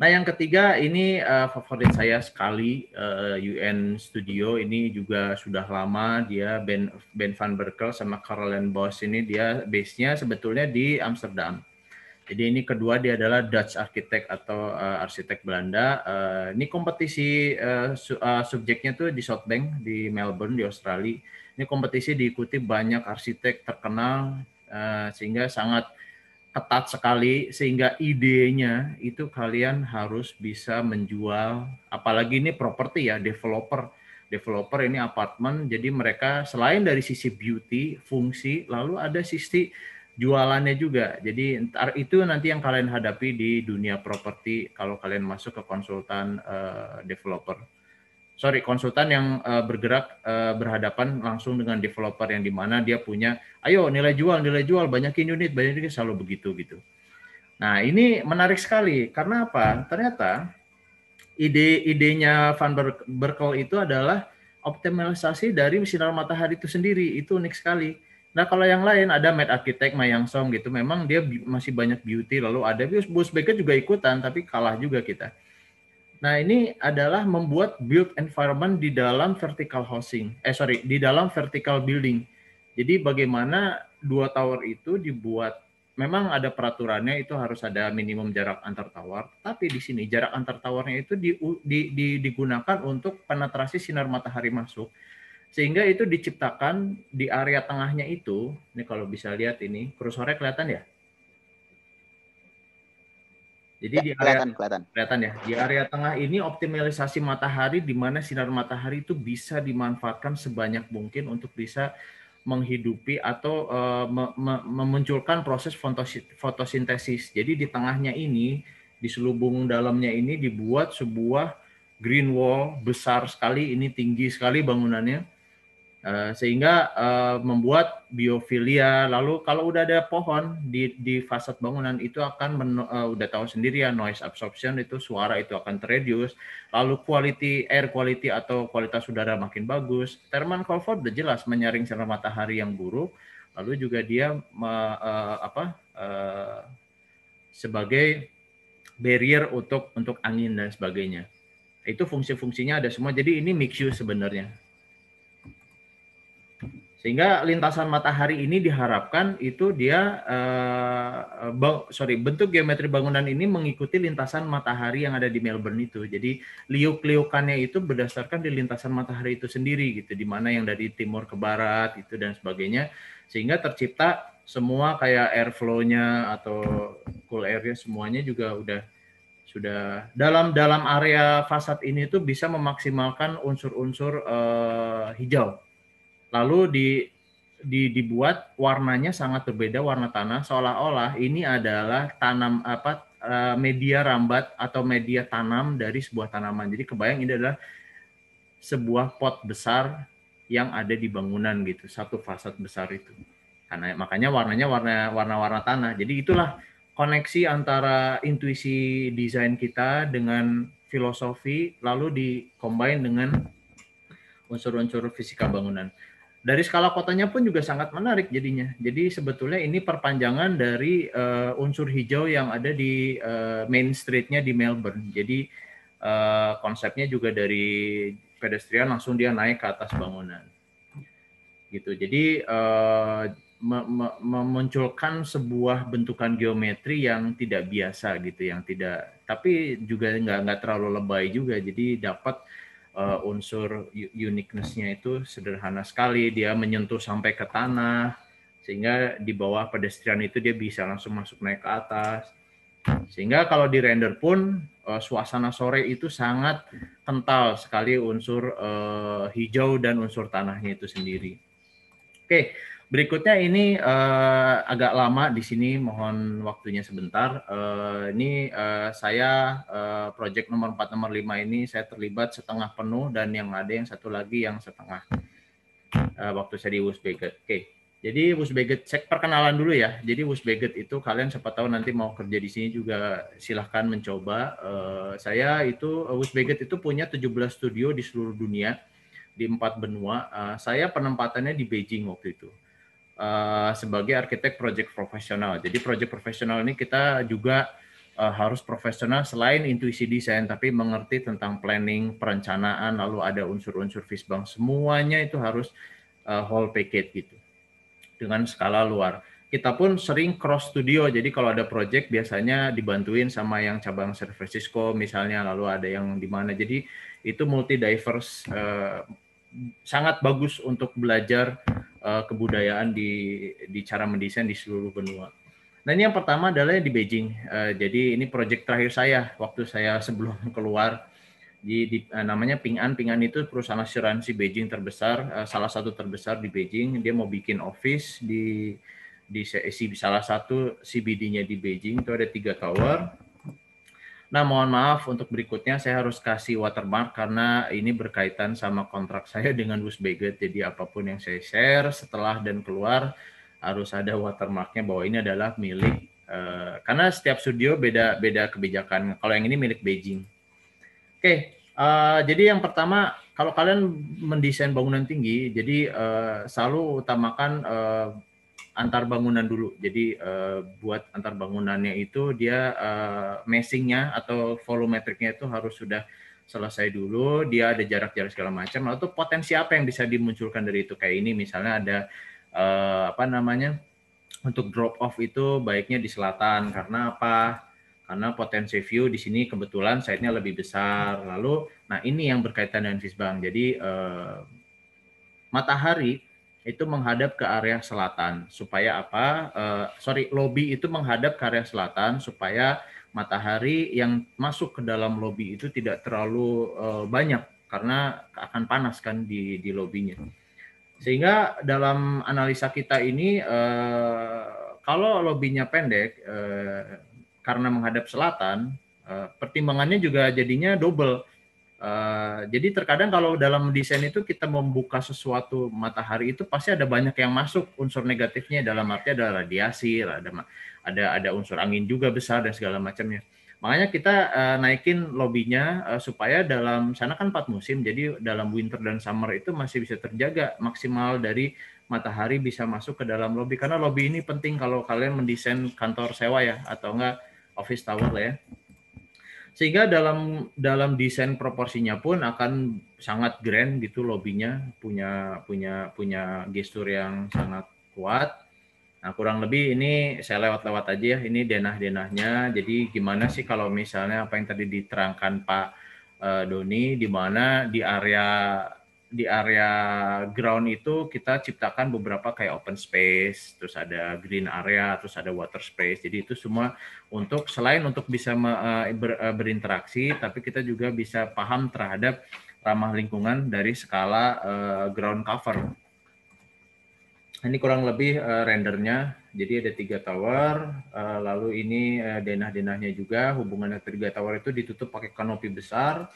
Nah, yang ketiga ini uh, favorit saya sekali uh, eh, UN Studio ini juga sudah lama dia Ben Ben van Berkel sama Caroline Boss ini dia base-nya sebetulnya di Amsterdam. Jadi ini kedua dia adalah Dutch architect atau uh, arsitek Belanda. Uh, ini kompetisi uh, su uh, subjeknya tuh di Bank di Melbourne di Australia. Ini kompetisi diikuti banyak arsitek terkenal uh, sehingga sangat ketat sekali sehingga idenya itu kalian harus bisa menjual apalagi ini properti ya developer developer ini apartemen jadi mereka selain dari sisi beauty fungsi lalu ada sisi jualannya juga jadi itu nanti yang kalian hadapi di dunia properti kalau kalian masuk ke konsultan uh, developer sorry konsultan yang uh, bergerak uh, berhadapan langsung dengan developer yang dimana dia punya ayo nilai jual nilai jual banyakin unit banyakin unit selalu begitu gitu nah ini menarik sekali karena apa ternyata ide-idenya Van Berkel itu adalah optimalisasi dari sinar matahari itu sendiri itu unik sekali Nah kalau yang lain ada Mad Architect, Mayang Song gitu, memang dia masih banyak beauty. Lalu ada bus Baker juga ikutan, tapi kalah juga kita. Nah, ini adalah membuat build environment di dalam vertical housing. Eh, sorry, di dalam vertical building. Jadi bagaimana dua tower itu dibuat, memang ada peraturannya itu harus ada minimum jarak antar tower, tapi di sini jarak antar towernya itu di, di, di, digunakan untuk penetrasi sinar matahari masuk. Sehingga itu diciptakan di area tengahnya itu, ini kalau bisa lihat ini, kursornya kelihatan ya? Jadi ya, di area kelihatan, kelihatan. kelihatan ya. Di area tengah ini optimalisasi matahari di mana sinar matahari itu bisa dimanfaatkan sebanyak mungkin untuk bisa menghidupi atau uh, me me memunculkan proses fotosintesis. Jadi di tengahnya ini, di selubung dalamnya ini dibuat sebuah green wall besar sekali, ini tinggi sekali bangunannya Eh, sehingga uh, membuat biofilia lalu kalau udah ada pohon di di fasad bangunan itu akan men, uh, eh, udah tahu sendiri ya noise absorption itu suara itu akan terreduce lalu quality air quality atau kualitas udara makin bagus Thermal comfort udah jelas menyaring sinar matahari yang buruk lalu juga dia uh, apa uh, sebagai barrier untuk untuk angin dan sebagainya itu fungsi-fungsinya ada semua jadi ini mix sebenarnya sehingga lintasan matahari ini diharapkan itu dia uh, eh, eh, bang, sorry bentuk geometri bangunan ini mengikuti lintasan matahari yang ada di Melbourne itu. Jadi liuk-liukannya itu berdasarkan di lintasan matahari itu sendiri gitu, di mana yang dari timur ke barat itu dan sebagainya. Sehingga tercipta semua kayak airflow-nya atau cool airnya semuanya juga udah sudah dalam dalam area fasad ini itu bisa memaksimalkan unsur-unsur uh, hijau lalu di, di dibuat warnanya sangat berbeda warna tanah seolah-olah ini adalah tanam apa eh, media rambat atau media tanam dari sebuah tanaman. Jadi kebayang ini adalah sebuah pot besar yang ada di bangunan gitu, satu fasad besar itu. Karena makanya warnanya warna warna-warna tanah. Jadi itulah koneksi antara intuisi desain kita dengan filosofi lalu dikombin dengan unsur-unsur fisika bangunan dari skala kotanya pun juga sangat menarik jadinya. Jadi sebetulnya ini perpanjangan dari uh, unsur hijau yang ada di uh, main streetnya di Melbourne. Jadi uh, konsepnya juga dari pedestrian langsung dia naik ke atas bangunan. Gitu. Jadi uh, memunculkan sebuah bentukan geometri yang tidak biasa gitu, yang tidak tapi juga nggak nggak terlalu lebay juga. Jadi dapat uh, unsur nya itu sederhana sekali. Dia menyentuh sampai ke tanah, sehingga di bawah pedestrian itu dia bisa langsung masuk naik ke atas. Sehingga kalau di render pun uh, suasana sore itu sangat kental sekali unsur uh, hijau dan unsur tanahnya itu sendiri. Oke, okay. Berikutnya ini uh, agak lama di sini, mohon waktunya sebentar. Uh, ini uh, saya uh, project nomor 4, nomor 5 ini saya terlibat setengah penuh dan yang ada yang satu lagi yang setengah uh, waktu saya di Wusbeget. Oke, okay. jadi Wusbeget cek perkenalan dulu ya. Jadi Wusbeget itu kalian siapa tahu nanti mau kerja di sini juga silahkan mencoba. Uh, saya itu, Wusbeget itu punya 17 studio di seluruh dunia di empat benua. saya penempatannya di Beijing waktu itu. Eh, sebagai arsitek project profesional. Jadi project profesional ini kita juga uh, harus profesional selain intuisi desain tapi mengerti tentang planning, perencanaan, lalu ada unsur-unsur fisbang semuanya itu harus uh, whole package gitu. Dengan skala luar. Kita pun sering cross studio. Jadi kalau ada project biasanya dibantuin sama yang cabang San Francisco misalnya lalu ada yang di mana. Jadi itu multi diverse uh, sangat bagus untuk belajar uh, kebudayaan di di cara mendesain di seluruh benua. Nah ini yang pertama adalah di Beijing. Uh, jadi ini proyek terakhir saya waktu saya *laughs* sebelum keluar di, di uh, namanya Ping An. Ping An itu perusahaan asuransi Beijing terbesar, uh, salah satu terbesar di Beijing. Dia mau bikin office di di salah satu CBD-nya di Beijing itu ada tiga tower Nah, mohon maaf untuk berikutnya saya harus kasih watermark karena ini berkaitan sama kontrak saya dengan Wuzbeget. Jadi apapun yang saya share setelah dan keluar harus ada watermarknya bahwa ini adalah milik uh, karena setiap studio beda beda kebijakan. Kalau yang ini milik Beijing. Oke, okay, eh, jadi yang pertama kalau kalian mendesain bangunan tinggi, jadi uh, selalu utamakan uh, antar bangunan dulu. Jadi uh, buat antar bangunannya itu dia uh, eh, meshingnya atau volumetriknya itu harus sudah selesai dulu. Dia ada jarak-jarak segala macam. Lalu potensi apa yang bisa dimunculkan dari itu kayak ini misalnya ada uh, apa namanya untuk drop off itu baiknya di selatan karena apa? Karena potensi view di sini kebetulan site lebih besar. Lalu nah ini yang berkaitan dengan visbang. Jadi uh, matahari itu menghadap ke area selatan supaya apa? Uh, sorry, lobi itu menghadap ke area selatan supaya matahari yang masuk ke dalam lobi itu tidak terlalu uh, banyak karena akan panas kan di di lobinya Sehingga dalam analisa kita ini uh, kalau lobinya pendek uh, karena menghadap selatan, uh, pertimbangannya juga jadinya double Uh, jadi terkadang kalau dalam desain itu kita membuka sesuatu matahari itu pasti ada banyak yang masuk unsur negatifnya dalam arti ada radiasi, ada ada ada unsur angin juga besar dan segala macamnya. Makanya kita uh, naikin lobbynya uh, supaya dalam sana kan empat musim, jadi dalam winter dan summer itu masih bisa terjaga maksimal dari matahari bisa masuk ke dalam lobby karena lobby ini penting kalau kalian mendesain kantor sewa ya atau enggak office tower lah ya sehingga dalam dalam desain proporsinya pun akan sangat grand gitu lobbynya punya punya punya gestur yang sangat kuat nah kurang lebih ini saya lewat-lewat aja ya ini denah-denahnya jadi gimana sih kalau misalnya apa yang tadi diterangkan Pak eh, Doni di mana di area di area ground itu kita ciptakan beberapa kayak open space, terus ada green area, terus ada water space. Jadi itu semua untuk selain untuk bisa eh, eh, berinteraksi, tapi kita juga bisa paham terhadap ramah lingkungan dari skala eh, ground cover. Ini kurang lebih rendernya. Jadi ada tiga tower, lalu ini denah-denahnya juga. Hubungannya tiga tower itu ditutup pakai kanopi besar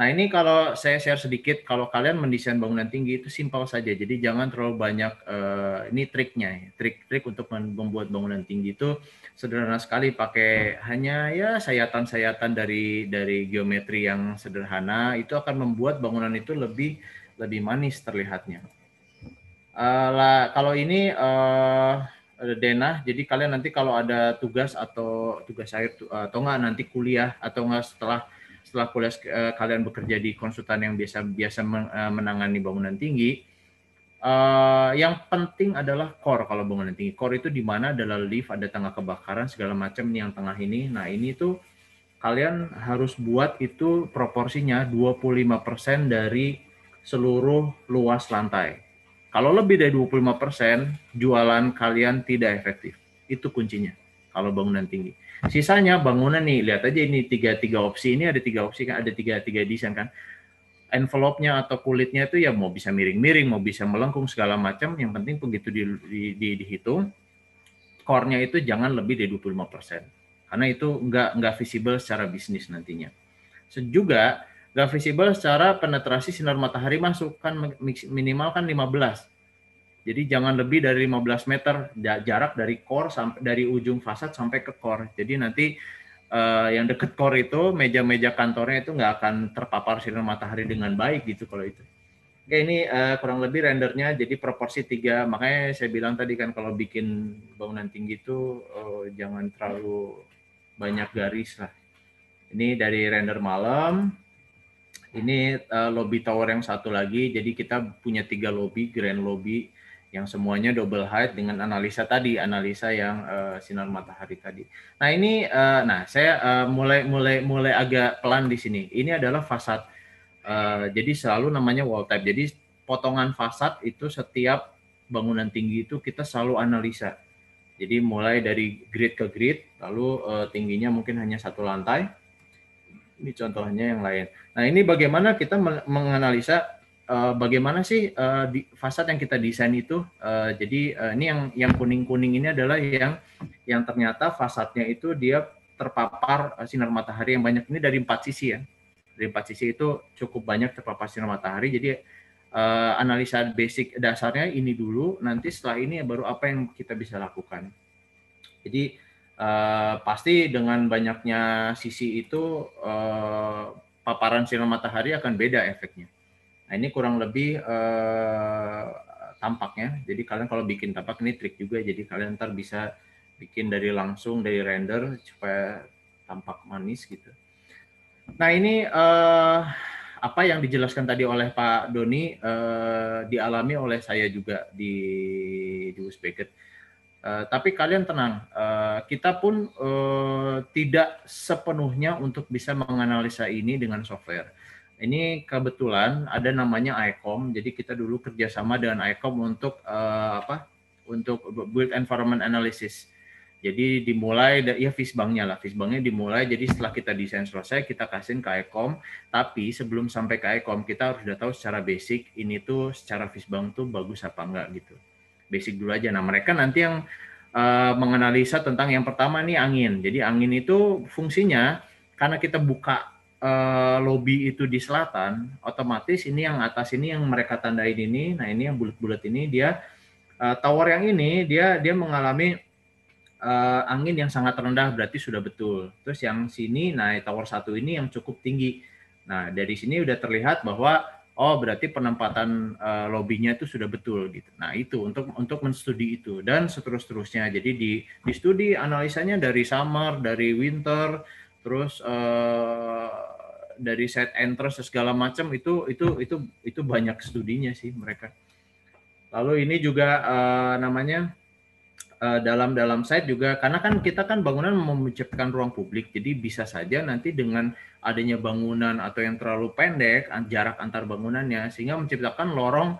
Nah ini kalau saya share sedikit, kalau kalian mendesain bangunan tinggi itu simpel saja. Jadi jangan terlalu banyak, uh, ini triknya, trik-trik ya. untuk membuat bangunan tinggi itu sederhana sekali pakai hanya ya sayatan-sayatan dari dari geometri yang sederhana itu akan membuat bangunan itu lebih lebih manis terlihatnya. Uh, eh, lah, kalau ini uh, eh, denah. Jadi kalian nanti kalau ada tugas atau tugas air atau enggak nanti kuliah atau enggak setelah setelah kuliah eh, kalian bekerja di konsultan yang biasa biasa eh, menangani bangunan tinggi uh, yang penting adalah core kalau bangunan tinggi core itu di mana adalah lift ada tengah kebakaran segala macam yang tengah ini nah ini tuh kalian harus buat itu proporsinya 25% dari seluruh luas lantai kalau lebih dari 25% jualan kalian tidak efektif itu kuncinya kalau bangunan tinggi Sisanya bangunan nih, lihat aja ini tiga tiga opsi ini ada tiga opsi kan, ada tiga tiga desain kan. envelopnya atau kulitnya itu ya mau bisa miring-miring, mau bisa melengkung segala macam. Yang penting begitu di, di, di, dihitung, core itu jangan lebih dari 25%. persen Karena itu nggak nggak visible secara bisnis nantinya. So, juga nggak visible secara penetrasi sinar matahari masuk kan minimal kan 15 jadi jangan lebih dari 15 meter jarak dari core sampai dari ujung fasad sampai ke core. Jadi nanti uh, yang deket core itu meja-meja kantornya itu nggak akan terpapar sinar matahari dengan baik gitu kalau itu. Oke ini uh, kurang lebih rendernya jadi proporsi tiga makanya saya bilang tadi kan kalau bikin bangunan tinggi itu uh, jangan terlalu banyak garis lah. Ini dari render malam. Ini uh, lobby tower yang satu lagi. Jadi kita punya tiga lobby, grand lobby, yang semuanya double height dengan analisa tadi, analisa yang uh, sinar matahari tadi. Nah ini, uh, nah saya uh, mulai mulai mulai agak pelan di sini. Ini adalah fasad, uh, jadi selalu namanya wall type. Jadi potongan fasad itu setiap bangunan tinggi itu kita selalu analisa. Jadi mulai dari grid ke grid, lalu uh, tingginya mungkin hanya satu lantai. Ini contohnya yang lain. Nah ini bagaimana kita menganalisa uh, bagaimana sih uh, di fasad yang kita desain itu? Uh, jadi uh, ini yang yang kuning-kuning ini adalah yang yang ternyata fasadnya itu dia terpapar uh, sinar matahari yang banyak ini dari empat sisi ya. Dari empat sisi itu cukup banyak terpapar sinar matahari. Jadi uh, analisa basic dasarnya ini dulu. Nanti setelah ini baru apa yang kita bisa lakukan. Jadi uh, pasti dengan banyaknya sisi itu uh, paparan sinar matahari akan beda efeknya Nah, ini kurang lebih uh, tampaknya. Jadi kalian kalau bikin tampak ini trik juga. Jadi kalian ntar bisa bikin dari langsung dari render supaya tampak manis gitu. Nah ini uh, apa yang dijelaskan tadi oleh Pak Doni uh, dialami oleh saya juga di di Uzbeket. Uh, tapi kalian tenang, uh, kita pun uh, tidak sepenuhnya untuk bisa menganalisa ini dengan software ini kebetulan ada namanya ICOM. Jadi kita dulu kerjasama dengan ICOM untuk uh, apa? Untuk build environment analysis. Jadi dimulai ya Fisbangnya lah, Fisbangnya dimulai. Jadi setelah kita desain selesai, kita kasihin ke ICOM. Tapi sebelum sampai ke ICOM, kita harus udah tahu secara basic ini tuh secara Fisbang tuh bagus apa enggak gitu. Basic dulu aja. Nah mereka nanti yang uh, menganalisa tentang yang pertama nih angin. Jadi angin itu fungsinya karena kita buka uh, lobby itu di selatan, otomatis ini yang atas ini yang mereka tandain ini, nah ini yang bulat-bulat ini dia uh, eh, tower yang ini dia dia mengalami uh, angin yang sangat rendah berarti sudah betul. Terus yang sini nah tower satu ini yang cukup tinggi. Nah, dari sini sudah terlihat bahwa oh berarti penempatan uh, lobbynya itu sudah betul gitu. Nah, itu untuk untuk menstudi itu dan seterus-terusnya. Jadi di di studi analisanya dari summer, dari winter, terus uh, dari set entrance segala macam itu itu itu itu banyak studinya sih mereka lalu ini juga uh, namanya uh, dalam dalam site juga karena kan kita kan bangunan menciptakan ruang publik jadi bisa saja nanti dengan adanya bangunan atau yang terlalu pendek jarak antar bangunannya sehingga menciptakan lorong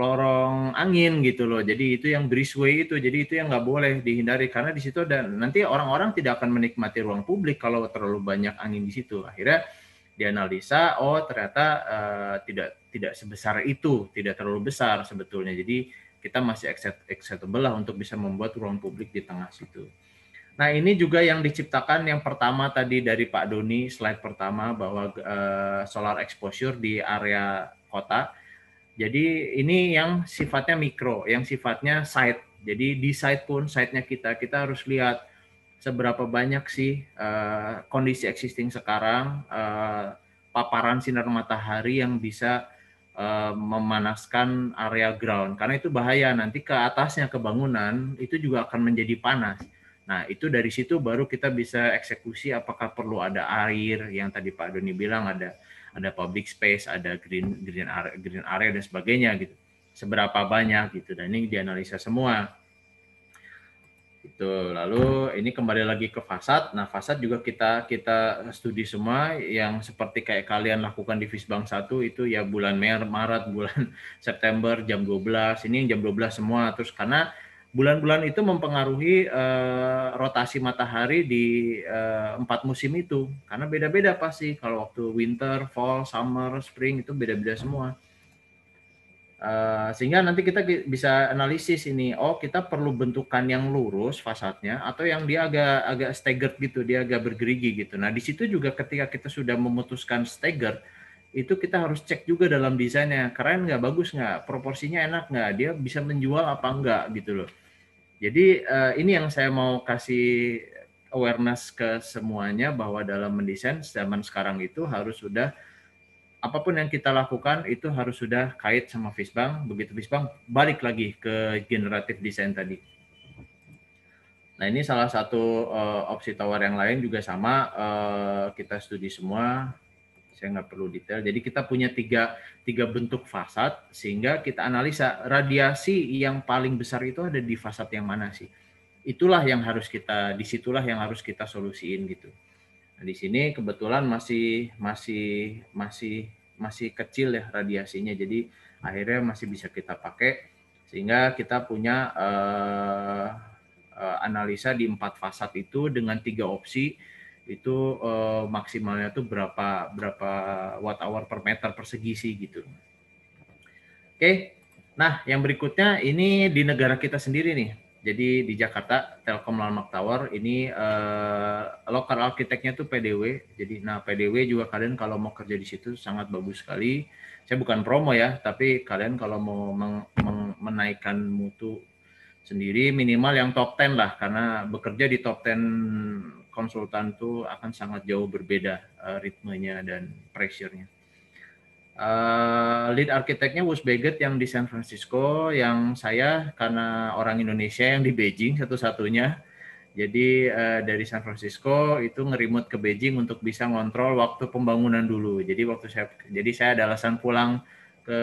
lorong angin gitu loh. Jadi itu yang breezeway itu, jadi itu yang nggak boleh dihindari karena di situ ada nanti orang-orang tidak akan menikmati ruang publik kalau terlalu banyak angin di situ. Akhirnya dianalisa, oh ternyata uh, tidak tidak sebesar itu, tidak terlalu besar sebetulnya. Jadi kita masih accept, acceptable lah untuk bisa membuat ruang publik di tengah situ. Nah ini juga yang diciptakan yang pertama tadi dari Pak Doni slide pertama bahwa uh, solar exposure di area kota jadi ini yang sifatnya mikro, yang sifatnya site. Jadi di site pun site-nya kita kita harus lihat seberapa banyak sih uh, kondisi existing sekarang uh, paparan sinar matahari yang bisa uh, memanaskan area ground karena itu bahaya nanti ke atasnya ke bangunan itu juga akan menjadi panas. Nah, itu dari situ baru kita bisa eksekusi apakah perlu ada air yang tadi Pak Doni bilang ada ada public space, ada green green area, green area dan sebagainya gitu. Seberapa banyak gitu dan ini dianalisa semua. Itu lalu ini kembali lagi ke fasad. Nah, fasad juga kita kita studi semua yang seperti kayak kalian lakukan di Fisbang 1 itu ya bulan Maret, Maret, bulan *laughs* September jam 12. Ini jam 12 semua terus karena bulan-bulan itu mempengaruhi uh, rotasi matahari di uh, empat musim itu karena beda-beda pasti kalau waktu winter, fall, summer, spring itu beda-beda semua. Uh, sehingga nanti kita bisa analisis ini, oh kita perlu bentukan yang lurus fasadnya atau yang dia agak agak staggered gitu, dia agak bergerigi gitu. Nah di situ juga ketika kita sudah memutuskan staggered, itu kita harus cek juga dalam desainnya keren nggak bagus nggak proporsinya enak nggak dia bisa menjual apa enggak gitu loh jadi uh, ini yang saya mau kasih awareness ke semuanya bahwa dalam mendesain zaman sekarang itu harus sudah apapun yang kita lakukan itu harus sudah kait sama Fisbang begitu Fisbang balik lagi ke generatif desain tadi Nah ini salah satu uh, opsi tawar yang lain juga sama uh, kita studi semua saya nggak perlu detail. Jadi kita punya tiga, tiga bentuk fasad sehingga kita analisa radiasi yang paling besar itu ada di fasad yang mana sih. Itulah yang harus kita, disitulah yang harus kita solusiin gitu. Nah, di sini kebetulan masih masih masih masih kecil ya radiasinya, jadi akhirnya masih bisa kita pakai sehingga kita punya uh, uh, analisa di empat fasad itu dengan tiga opsi itu uh, maksimalnya tuh berapa berapa watt hour per meter persegi sih gitu. Oke. Nah, yang berikutnya ini di negara kita sendiri nih. Jadi di Jakarta Telkom Landmark Tower ini uh, lokal arsiteknya tuh PDW. Jadi nah PDW juga kalian kalau mau kerja di situ sangat bagus sekali. Saya bukan promo ya, tapi kalian kalau mau meng, meng, menaikkan mutu sendiri minimal yang top 10 lah karena bekerja di top 10 konsultan tuh akan sangat jauh berbeda uh, ritmenya dan pressure-nya. Uh, lead arsiteknya Wes Beget yang di San Francisco, yang saya karena orang Indonesia yang di Beijing satu-satunya. Jadi uh, dari San Francisco itu ngerimut ke Beijing untuk bisa ngontrol waktu pembangunan dulu. Jadi waktu saya jadi saya ada alasan pulang ke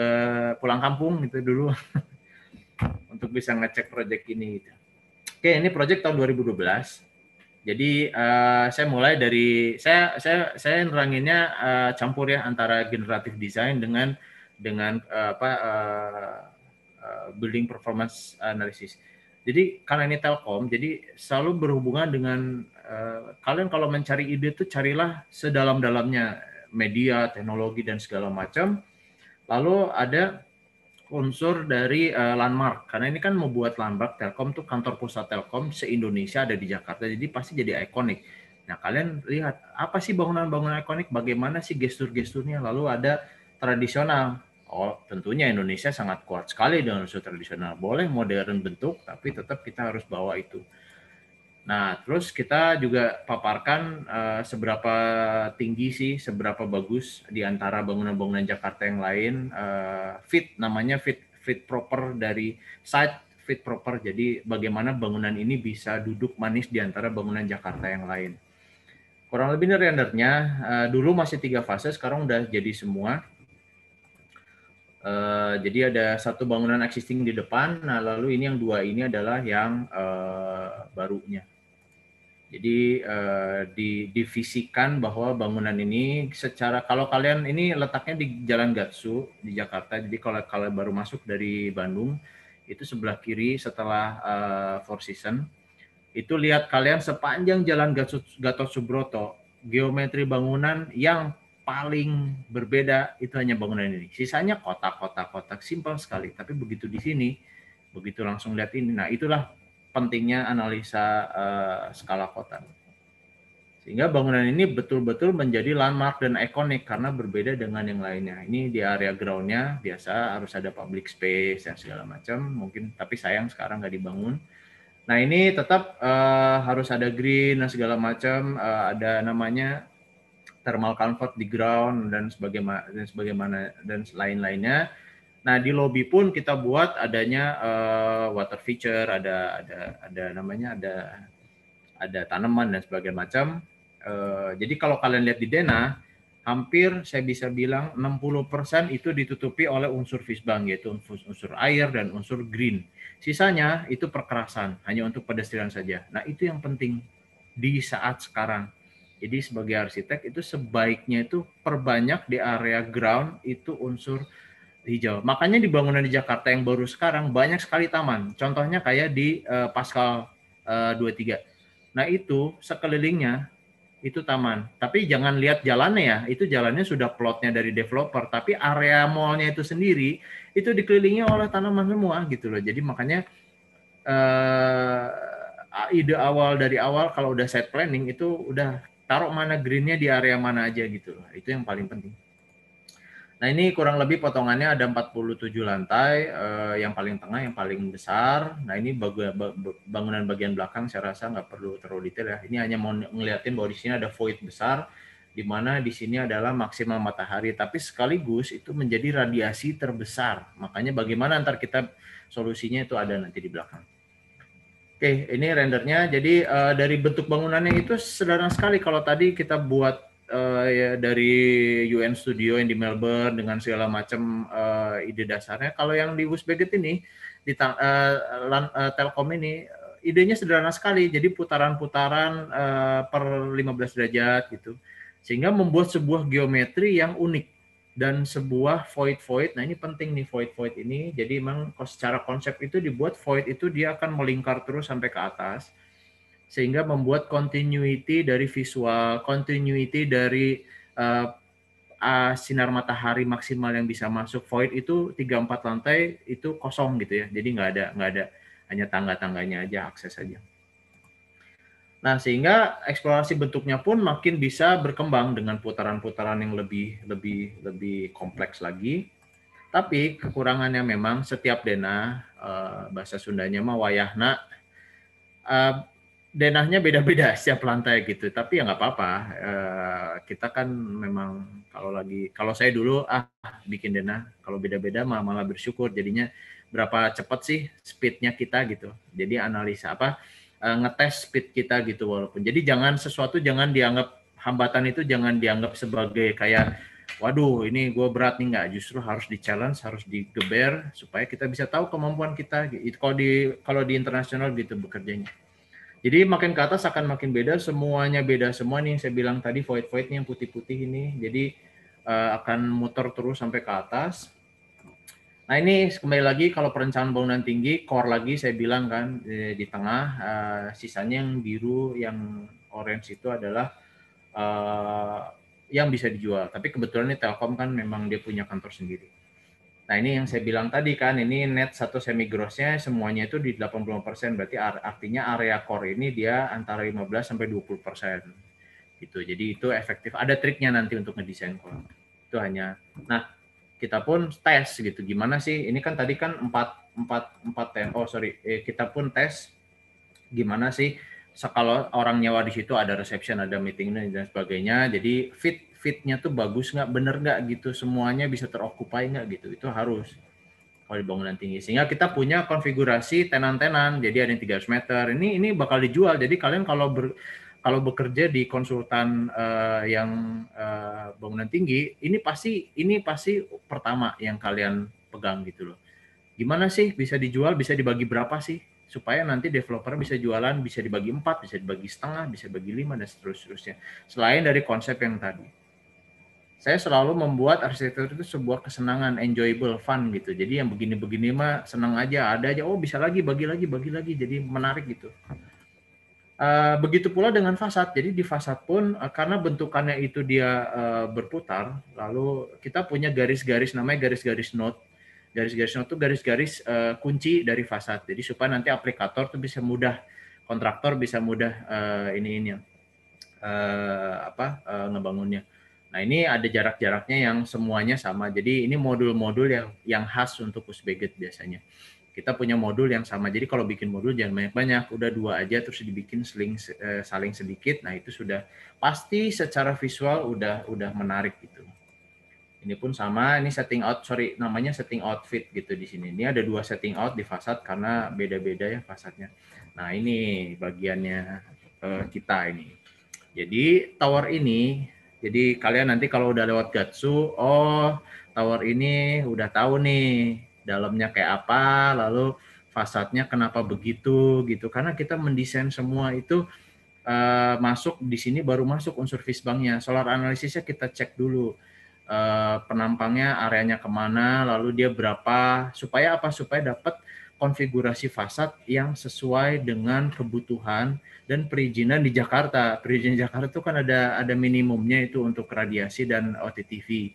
pulang kampung itu dulu *laughs* untuk bisa ngecek proyek ini gitu. Oke, ini proyek tahun 2012. Jadi uh, saya mulai dari saya saya saya neranginnya uh, eh, campur ya antara generatif design dengan dengan uh, apa uh, uh, building performance analysis. Jadi karena ini Telkom, jadi selalu berhubungan dengan uh, kalian kalau mencari ide itu carilah sedalam-dalamnya media, teknologi dan segala macam. Lalu ada unsur dari uh, landmark karena ini kan mau buat landmark Telkom tuh kantor pusat Telkom se-Indonesia ada di Jakarta jadi pasti jadi ikonik. Nah, kalian lihat apa sih bangunan-bangunan ikonik, bagaimana sih gestur-gesturnya? Lalu ada tradisional. Oh, tentunya Indonesia sangat kuat sekali dengan unsur tradisional. Boleh modern bentuk tapi tetap kita harus bawa itu. Nah, terus kita juga paparkan uh, seberapa tinggi sih, seberapa bagus di antara bangunan-bangunan Jakarta yang lain uh, fit namanya fit fit proper dari site fit proper. Jadi bagaimana bangunan ini bisa duduk manis di antara bangunan Jakarta yang lain. Kurang lebih rendernya uh, dulu masih tiga fase, sekarang udah jadi semua. Uh, jadi ada satu bangunan existing di depan, nah lalu ini yang dua ini adalah yang uh, barunya. Jadi uh, di, divisikan bahwa bangunan ini secara kalau kalian ini letaknya di Jalan Gatsu di Jakarta. Jadi kalau kalian baru masuk dari Bandung itu sebelah kiri setelah uh, Four Season itu lihat kalian sepanjang Jalan Gatsu, Gatot Subroto geometri bangunan yang paling berbeda itu hanya bangunan ini. Sisanya kotak-kotak-kotak simpel sekali. Tapi begitu di sini begitu langsung lihat ini, nah itulah pentingnya analisa eh, skala kota. Sehingga bangunan ini betul-betul menjadi landmark dan ikonik karena berbeda dengan yang lainnya. Ini di area groundnya biasa harus ada public space dan segala macam. Mungkin tapi sayang sekarang nggak dibangun. Nah ini tetap uh, harus ada green dan segala macam. Uh, ada namanya thermal comfort di ground dan sebagaimana dan sebagaimana dan lain-lainnya Nah di lobby pun kita buat adanya uh, water feature, ada ada ada namanya ada ada tanaman dan sebagainya macam. Uh, jadi kalau kalian lihat di Dena, hampir saya bisa bilang 60% itu ditutupi oleh unsur fishbang yaitu unsur air dan unsur green. Sisanya itu perkerasan hanya untuk pedestrian saja. Nah itu yang penting di saat sekarang. Jadi sebagai arsitek itu sebaiknya itu perbanyak di area ground itu unsur hijau. Makanya di bangunan di Jakarta yang baru sekarang banyak sekali taman. Contohnya kayak di uh, Pascal uh, eh, 23. Nah, itu sekelilingnya itu taman. Tapi jangan lihat jalannya ya, itu jalannya sudah plotnya dari developer, tapi area mallnya itu sendiri itu dikelilingi oleh tanaman semua gitu loh. Jadi makanya uh, ide awal dari awal kalau udah set planning itu udah taruh mana greennya di area mana aja gitu loh. Itu yang paling penting. Nah ini kurang lebih potongannya ada 47 lantai, eh, yang paling tengah, yang paling besar. Nah ini bangunan bagian belakang saya rasa nggak perlu terlalu detail ya. Ini hanya mau ngeliatin bahwa di sini ada void besar, di mana di sini adalah maksimal matahari, tapi sekaligus itu menjadi radiasi terbesar. Makanya bagaimana antar kita solusinya itu ada nanti di belakang. Oke, ini rendernya. Jadi eh, dari bentuk bangunannya itu sederhana sekali. Kalau tadi kita buat uh, ya dari UN Studio yang di Melbourne dengan segala macam uh, ide dasarnya. Kalau yang di Uzbeket ini di uh, uh, Telkom ini idenya sederhana sekali. Jadi putaran-putaran uh, per 15 derajat gitu. Sehingga membuat sebuah geometri yang unik dan sebuah void void. Nah ini penting nih void void ini. Jadi memang secara konsep itu dibuat void itu dia akan melingkar terus sampai ke atas sehingga membuat continuity dari visual, continuity dari uh, uh, sinar matahari maksimal yang bisa masuk void itu tiga empat lantai itu kosong gitu ya. Jadi nggak ada nggak ada hanya tangga-tangganya aja akses aja. Nah, sehingga eksplorasi bentuknya pun makin bisa berkembang dengan putaran-putaran yang lebih lebih lebih kompleks lagi. Tapi kekurangannya memang setiap dena uh, bahasa Sundanya mah wayahna uh, denahnya beda-beda siap *laughs* lantai gitu tapi ya nggak apa-apa uh, kita kan memang kalau lagi kalau saya dulu ah bikin denah kalau beda-beda malah, malah bersyukur jadinya berapa cepat sih speednya kita gitu jadi analisa apa uh, ngetes speed kita gitu walaupun jadi jangan sesuatu jangan dianggap hambatan itu jangan dianggap sebagai kayak waduh ini gue berat nih nggak justru harus di challenge harus digeber supaya kita bisa tahu kemampuan kita gitu. kalau di kalau di internasional gitu bekerjanya jadi makin ke atas akan makin beda, semuanya beda semua nih saya bilang tadi void voidnya yang putih-putih ini. Jadi uh, akan muter terus sampai ke atas. Nah ini kembali lagi kalau perencanaan bangunan tinggi, core lagi saya bilang kan di, di tengah, uh, sisanya yang biru, yang orange itu adalah uh, yang bisa dijual. Tapi kebetulan ini Telkom kan memang dia punya kantor sendiri. Nah ini yang saya bilang tadi kan, ini net satu semi grossnya semuanya itu di 80 persen, berarti artinya area core ini dia antara 15 sampai 20 persen. Gitu. Jadi itu efektif. Ada triknya nanti untuk ngedesain core. Itu hanya. Nah kita pun tes gitu. Gimana sih? Ini kan tadi kan 4 4 4 tem. Oh sorry, eh, kita pun tes gimana sih kalau orang nyawa di situ ada reception, ada meeting dan sebagainya. Jadi fit fitnya tuh bagus nggak bener nggak gitu semuanya bisa terokupai nggak gitu itu harus kalau di bangunan tinggi sehingga kita punya konfigurasi tenan-tenan jadi ada yang 300 meter ini ini bakal dijual jadi kalian kalau ber, kalau bekerja di konsultan uh, yang uh, bangunan tinggi ini pasti ini pasti pertama yang kalian pegang gitu loh gimana sih bisa dijual bisa dibagi berapa sih supaya nanti developer bisa jualan bisa dibagi empat bisa dibagi setengah bisa dibagi lima dan seterusnya selain dari konsep yang tadi saya selalu membuat arsitektur itu sebuah kesenangan, enjoyable, fun gitu. Jadi yang begini-begini mah senang aja, ada aja, oh bisa lagi, bagi lagi, bagi lagi, jadi menarik gitu. Eh, begitu pula dengan fasad. Jadi di fasad pun eh, karena bentukannya itu dia eh, berputar, lalu kita punya garis-garis namanya garis-garis note. Garis-garis note itu garis-garis kunci dari fasad. Jadi supaya nanti aplikator tuh bisa mudah, kontraktor bisa mudah ini ini uh, apa ngebangunnya. Nah ini ada jarak-jaraknya yang semuanya sama. Jadi ini modul-modul yang yang khas untuk baget biasanya. Kita punya modul yang sama. Jadi kalau bikin modul jangan banyak-banyak. Udah dua aja terus dibikin seling, eh, saling sedikit. Nah itu sudah pasti secara visual udah udah menarik gitu. Ini pun sama. Ini setting out sorry namanya setting outfit gitu di sini. Ini ada dua setting out di fasad karena beda-beda ya fasadnya. Nah ini bagiannya eh, kita ini. Jadi tower ini jadi kalian nanti kalau udah lewat Gatsu, oh tower ini udah tahu nih dalamnya kayak apa, lalu fasadnya kenapa begitu gitu. Karena kita mendesain semua itu uh, masuk di sini baru masuk unsur visbangnya. Solar analisisnya kita cek dulu uh, penampangnya areanya kemana, lalu dia berapa, supaya apa supaya dapat konfigurasi fasad yang sesuai dengan kebutuhan dan perizinan di Jakarta. Perizinan Jakarta itu kan ada ada minimumnya itu untuk radiasi dan OTTV.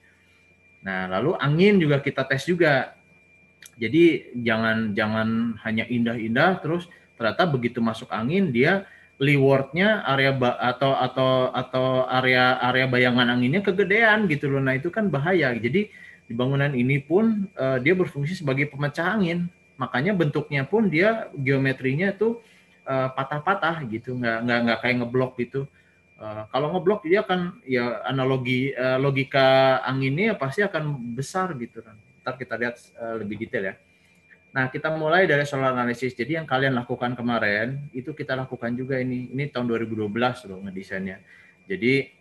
Nah, lalu angin juga kita tes juga. Jadi jangan jangan hanya indah-indah terus ternyata begitu masuk angin dia leewardnya area atau atau atau area area bayangan anginnya kegedean gitu loh. Nah, itu kan bahaya. Jadi di bangunan ini pun uh, dia berfungsi sebagai pemecah angin makanya bentuknya pun dia geometrinya tuh patah eh, patah-patah gitu nggak nggak nggak kayak ngeblok gitu uh, kalau ngeblok dia akan ya analogi uh, logika anginnya pasti akan besar gitu kan ntar kita lihat uh, lebih detail ya nah kita mulai dari solar analisis jadi yang kalian lakukan kemarin itu kita lakukan juga ini ini tahun 2012 loh ngedesainnya jadi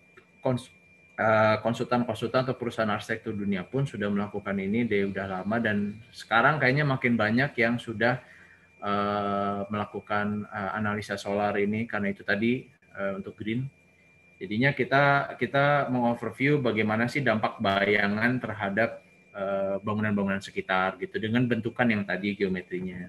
Eh, konsultan-konsultan atau perusahaan arsitektur dunia pun sudah melakukan ini dari udah lama dan sekarang kayaknya makin banyak yang sudah eh, melakukan eh, analisa solar ini karena itu tadi untuk green. Jadinya kita kita mengoverview bagaimana sih dampak bayangan terhadap bangunan-bangunan sekitar gitu dengan bentukan yang tadi geometrinya.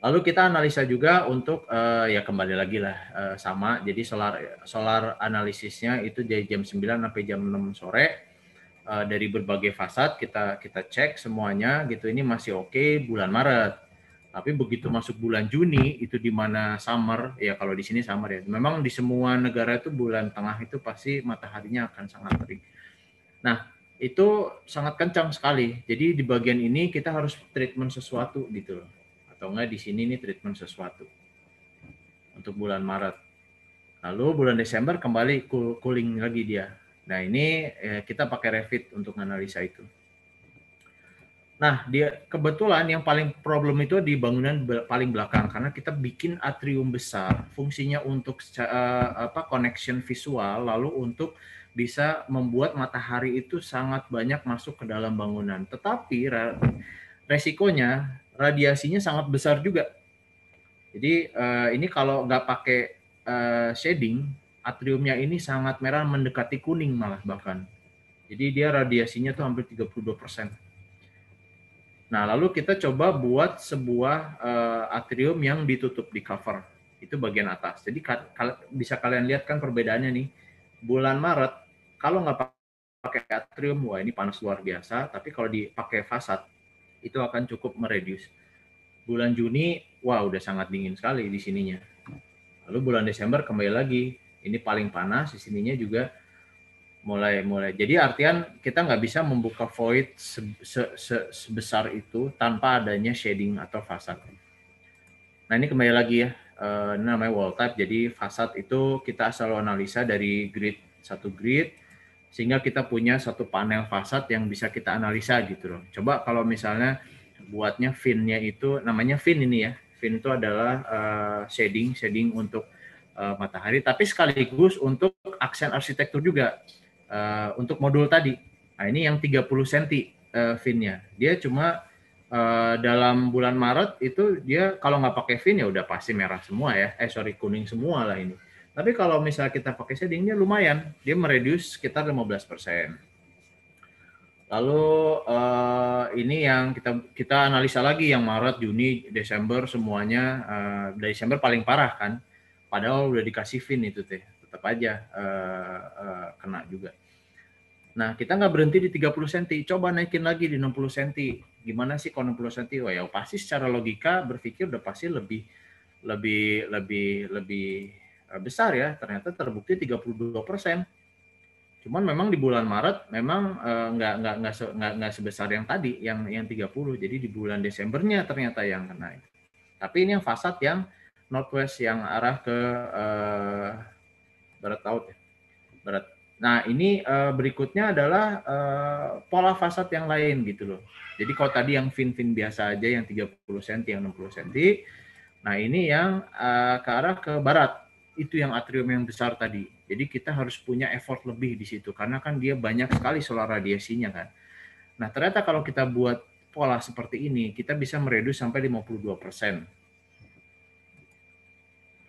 Lalu kita analisa juga untuk uh, ya kembali lagi lah uh, sama. Jadi solar solar analisisnya itu dari jam 9 sampai jam 6 sore uh, dari berbagai fasad kita kita cek semuanya gitu ini masih oke okay bulan Maret. Tapi begitu masuk bulan Juni itu di mana summer ya kalau di sini summer ya. Memang di semua negara itu bulan tengah itu pasti mataharinya akan sangat terik. Nah, itu sangat kencang sekali. Jadi di bagian ini kita harus treatment sesuatu gitu loh atau enggak di sini ini treatment sesuatu untuk bulan Maret. Lalu bulan Desember kembali cooling lagi dia. Nah ini eh, kita pakai Revit untuk analisa itu. Nah dia kebetulan yang paling problem itu di bangunan paling belakang karena kita bikin atrium besar, fungsinya untuk eh, apa connection visual, lalu untuk bisa membuat matahari itu sangat banyak masuk ke dalam bangunan. Tetapi resikonya radiasinya sangat besar juga. Jadi uh, ini kalau nggak pakai uh, shading, atriumnya ini sangat merah mendekati kuning malah bahkan. Jadi dia radiasinya tuh hampir 32 persen. Nah lalu kita coba buat sebuah uh, atrium yang ditutup di cover. Itu bagian atas. Jadi ka ka bisa kalian lihat kan perbedaannya nih. Bulan Maret kalau nggak pakai atrium, wah ini panas luar biasa. Tapi kalau dipakai fasad, itu akan cukup meredius. Bulan Juni, wah udah sangat dingin sekali di sininya. Lalu bulan Desember kembali lagi, ini paling panas, di sininya juga mulai mulai. Jadi artian kita nggak bisa membuka void se, se, se, sebesar itu tanpa adanya shading atau fasad. Nah ini kembali lagi ya, eh, ini namanya wall type. Jadi fasad itu kita selalu analisa dari grid satu grid sehingga kita punya satu panel fasad yang bisa kita analisa gitu loh. Coba kalau misalnya buatnya finnya itu namanya fin ini ya. Fin itu adalah uh, shading shading untuk uh, matahari tapi sekaligus untuk aksen arsitektur juga uh, untuk modul tadi. Nah, ini yang 30 cm uh, finnya. Dia cuma uh, dalam bulan Maret itu dia kalau nggak pakai fin ya udah pasti merah semua ya. Eh sorry kuning semua lah ini tapi kalau misal kita pakai shading, dia lumayan. Dia meredus sekitar 15%. Lalu uh, ini yang kita kita analisa lagi yang Maret, Juni, Desember semuanya uh, Desember paling parah kan. Padahal udah dikasih fin itu teh, tetap aja uh, uh, kena juga. Nah, kita nggak berhenti di 30 cm, coba naikin lagi di 60 cm. Gimana sih kalau 60 cm? Wah, ya pasti secara logika berpikir udah pasti lebih lebih lebih lebih Eh, besar ya, ternyata terbukti 32 persen. Cuman memang di bulan Maret memang eh, nggak nggak nggak nggak sebesar yang tadi yang yang 30. Jadi di bulan Desembernya ternyata yang kena. Tapi ini yang fasad yang northwest yang arah ke uh, barat laut ya. Barat. Nah, ini uh, berikutnya adalah uh, pola fasad yang lain gitu loh. Jadi kalau tadi yang fin-fin biasa aja yang 30 cm, yang 60 cm. Nah, ini yang uh, ke arah ke barat itu yang atrium yang besar tadi. Jadi kita harus punya effort lebih di situ karena kan dia banyak sekali solar radiasinya kan. Nah, ternyata kalau kita buat pola seperti ini, kita bisa meredus sampai 52%.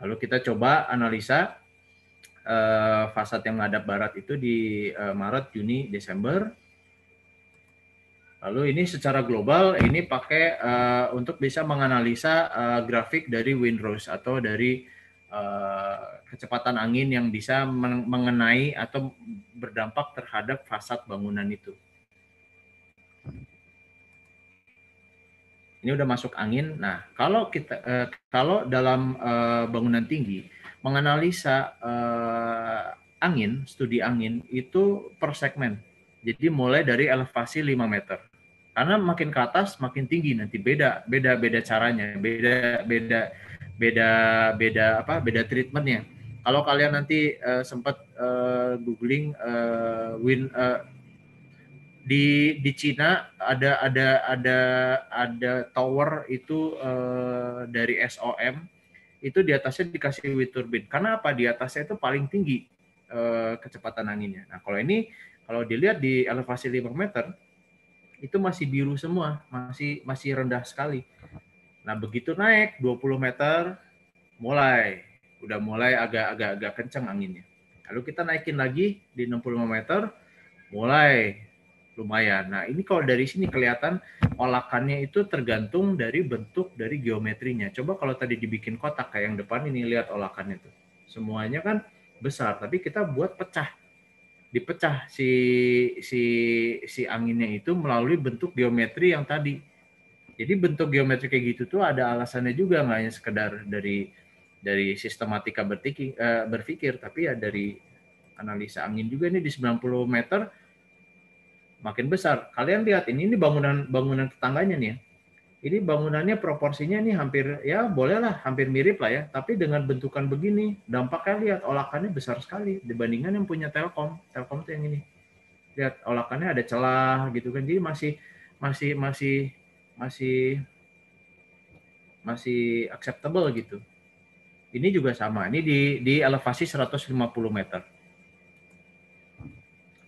Lalu kita coba analisa eh, fasad yang menghadap barat itu di eh, Maret, Juni, Desember. Lalu ini secara global ini pakai uh, untuk bisa menganalisa uh, grafik dari Windrose atau dari Eh, kecepatan angin yang bisa mengenai atau berdampak terhadap fasad bangunan itu. Ini udah masuk angin. Nah, kalau kita eh, kalau dalam eh, bangunan tinggi menganalisa angin, studi angin itu per segmen. Jadi mulai dari elevasi 5 meter karena makin ke atas makin tinggi nanti beda beda beda caranya beda beda beda beda apa beda treatmentnya kalau kalian nanti uh, sempat uh, googling uh, win uh, di di Cina ada ada ada ada tower itu uh, dari SOM itu di atasnya dikasih wind turbine karena apa di atasnya itu paling tinggi uh, kecepatan anginnya. Nah kalau ini kalau dilihat di elevasi 5 meter itu masih biru semua masih masih rendah sekali Nah, begitu naik 20 meter, mulai. Udah mulai agak-agak kencang anginnya. Lalu kita naikin lagi di 65 meter, mulai lumayan. Nah, ini kalau dari sini kelihatan olakannya itu tergantung dari bentuk dari geometrinya. Coba kalau tadi dibikin kotak kayak yang depan ini, lihat olakannya itu Semuanya kan besar, tapi kita buat pecah. Dipecah si si si anginnya itu melalui bentuk geometri yang tadi jadi bentuk geometri kayak gitu tuh ada alasannya juga nggak hanya sekedar dari dari sistematika berpikir, uh, eh, berpikir tapi ya dari analisa angin juga ini di 90 meter makin besar. Kalian lihat ini ini bangunan bangunan tetangganya nih ya. Ini bangunannya proporsinya ini hampir ya bolehlah hampir mirip lah ya, tapi dengan bentukan begini dampaknya lihat olakannya besar sekali dibandingkan yang punya Telkom. Telkom tuh yang ini. Lihat olakannya ada celah gitu kan. Jadi masih masih masih masih masih acceptable gitu. Ini juga sama, ini di di elevasi 150 meter.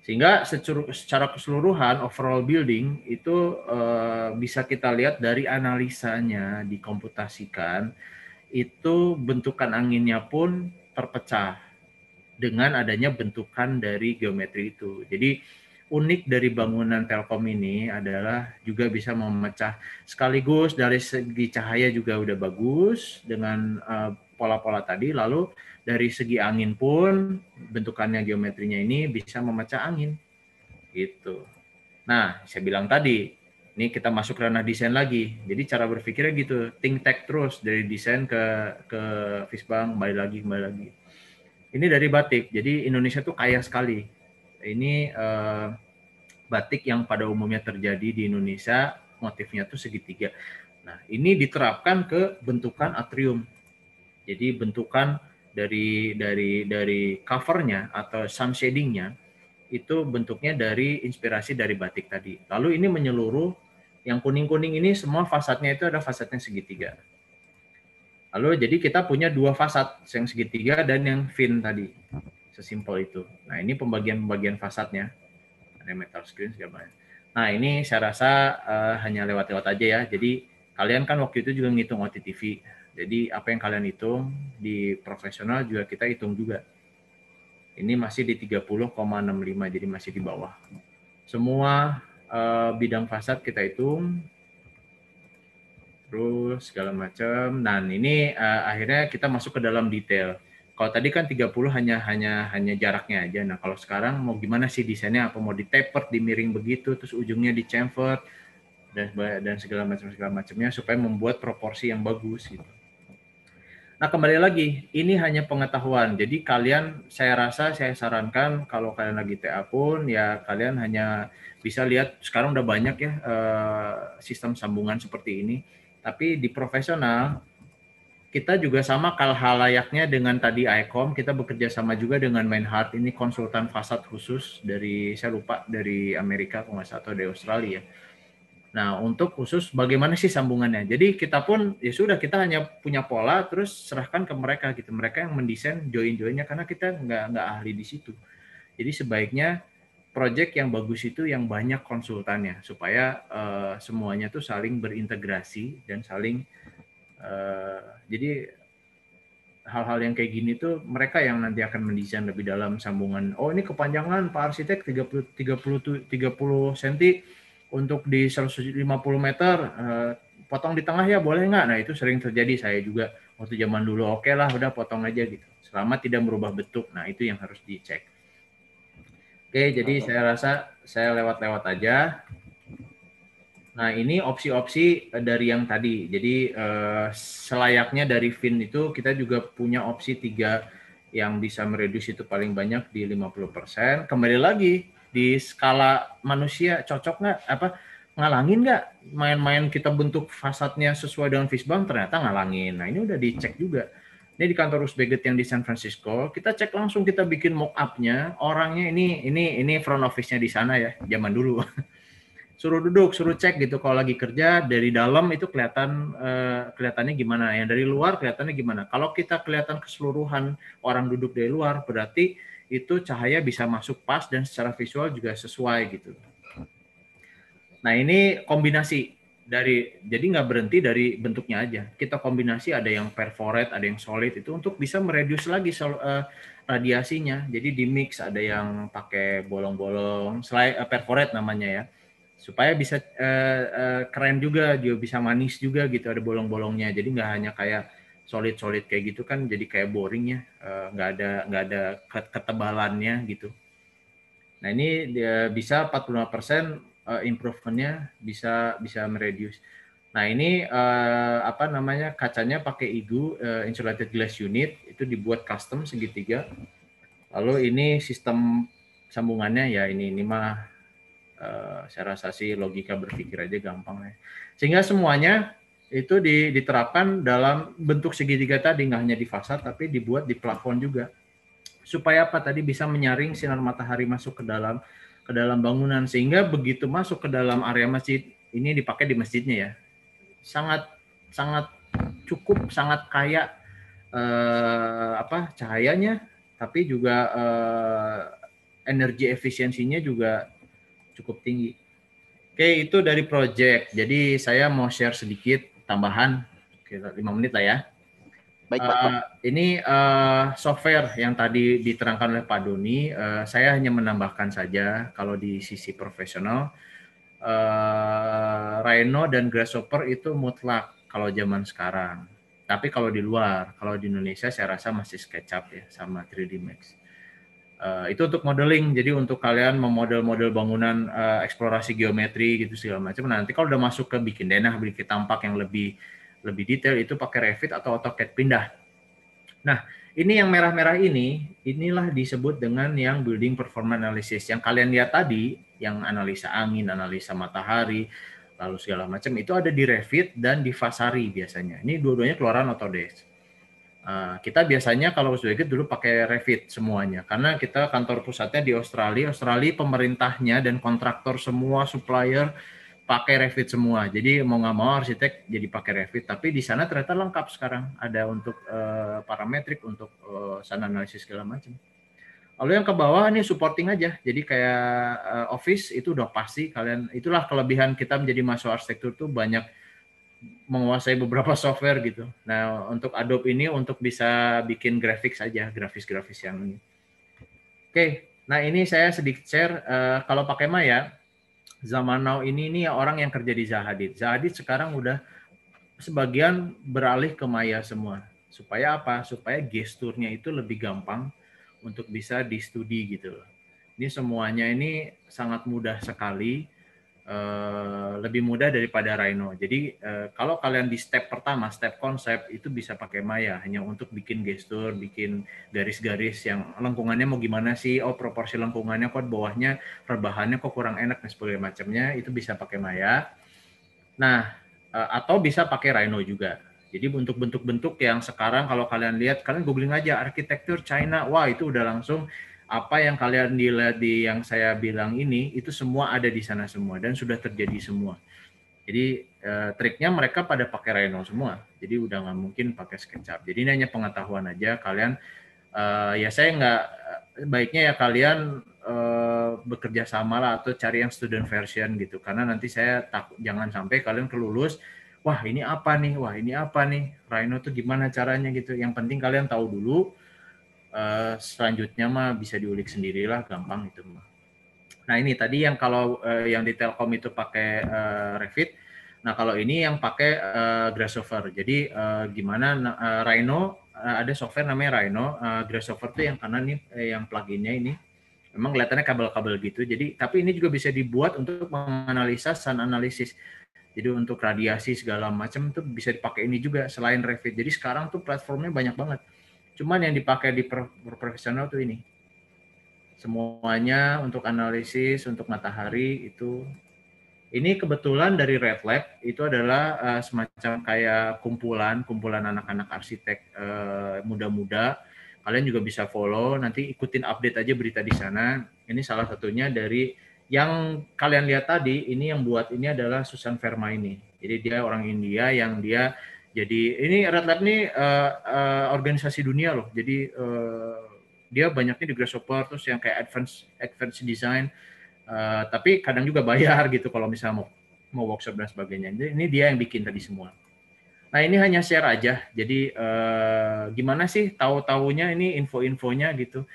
Sehingga secara keseluruhan overall building itu uh, bisa kita lihat dari analisanya dikomputasikan itu bentukan anginnya pun terpecah dengan adanya bentukan dari geometri itu. Jadi unik dari bangunan Telkom ini adalah juga bisa memecah sekaligus dari segi cahaya juga udah bagus dengan eh, pola-pola uh, tadi lalu dari segi angin pun bentukannya geometrinya ini bisa memecah angin gitu. Nah, saya bilang tadi ini kita masuk ranah desain lagi. Jadi cara berpikirnya gitu, think tech terus dari desain ke ke Fisbang kembali lagi kembali lagi. Ini dari batik. Jadi Indonesia tuh kaya sekali ini uh, batik yang pada umumnya terjadi di Indonesia motifnya tuh segitiga. Nah, ini diterapkan ke bentukan atrium. Jadi bentukan dari dari dari covernya atau sun shadingnya itu bentuknya dari inspirasi dari batik tadi. Lalu ini menyeluruh yang kuning-kuning ini semua fasadnya itu ada fasadnya segitiga. Lalu jadi kita punya dua fasad yang segitiga dan yang fin tadi. Sesimpel itu. Nah, ini pembagian-pembagian fasadnya. Ada metal screen segala macam. Nah, ini saya rasa uh, hanya lewat-lewat aja ya. Jadi, kalian kan waktu itu juga ngitung OTTV. Jadi, apa yang kalian hitung di profesional juga kita hitung juga. Ini masih di 30,65, jadi masih di bawah. Semua uh, bidang fasad kita hitung. Terus segala macam. Dan ini uh, akhirnya kita masuk ke dalam detail kalau tadi kan 30 hanya hanya hanya jaraknya aja. Nah, kalau sekarang mau gimana sih desainnya? Apa mau di taper, dimiring begitu, terus ujungnya di chamfer dan dan segala macam segala macamnya supaya membuat proporsi yang bagus gitu. Nah, kembali lagi, ini hanya pengetahuan. Jadi kalian saya rasa saya sarankan kalau kalian lagi TA pun ya kalian hanya bisa lihat sekarang udah banyak ya eh, sistem sambungan seperti ini. Tapi di profesional kita juga sama kalah halayaknya dengan tadi ICOM, kita bekerja sama juga dengan Meinhardt, Ini konsultan fasad khusus dari, saya lupa, dari Amerika kalau atau dari Australia. Nah, untuk khusus bagaimana sih sambungannya? Jadi kita pun, ya sudah, kita hanya punya pola, terus serahkan ke mereka gitu. Mereka yang mendesain join-joinnya, karena kita nggak, nggak ahli di situ. Jadi sebaiknya project yang bagus itu yang banyak konsultannya, supaya uh, semuanya tuh saling berintegrasi dan saling Eh, jadi hal-hal yang kayak gini tuh mereka yang nanti akan mendesain lebih dalam sambungan. Oh, ini kepanjangan Pak Arsitek 30 30 30 cm untuk di 150 meter uh, potong di tengah ya boleh nggak? Nah, itu sering terjadi saya juga waktu zaman dulu. Oke okay lah, udah potong aja gitu. Selama tidak merubah bentuk. Nah, itu yang harus dicek. Oke, jadi saya rasa saya lewat-lewat aja. Nah, ini opsi-opsi eh, dari yang tadi. Jadi eh, selayaknya dari fin itu kita juga punya opsi tiga yang bisa mereduksi itu paling banyak di 50%. Kembali lagi di skala manusia cocok nggak apa ngalangin nggak main-main kita bentuk fasadnya sesuai dengan fishbone, ternyata ngalangin. Nah, ini udah dicek juga. Ini di kantor Usbeget yang di San Francisco, kita cek langsung kita bikin mock up-nya. Orangnya ini ini ini front office-nya di sana ya, zaman dulu. *laughs* suruh duduk, suruh cek gitu kalau lagi kerja dari dalam itu kelihatan uh, kelihatannya gimana ya dari luar kelihatannya gimana. Kalau kita kelihatan keseluruhan orang duduk dari luar berarti itu cahaya bisa masuk pas dan secara visual juga sesuai gitu. Nah ini kombinasi dari jadi nggak berhenti dari bentuknya aja. Kita kombinasi ada yang perforate, ada yang solid itu untuk bisa mereduce lagi sol, uh, radiasinya. Jadi di mix ada yang pakai bolong-bolong, slide uh, perforate namanya ya supaya bisa uh, uh, keren juga dia bisa manis juga gitu ada bolong-bolongnya jadi nggak hanya kayak solid solid kayak gitu kan jadi kayak boring ya eh, nggak uh, ada nggak ada ketebalannya gitu nah ini dia bisa 45 persen uh, improvementnya bisa bisa mereduce nah ini uh, apa namanya kacanya pakai igu uh, insulated glass unit itu dibuat custom segitiga lalu ini sistem sambungannya ya ini ini mah uh, saya rasa sih logika berpikir aja gampang ya. Sehingga semuanya itu diterapkan dalam bentuk segitiga tadi, nggak hanya di fasad tapi dibuat di plafon juga. Supaya apa tadi bisa menyaring sinar matahari masuk ke dalam ke dalam bangunan sehingga begitu masuk ke dalam area masjid ini dipakai di masjidnya ya. Sangat sangat cukup sangat kaya eh, apa cahayanya tapi juga eh, energi efisiensinya juga cukup tinggi. Oke, itu dari project. Jadi saya mau share sedikit tambahan, kira 5 menit lah ya. Baik, Pak. Uh, ini uh, software yang tadi diterangkan oleh Pak Doni, uh, saya hanya menambahkan saja kalau di sisi profesional, uh, Rhino dan Grasshopper itu mutlak kalau zaman sekarang. Tapi kalau di luar, kalau di Indonesia saya rasa masih SketchUp ya sama 3D Max. Uh, itu untuk modeling, jadi untuk kalian memodel-model bangunan uh, eksplorasi geometri gitu segala macam. Nah, nanti kalau udah masuk ke bikin denah, bikin tampak yang lebih lebih detail itu pakai Revit atau AutoCAD pindah. Nah, ini yang merah-merah ini, inilah disebut dengan yang building performance analysis. Yang kalian lihat tadi, yang analisa angin, analisa matahari, lalu segala macam itu ada di Revit dan di Vasari biasanya. Ini dua-duanya keluaran Autodesk. Eh, kita biasanya kalau sudah gitu dulu pakai Revit semuanya karena kita kantor pusatnya di Australia. Australia pemerintahnya dan kontraktor semua supplier pakai Revit semua. Jadi mau nggak mau arsitek jadi pakai Revit. Tapi di sana ternyata lengkap sekarang ada untuk uh, parametrik, untuk uh, eh, sana analisis segala macam. Lalu yang ke bawah ini supporting aja. Jadi kayak uh, office itu udah pasti kalian itulah kelebihan kita menjadi masuk arsitektur tuh banyak menguasai beberapa *laughs* software gitu. Nah, untuk Adobe ini untuk bisa bikin grafik saja, grafis-grafis yang ini. Oke, nah ini saya sedikit share uh, kalau pakai Maya zaman now ini ini orang yang kerja di Zahadit. Zahadit sekarang udah sebagian beralih ke Maya semua. Supaya apa? Supaya gesturnya itu lebih gampang untuk bisa di studi gitu Ini semuanya ini sangat mudah sekali Eh, lebih mudah daripada Rhino. Jadi uh, kalau kalian di step pertama, step konsep itu bisa pakai Maya hanya untuk bikin gestur, bikin garis-garis yang lengkungannya mau gimana sih, oh proporsi lengkungannya kok bawahnya rebahannya kok kurang enak dan sebagainya macamnya itu bisa pakai Maya. Nah uh, atau bisa pakai Rhino juga. Jadi untuk bentuk-bentuk yang sekarang kalau kalian lihat, kalian googling aja arsitektur China, wah itu udah langsung apa yang kalian lihat di yang saya bilang ini itu semua ada di sana semua dan sudah terjadi semua. Jadi eh, triknya mereka pada pakai Rhino semua. Jadi udah nggak mungkin pakai SketchUp. Jadi ini hanya pengetahuan aja kalian eh, ya saya nggak eh, baiknya ya kalian eh, bekerja sama lah atau cari yang student version gitu karena nanti saya takut jangan sampai kalian kelulus wah ini apa nih wah ini apa nih Rhino tuh gimana caranya gitu yang penting kalian tahu dulu uh, selanjutnya mah bisa diulik sendirilah gampang itu mah. Nah ini tadi yang kalau uh, yang di Telkom itu pakai uh, Revit, nah kalau ini yang pakai uh, Grasshopper. Jadi uh, gimana uh, Rhino uh, ada software namanya Rhino, uh, Grasshopper tuh yang kanan nih eh, yang pluginnya ini. Memang kelihatannya kabel-kabel gitu. Jadi tapi ini juga bisa dibuat untuk menganalisa sun analisis. Jadi untuk radiasi segala macam tuh bisa dipakai ini juga selain Revit. Jadi sekarang tuh platformnya banyak banget. Cuman yang dipakai di profesional tuh ini. Semuanya untuk analisis, untuk matahari itu. Ini kebetulan dari Red Lab itu adalah uh, semacam kayak kumpulan, kumpulan anak-anak arsitek uh, muda-muda. Kalian juga bisa follow, nanti ikutin update aja berita di sana. Ini salah satunya dari yang kalian lihat tadi, ini yang buat ini adalah Susan Verma ini. Jadi dia orang India yang dia jadi ini Red Lab ini uh, uh, eh, eh, organisasi dunia loh. Jadi uh, dia banyaknya di Grasshopper terus yang kayak advance advance design. Uh, tapi kadang juga bayar gitu kalau misalnya mau mau workshop dan sebagainya. Jadi ini dia yang bikin tadi semua. Nah ini hanya share aja. Jadi uh, gimana sih tahu-taunya ini info-infonya gitu.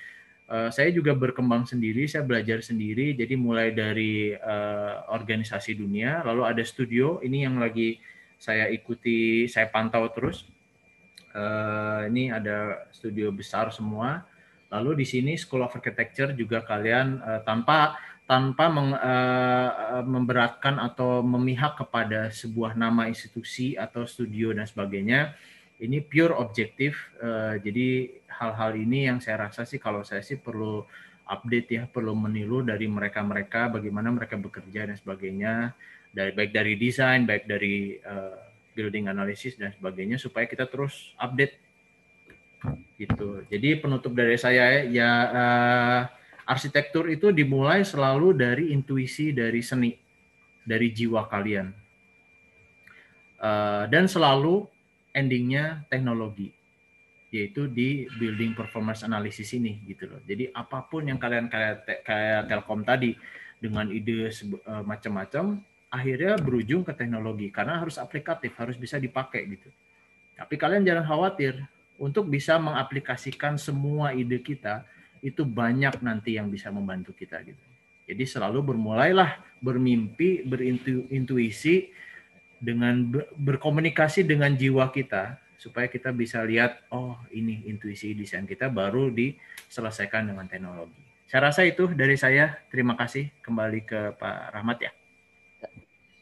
Uh, saya juga berkembang sendiri, saya belajar sendiri. Jadi mulai dari uh, organisasi dunia, lalu ada studio. Ini yang lagi saya ikuti, saya pantau terus. Uh, ini ada studio besar semua. Lalu di sini School of Architecture juga kalian uh, tanpa tanpa meng, uh, memberatkan atau memihak kepada sebuah nama institusi atau studio dan sebagainya. Ini pure objektif. Uh, jadi hal-hal ini yang saya rasa sih kalau saya sih perlu update ya, perlu meniru dari mereka-mereka bagaimana mereka bekerja dan sebagainya dari baik dari desain, baik dari uh, building analysis dan sebagainya supaya kita terus update gitu. Jadi penutup dari saya ya uh, arsitektur itu dimulai selalu dari intuisi, dari seni, dari jiwa kalian. Uh, dan selalu endingnya teknologi yaitu di building performance analysis ini gitu loh. Jadi apapun yang kalian kayak kayak Telkom tadi dengan ide uh, macam-macam akhirnya berujung ke teknologi karena harus aplikatif, harus bisa dipakai gitu. Tapi kalian jangan khawatir untuk bisa mengaplikasikan semua ide kita itu banyak nanti yang bisa membantu kita gitu. Jadi selalu bermulailah bermimpi, berintuisi dengan berkomunikasi dengan jiwa kita supaya kita bisa lihat oh ini intuisi desain kita baru diselesaikan dengan teknologi. Saya rasa itu dari saya. Terima kasih kembali ke Pak Rahmat ya.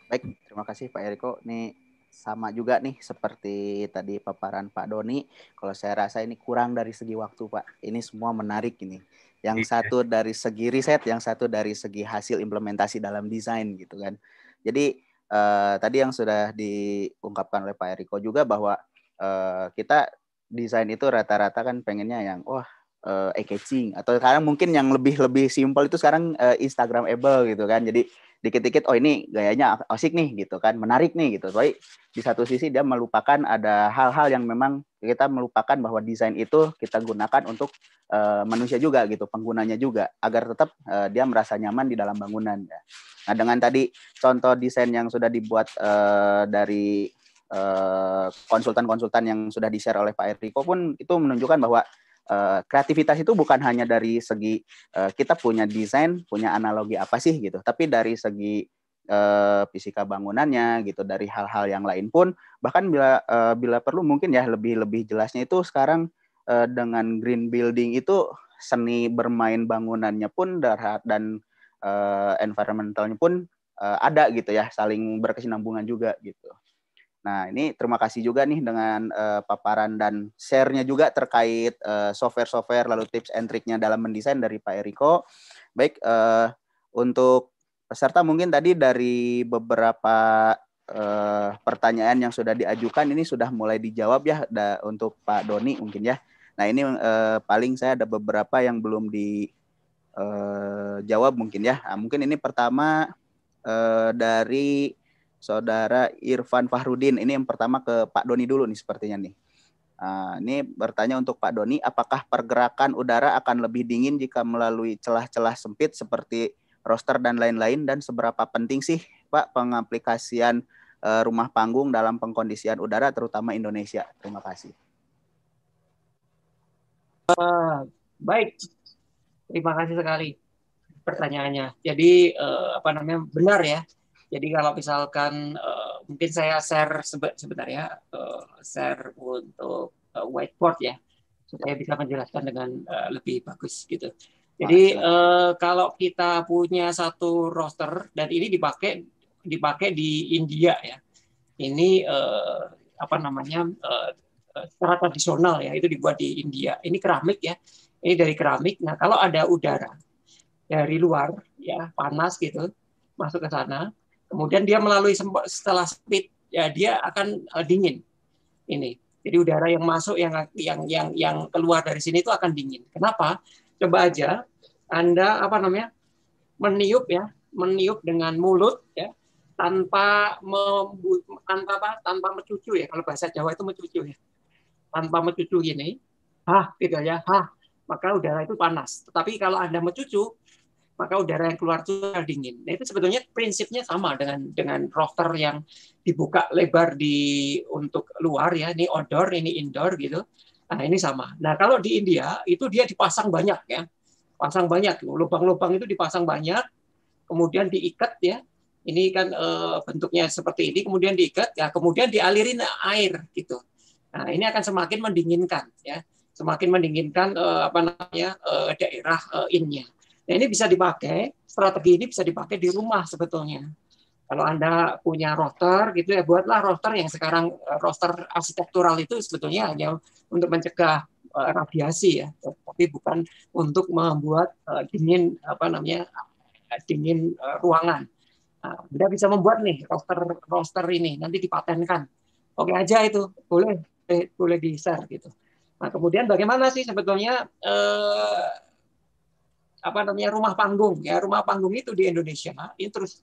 Baik, terima kasih Pak Eriko. Nih sama juga nih seperti tadi paparan Pak Doni. Kalau saya rasa ini kurang dari segi waktu Pak. Ini semua menarik ini. Yang iya. satu dari segi riset, yang satu dari segi hasil implementasi dalam desain gitu kan. Jadi eh, tadi yang sudah diungkapkan oleh Pak Eriko juga bahwa eh, kita desain itu rata-rata kan pengennya yang wah uh, eh, catching atau sekarang mungkin yang lebih lebih simpel itu sekarang uh, Instagramable gitu kan. Jadi dikit-dikit oh ini gayanya asik nih gitu kan menarik nih gitu tapi di satu sisi dia melupakan ada hal-hal yang memang kita melupakan bahwa desain itu kita gunakan untuk uh, manusia juga gitu penggunanya juga agar tetap uh, dia merasa nyaman di dalam bangunan ya. nah dengan tadi contoh desain yang sudah dibuat uh, dari konsultan-konsultan yang sudah di-share oleh Pak Eriko pun itu menunjukkan bahwa Eh, kreativitas itu bukan hanya dari segi uh, kita punya desain, punya analogi apa sih gitu, tapi dari segi uh, fisika bangunannya gitu, dari hal-hal yang lain pun bahkan bila uh, bila perlu mungkin ya lebih lebih jelasnya itu sekarang uh, dengan green building itu seni bermain bangunannya pun darat dan uh, environmentalnya pun uh, ada gitu ya, saling berkesinambungan juga gitu. Nah, ini terima kasih juga nih dengan uh, paparan dan share-nya juga terkait software eh, software-software lalu tips and trick-nya dalam mendesain dari Pak Eriko. Baik, uh, untuk peserta mungkin tadi dari beberapa uh, pertanyaan yang sudah diajukan ini sudah mulai dijawab ya da, untuk Pak Doni mungkin ya. Nah, ini uh, paling saya ada beberapa yang belum di uh, jawab mungkin ya. Nah, mungkin ini pertama uh, dari Saudara Irfan Fahrudin. Ini yang pertama ke Pak Doni dulu nih sepertinya nih. Uh, ini bertanya untuk Pak Doni, apakah pergerakan udara akan lebih dingin jika melalui celah-celah sempit seperti roster dan lain-lain dan seberapa penting sih Pak pengaplikasian uh, rumah panggung dalam pengkondisian udara terutama Indonesia? Terima kasih. Uh, baik, terima kasih sekali pertanyaannya. Jadi uh, apa namanya benar ya jadi kalau misalkan uh, mungkin saya share sebe sebentar ya, uh, share untuk uh, whiteboard ya, supaya bisa menjelaskan dengan uh, lebih bagus gitu. Jadi uh, kalau kita punya satu roster dan ini dipakai dipakai di India ya, ini uh, apa namanya uh, tradisional ya itu dibuat di India. Ini keramik ya, ini dari keramik. Nah kalau ada udara dari luar ya panas gitu masuk ke sana Kemudian dia melalui setelah speed, ya dia akan eh, dingin. Ini. Jadi udara yang masuk yang yang yang yang keluar dari sini itu akan dingin. Kenapa? Coba aja Anda apa namanya? meniup ya, meniup dengan mulut ya tanpa membu tanpa apa? tanpa mencucu ya kalau bahasa Jawa itu mencucu ya. Tanpa mencucu gini. Hah, gitu ya. Hah, maka udara itu panas. Tetapi kalau Anda mencucu, maka udara yang keluar itu dingin. Nah, itu sebetulnya prinsipnya sama dengan dengan router yang dibuka lebar di untuk luar ya, ini outdoor, ini indoor gitu. Nah, ini sama. Nah, kalau di India itu dia dipasang banyak ya. Pasang banyak, lubang-lubang itu dipasang banyak, kemudian diikat ya. Ini kan e, bentuknya seperti ini, kemudian diikat, ya kemudian dialirin air gitu. Nah, ini akan semakin mendinginkan ya, semakin mendinginkan e, apa namanya e, daerah e, innya. Nah ini bisa dipakai, strategi ini bisa dipakai di rumah sebetulnya. Kalau Anda punya roster gitu ya, buatlah roster yang sekarang e, roster arsitektural itu sebetulnya hanya untuk mencegah e, radiasi ya, tapi bukan untuk membuat e, dingin apa namanya dingin ruangan. Nah, Anda bisa membuat nih roster roster ini nanti dipatenkan. Oke aja itu boleh eh, boleh, boleh di share gitu. Nah kemudian bagaimana sih sebetulnya eh, apa namanya rumah panggung ya rumah panggung itu di Indonesia ini ya, terus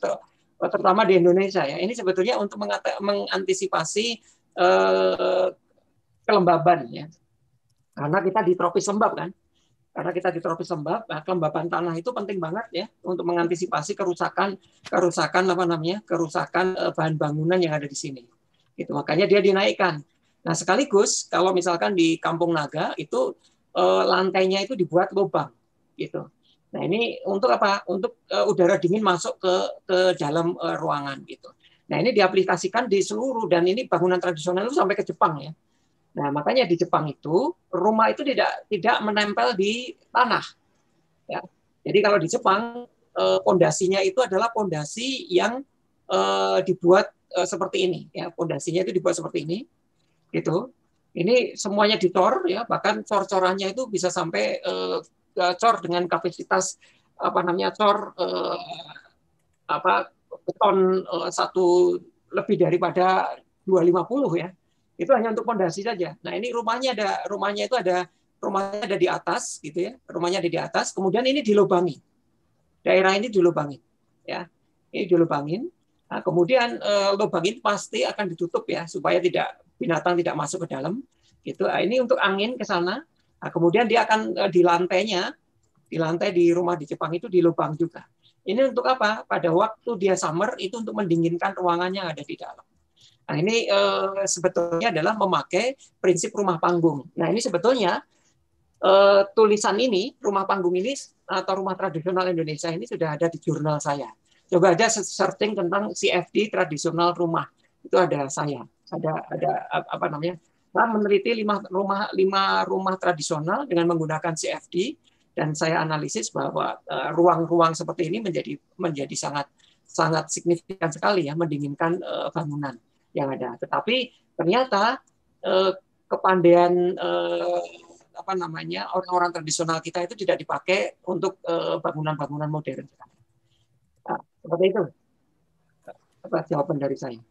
terutama di Indonesia ya ini sebetulnya untuk mengantisipasi eh, kelembaban ya karena kita di tropis lembab kan karena kita di tropis lembab, nah, kelembaban tanah itu penting banget ya untuk mengantisipasi kerusakan kerusakan apa namanya kerusakan eh, bahan bangunan yang ada di sini. Itu makanya dia dinaikkan. Nah sekaligus kalau misalkan di Kampung Naga itu eh, lantainya itu dibuat lubang gitu. Nah ini untuk apa? Untuk uh, udara dingin masuk ke ke dalam uh, ruangan gitu. Nah ini diaplikasikan di seluruh dan ini bangunan tradisional itu sampai ke Jepang ya. Nah makanya di Jepang itu rumah itu tidak tidak menempel di tanah. Ya. Jadi kalau di Jepang eh, pondasinya eh, itu adalah pondasi yang eh, dibuat eh, seperti ini. Ya pondasinya itu dibuat seperti ini, gitu. Ini semuanya ditor ya bahkan cor-corannya itu bisa sampai Eh, cor dengan kapasitas apa namanya cor uh, apa beton uh, satu lebih daripada 250 ya. Itu hanya untuk pondasi saja. Nah, ini rumahnya ada rumahnya itu ada rumahnya ada di atas gitu ya. Rumahnya ada di atas, kemudian ini dilubangi. Daerah ini dilubangi ya. Ini dilubangin. Nah, kemudian uh, lubang ini pasti akan ditutup ya supaya tidak binatang tidak masuk ke dalam. Gitu. Nah, ini untuk angin ke sana. Nah, kemudian dia akan eh, di lantainya, di lantai di rumah di Jepang itu di lubang juga. Ini untuk apa? Pada waktu dia summer itu untuk mendinginkan ruangannya yang ada di dalam. Nah, ini eh, sebetulnya adalah memakai prinsip rumah panggung. Nah, ini sebetulnya eh, tulisan ini, rumah panggung ini atau rumah tradisional Indonesia ini sudah ada di jurnal saya. Coba aja searching tentang CFD tradisional rumah. Itu ada saya. Ada ada apa namanya? Saya meneliti lima rumah lima rumah tradisional dengan menggunakan CFD dan saya analisis bahwa eh, ruang-ruang uh, seperti ini menjadi menjadi sangat sangat signifikan sekali ya mendinginkan uh, bangunan yang ada. Tetapi ternyata uh, kepandaian uh, apa namanya orang-orang tradisional kita itu tidak dipakai untuk bangunan-bangunan uh, modern. Nah, seperti itu. Apa jawaban dari saya?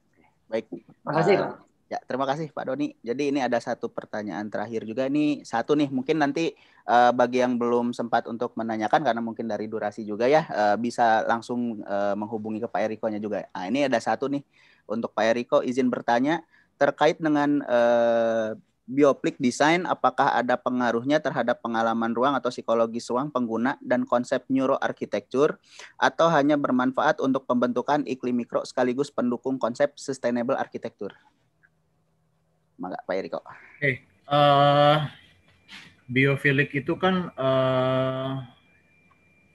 Baik. kasih. Uh, Ya, terima kasih Pak Doni. Jadi ini ada satu pertanyaan terakhir juga ini satu nih mungkin nanti uh, bagi yang belum sempat untuk menanyakan karena mungkin dari durasi juga ya uh, bisa langsung uh, menghubungi ke Pak Eriko-nya juga. Nah, ini ada satu nih untuk Pak Eriko izin bertanya terkait dengan uh, bioplik desain, apakah ada pengaruhnya terhadap pengalaman ruang atau psikologi ruang pengguna dan konsep neuroarkitektur, atau hanya bermanfaat untuk pembentukan iklim mikro sekaligus pendukung konsep sustainable architecture? maka Pak Eriko. Oke, okay. uh, eh, biofilik itu kan uh,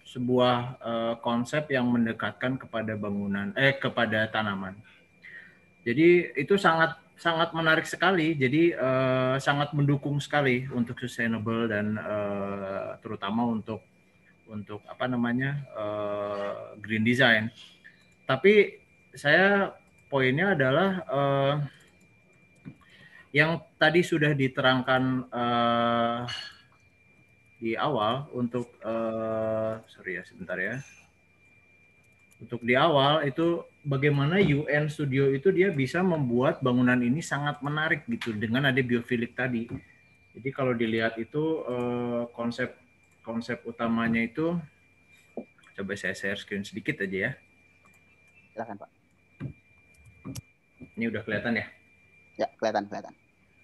sebuah uh, konsep yang mendekatkan kepada bangunan eh kepada tanaman. Jadi itu sangat sangat menarik sekali. Jadi uh, sangat mendukung sekali untuk sustainable dan uh, terutama untuk untuk apa namanya uh, green design. Tapi saya poinnya adalah uh, yang tadi sudah diterangkan uh, di awal untuk uh, sorry ya sebentar ya untuk di awal itu bagaimana UN Studio itu dia bisa membuat bangunan ini sangat menarik gitu dengan ada biofilik tadi jadi kalau dilihat itu uh, konsep konsep utamanya itu coba saya share screen sedikit aja ya silakan pak ini udah kelihatan ya Ya, kelihatan, kelihatan.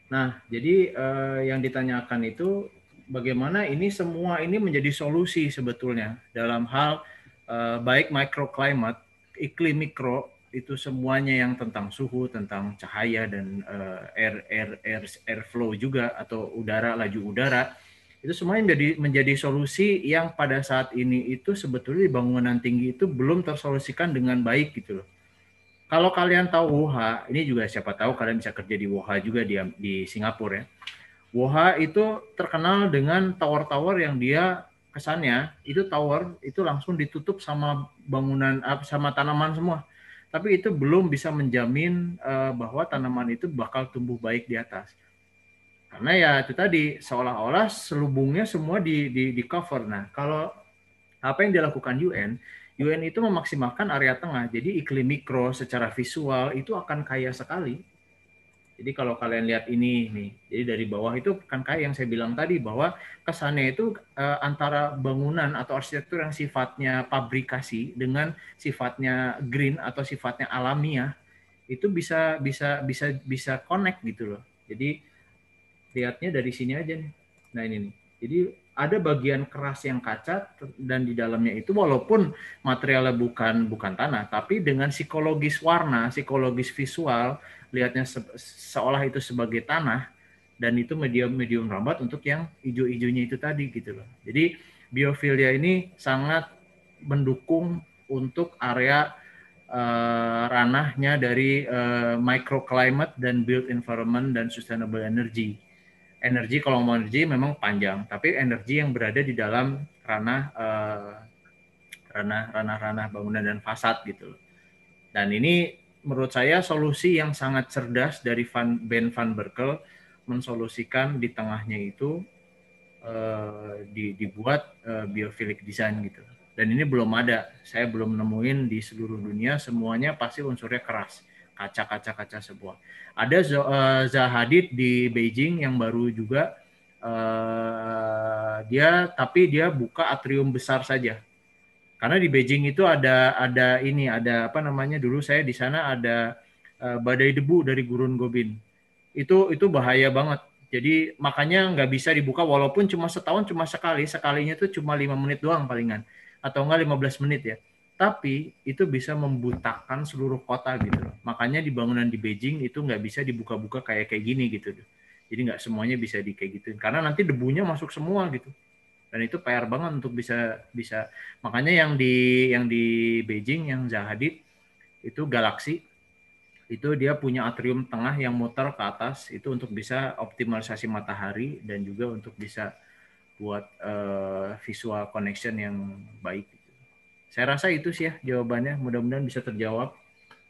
Nah, jadi eh, yang ditanyakan itu bagaimana ini semua ini menjadi solusi sebetulnya dalam hal eh, baik microclimate, iklim mikro itu semuanya yang tentang suhu, tentang cahaya dan eh, air air air flow juga atau udara laju udara itu semuanya menjadi menjadi solusi yang pada saat ini itu sebetulnya di bangunan tinggi itu belum tersolusikan dengan baik gitu loh. Kalau kalian tahu WOHA, ini juga siapa tahu kalian bisa kerja di WOHA juga di, di Singapura ya. WOHA itu terkenal dengan tower-tower yang dia kesannya itu tower itu langsung ditutup sama bangunan eh, sama tanaman semua. Tapi itu belum bisa menjamin eh, bahwa tanaman itu bakal tumbuh baik di atas. Karena ya itu tadi seolah-olah selubungnya semua di, di di cover. Nah, kalau apa yang dilakukan UN UN itu memaksimalkan area tengah. Jadi iklim mikro secara visual itu akan kaya sekali. Jadi kalau kalian lihat ini nih, jadi dari bawah itu kan kayak yang saya bilang tadi bahwa kesannya itu eh, antara bangunan atau arsitektur yang sifatnya pabrikasi dengan sifatnya green atau sifatnya alamiah itu bisa bisa bisa bisa connect gitu loh. Jadi lihatnya dari sini aja nih. Nah ini nih. Jadi ada bagian keras yang kaca dan di dalamnya itu walaupun materialnya bukan bukan tanah tapi dengan psikologis warna, psikologis visual lihatnya se seolah itu sebagai tanah dan itu medium medium rambat untuk yang hijau-hijaunya itu tadi gitu loh. Jadi biofilia ini sangat mendukung untuk area uh, ranahnya dari uh, microclimate dan built environment dan sustainable energy energi kalau mau energi memang panjang, tapi energi yang berada di dalam ranah eh, ranah ranah ranah bangunan dan fasad gitu Dan ini menurut saya solusi yang sangat cerdas dari Van, Ben Van Berkel mensolusikan di tengahnya itu eh, di, dibuat eh, biophilic design gitu. Dan ini belum ada, saya belum nemuin di seluruh dunia semuanya pasti unsurnya keras kaca-kaca-kaca sebuah. Ada eh, Zahadid di Beijing yang baru juga eh, dia tapi dia buka atrium besar saja. Karena di Beijing itu ada ada ini ada apa namanya dulu saya di sana ada eh, badai debu dari gurun Gobin. Itu itu bahaya banget. Jadi makanya nggak bisa dibuka walaupun cuma setahun cuma sekali, sekalinya itu cuma lima menit doang palingan atau enggak 15 menit ya tapi itu bisa membutakan seluruh kota gitu Makanya di bangunan di Beijing itu nggak bisa dibuka-buka kayak kayak gini gitu. Jadi nggak semuanya bisa di kayak gitu. karena nanti debunya masuk semua gitu. Dan itu PR banget untuk bisa bisa makanya yang di yang di Beijing yang Zahadit itu galaksi itu dia punya atrium tengah yang muter ke atas itu untuk bisa optimalisasi matahari dan juga untuk bisa buat uh, visual connection yang baik saya rasa itu sih ya jawabannya. Mudah-mudahan bisa terjawab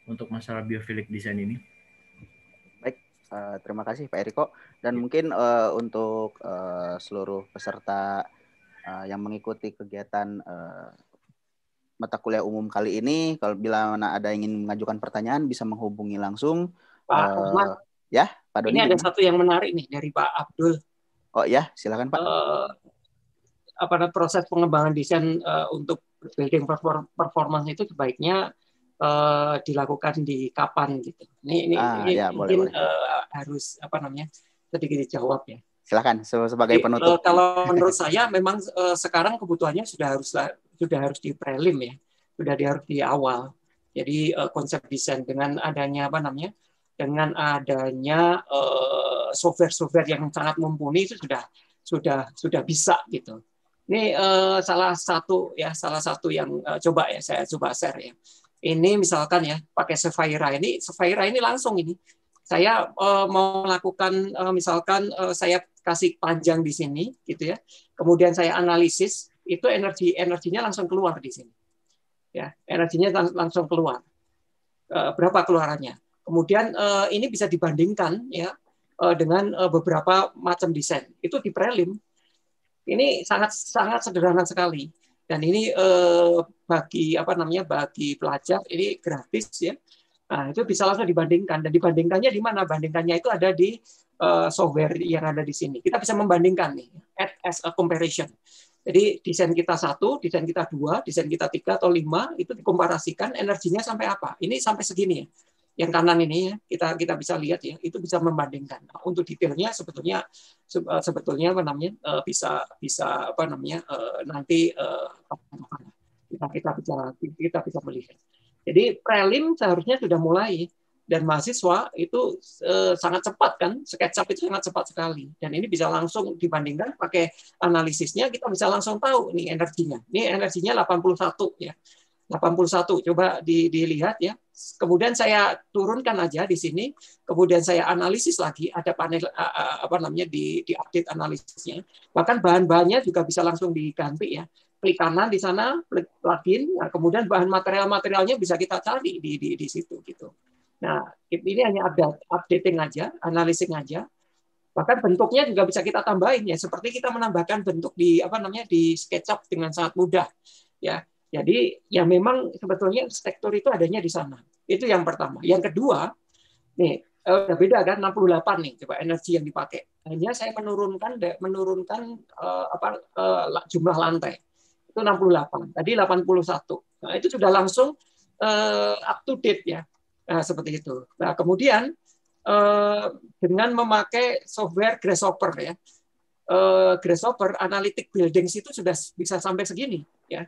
untuk masalah biofilik design ini. Baik, uh, terima kasih Pak Eriko. Dan ya. mungkin uh, untuk uh, seluruh peserta uh, yang mengikuti kegiatan uh, mata kuliah umum kali ini, kalau bila ada yang ingin mengajukan pertanyaan bisa menghubungi langsung. Pak uh, ya Pak Doni. Ini ada satu yang menarik nih dari Pak Abdul. Oh ya, silakan Pak. Uh, apa proses pengembangan desain uh, untuk building performance itu sebaiknya uh, dilakukan di kapan gitu. Ini ini, ah, ini ya, mungkin boleh, boleh. Uh, harus apa namanya sedikit dijawab ya. Silakan sebagai penutup. Uh, kalau *laughs* menurut saya memang uh, sekarang kebutuhannya sudah harus sudah harus di prelim ya, sudah di, harus di awal. Jadi uh, konsep desain dengan adanya apa namanya dengan adanya uh, software-software yang sangat mumpuni itu sudah sudah sudah bisa gitu ini uh, salah satu ya salah satu yang uh, coba ya saya coba share ya. Ini misalkan ya pakai Sephira ini Sephira ini langsung ini saya uh, mau melakukan uh, misalkan uh, saya kasih panjang di sini gitu ya kemudian saya analisis itu energi energinya langsung keluar di sini ya energinya lang langsung keluar uh, berapa keluarannya kemudian uh, ini bisa dibandingkan ya uh, dengan uh, beberapa macam desain itu di prelim ini sangat sangat sederhana sekali dan ini eh, bagi apa namanya bagi pelajar ini gratis ya. Nah, itu bisa langsung dibandingkan dan dibandingkannya di mana? Bandingkannya itu ada di eh, software yang ada di sini. Kita bisa membandingkan nih, add as a comparison. Jadi desain kita satu, desain kita dua, desain kita tiga atau lima itu dikomparasikan energinya sampai apa? Ini sampai segini ya yang kanan ini ya kita kita bisa lihat ya itu bisa membandingkan nah, untuk detailnya sebetulnya eh, sebetulnya apa namanya eh, bisa bisa apa namanya eh, nanti kita kita bisa kita bisa melihat jadi prelim seharusnya sudah mulai dan mahasiswa itu sangat cepat kan SketchUp itu sangat cepat sekali dan ini bisa langsung dibandingkan pakai analisisnya kita bisa langsung tahu nih energinya ini energinya 81 ya 81 coba di, dilihat ya. Kemudian saya turunkan aja di sini, kemudian saya analisis lagi ada panel apa namanya di di update analisisnya. Bahkan bahan-bahannya juga bisa langsung diganti ya. Klik kanan di sana, klik plugin nah, kemudian bahan material-materialnya bisa kita cari di di di situ gitu. Nah, ini hanya update, updating aja, analisis aja. Bahkan bentuknya juga bisa kita tambahin ya, seperti kita menambahkan bentuk di apa namanya di SketchUp dengan sangat mudah ya jadi ya memang sebetulnya sektor itu adanya di sana. Itu yang pertama. Yang kedua, nih eh, udah beda kan 68 nih coba energi yang dipakai. Hanya saya menurunkan menurunkan uh, apa uh, jumlah lantai. Itu 68. Tadi 81. Nah, itu sudah langsung uh, up to date ya. Nah, seperti itu. Nah, kemudian uh, dengan memakai software Grasshopper ya. Uh, Grasshopper analytic buildings itu sudah bisa sampai segini ya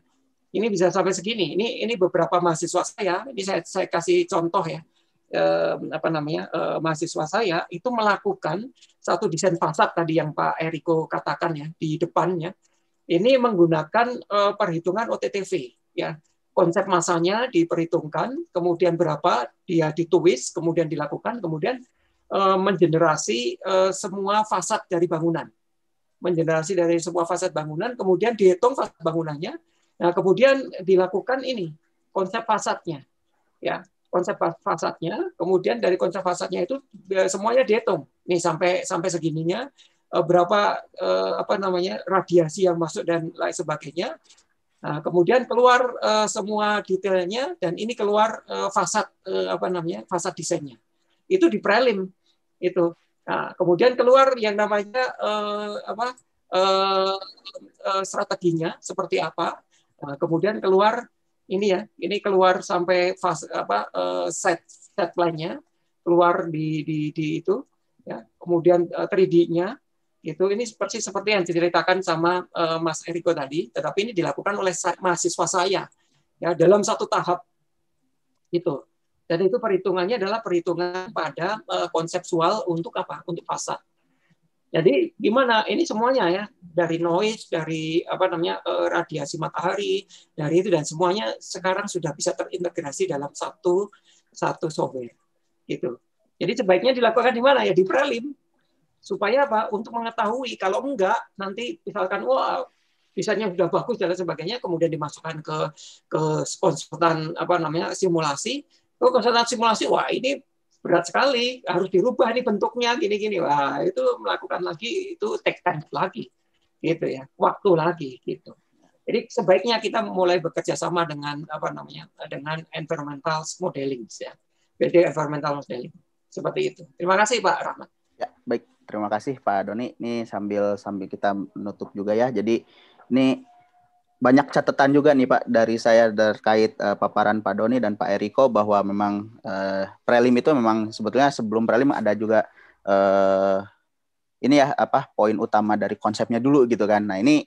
ini bisa sampai segini. Ini ini beberapa mahasiswa saya, ini saya, saya kasih contoh ya, eh, apa namanya eh, mahasiswa saya itu melakukan satu desain fasad tadi yang Pak Eriko katakan ya di depannya. Ini menggunakan eh, perhitungan OTTV ya. Konsep masanya diperhitungkan, kemudian berapa dia ditulis, kemudian dilakukan, kemudian eh, mengenerasi eh, semua fasad dari bangunan mengenerasi dari semua fasad bangunan, kemudian dihitung fasad bangunannya, Nah, kemudian dilakukan ini konsep fasadnya. Ya, konsep fasadnya, kemudian dari konsep fasadnya itu e, semuanya dihitung. Nih sampai sampai segininya e, berapa e, apa namanya radiasi yang masuk dan lain sebagainya. Nah, kemudian keluar semua detailnya dan ini keluar fasad apa namanya? fasad desainnya. Itu di prelim itu. Nah, kemudian keluar yang namanya apa strateginya seperti apa Nah, kemudian keluar ini ya, ini keluar sampai fase apa eh, set set line-nya keluar di di, di itu ya. Kemudian 3D-nya eh, itu ini seperti seperti yang diceritakan sama eh, Mas Eriko tadi, tetapi ini dilakukan oleh mahasiswa saya ya dalam satu tahap itu. Dan itu perhitungannya adalah perhitungan pada konsepsual konseptual untuk apa? Untuk pasar. Jadi gimana ini semuanya ya dari noise, dari apa namanya eh, radiasi matahari, dari itu dan semuanya sekarang sudah bisa terintegrasi dalam satu satu software gitu. Jadi sebaiknya dilakukan di mana ya di prelim supaya apa untuk mengetahui kalau enggak nanti misalkan wah desainnya sudah bagus dan sebagainya kemudian dimasukkan ke ke konsultan apa namanya simulasi oh konsultan simulasi wah ini berat sekali, harus dirubah nih bentuknya gini-gini. Wah, itu melakukan lagi itu take time lagi. Gitu ya, waktu lagi gitu. Jadi sebaiknya kita mulai bekerja sama dengan apa namanya? dengan environmental modeling ya. BD environmental modeling. Seperti itu. Terima kasih Pak Rahmat. Ya, baik. Terima kasih Pak Doni. Ini sambil sambil kita menutup juga ya. Jadi ini banyak catatan juga nih Pak dari saya terkait uh, paparan Pak Doni dan Pak Eriko bahwa memang uh, prelim itu memang sebetulnya sebelum prelim ada juga uh, ini ya apa poin utama dari konsepnya dulu gitu kan. Nah ini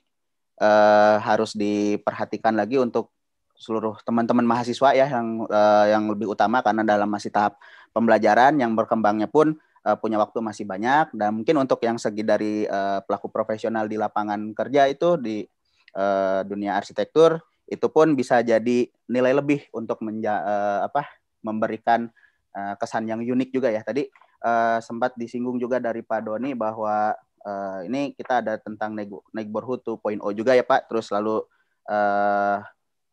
uh, harus diperhatikan lagi untuk seluruh teman-teman mahasiswa ya yang uh, yang lebih utama karena dalam masih tahap pembelajaran yang berkembangnya pun uh, punya waktu masih banyak dan mungkin untuk yang segi dari uh, pelaku profesional di lapangan kerja itu di uh, dunia arsitektur itu pun bisa jadi nilai lebih untuk menja uh, apa memberikan uh, kesan yang unik juga ya tadi uh, sempat disinggung juga dari Pak Doni bahwa uh, ini kita ada tentang neighborhood O oh juga ya Pak terus lalu uh,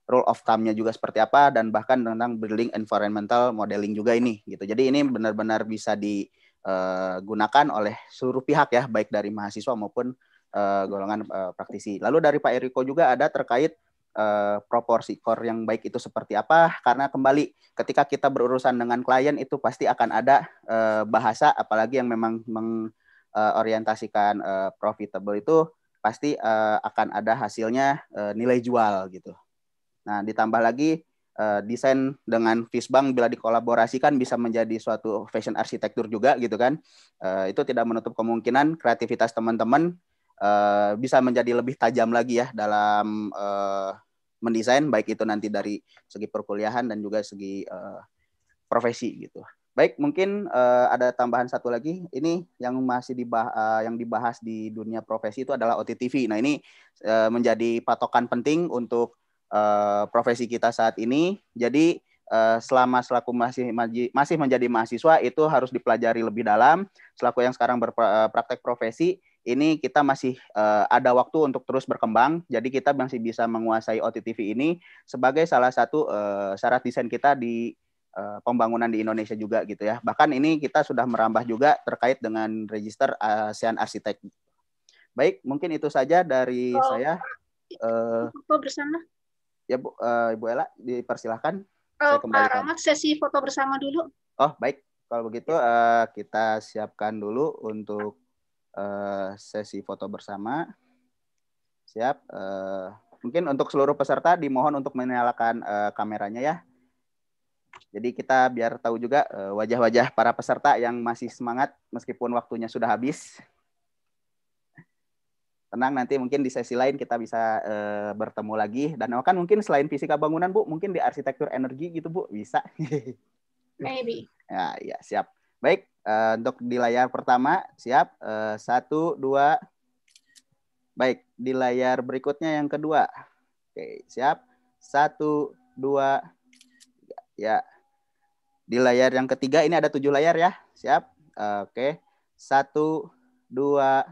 rule of thumb-nya juga seperti apa dan bahkan tentang building environmental modeling juga ini gitu jadi ini benar-benar bisa digunakan oleh seluruh pihak ya baik dari mahasiswa maupun uh, golongan uh, praktisi. Lalu dari Pak Eriko juga ada terkait uh, proporsi core yang baik itu seperti apa karena kembali ketika kita berurusan dengan klien itu pasti akan ada uh, bahasa apalagi yang memang mengorientasikan uh, uh, profitable itu pasti uh, akan ada hasilnya uh, nilai jual gitu. Nah, ditambah lagi desain dengan Fishbank bila dikolaborasikan bisa menjadi suatu fashion arsitektur juga gitu kan. itu tidak menutup kemungkinan kreativitas teman-teman Eh, bisa menjadi lebih tajam lagi ya dalam uh, mendesain baik itu nanti dari segi perkuliahan dan juga segi uh, profesi gitu. Baik, mungkin uh, ada tambahan satu lagi. Ini yang masih dibah uh, yang dibahas di dunia profesi itu adalah OTTV. Nah, ini uh, menjadi patokan penting untuk uh, profesi kita saat ini. Jadi selama selaku masih masih menjadi mahasiswa itu harus dipelajari lebih dalam. Selaku yang sekarang berpraktek profesi ini kita masih uh, ada waktu untuk terus berkembang. Jadi kita masih bisa menguasai OTTV ini sebagai salah satu uh, syarat desain kita di uh, pembangunan di Indonesia juga gitu ya. Bahkan ini kita sudah merambah juga terkait dengan register ASEAN Arsitek. Baik, mungkin itu saja dari oh, saya. Uh, foto bersama. Ya Bu, uh, Ibu Ella, dipersilahkan. Oh, saya Pak Rahmat, sesi foto bersama dulu. Oh baik, kalau begitu uh, kita siapkan dulu untuk Eh, sesi foto bersama. Siap. Eh, mungkin untuk seluruh peserta dimohon untuk menyalakan eh, kameranya ya. Jadi kita biar tahu juga wajah-wajah para peserta yang masih semangat meskipun waktunya sudah habis. Tenang nanti mungkin di sesi lain kita bisa e, bertemu lagi dan akan oh, mungkin selain fisika bangunan Bu, mungkin di arsitektur energi gitu Bu bisa. Maybe. *laughs* Ya, ya siap. Baik, Uh, untuk di layar pertama, siap. Uh, satu, dua. Baik, di layar berikutnya yang kedua. Oke, siap. Satu, dua, ya. Di layar yang ketiga ini ada tujuh layar ya. Siap. Uh, oke. Satu, dua.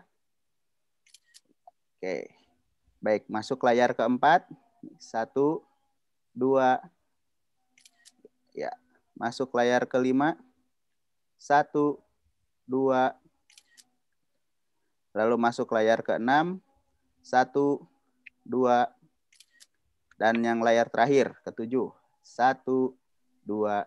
Oke. Baik, masuk layar keempat. Satu, dua. Ya, masuk layar kelima satu, dua, lalu masuk layar ke enam satu, dua, dan yang layar terakhir ketujuh satu, dua,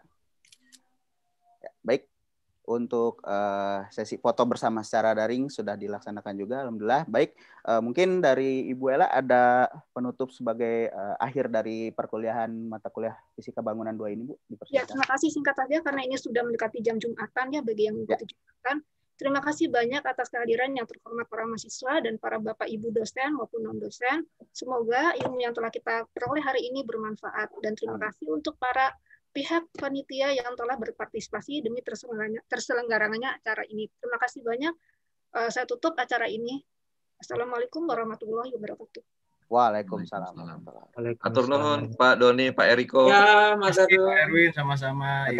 untuk uh, sesi foto bersama secara daring sudah dilaksanakan juga alhamdulillah baik uh, mungkin dari Ibu Ella ada penutup sebagai uh, akhir dari perkuliahan mata kuliah fisika bangunan dua ini Bu Ya terima kasih singkat saja karena ini sudah mendekati jam Jumatan ya bagi yang mengikuti ya. Jumatan Terima kasih banyak atas kehadiran yang terhormat para mahasiswa dan para Bapak Ibu dosen maupun non-dosen. Semoga ilmu yang telah kita peroleh hari ini bermanfaat. Dan terima kasih untuk para pihak panitia yang telah berpartisipasi demi terselenggaranya, terselenggaranya acara ini. Terima kasih banyak. Uh, saya tutup acara ini. Assalamualaikum warahmatullahi wabarakatuh. Waalaikumsalam. Waalaikumsalam. Atur nuhun Pak Doni, Pak Eriko. Ya, Mas Erwin sama-sama.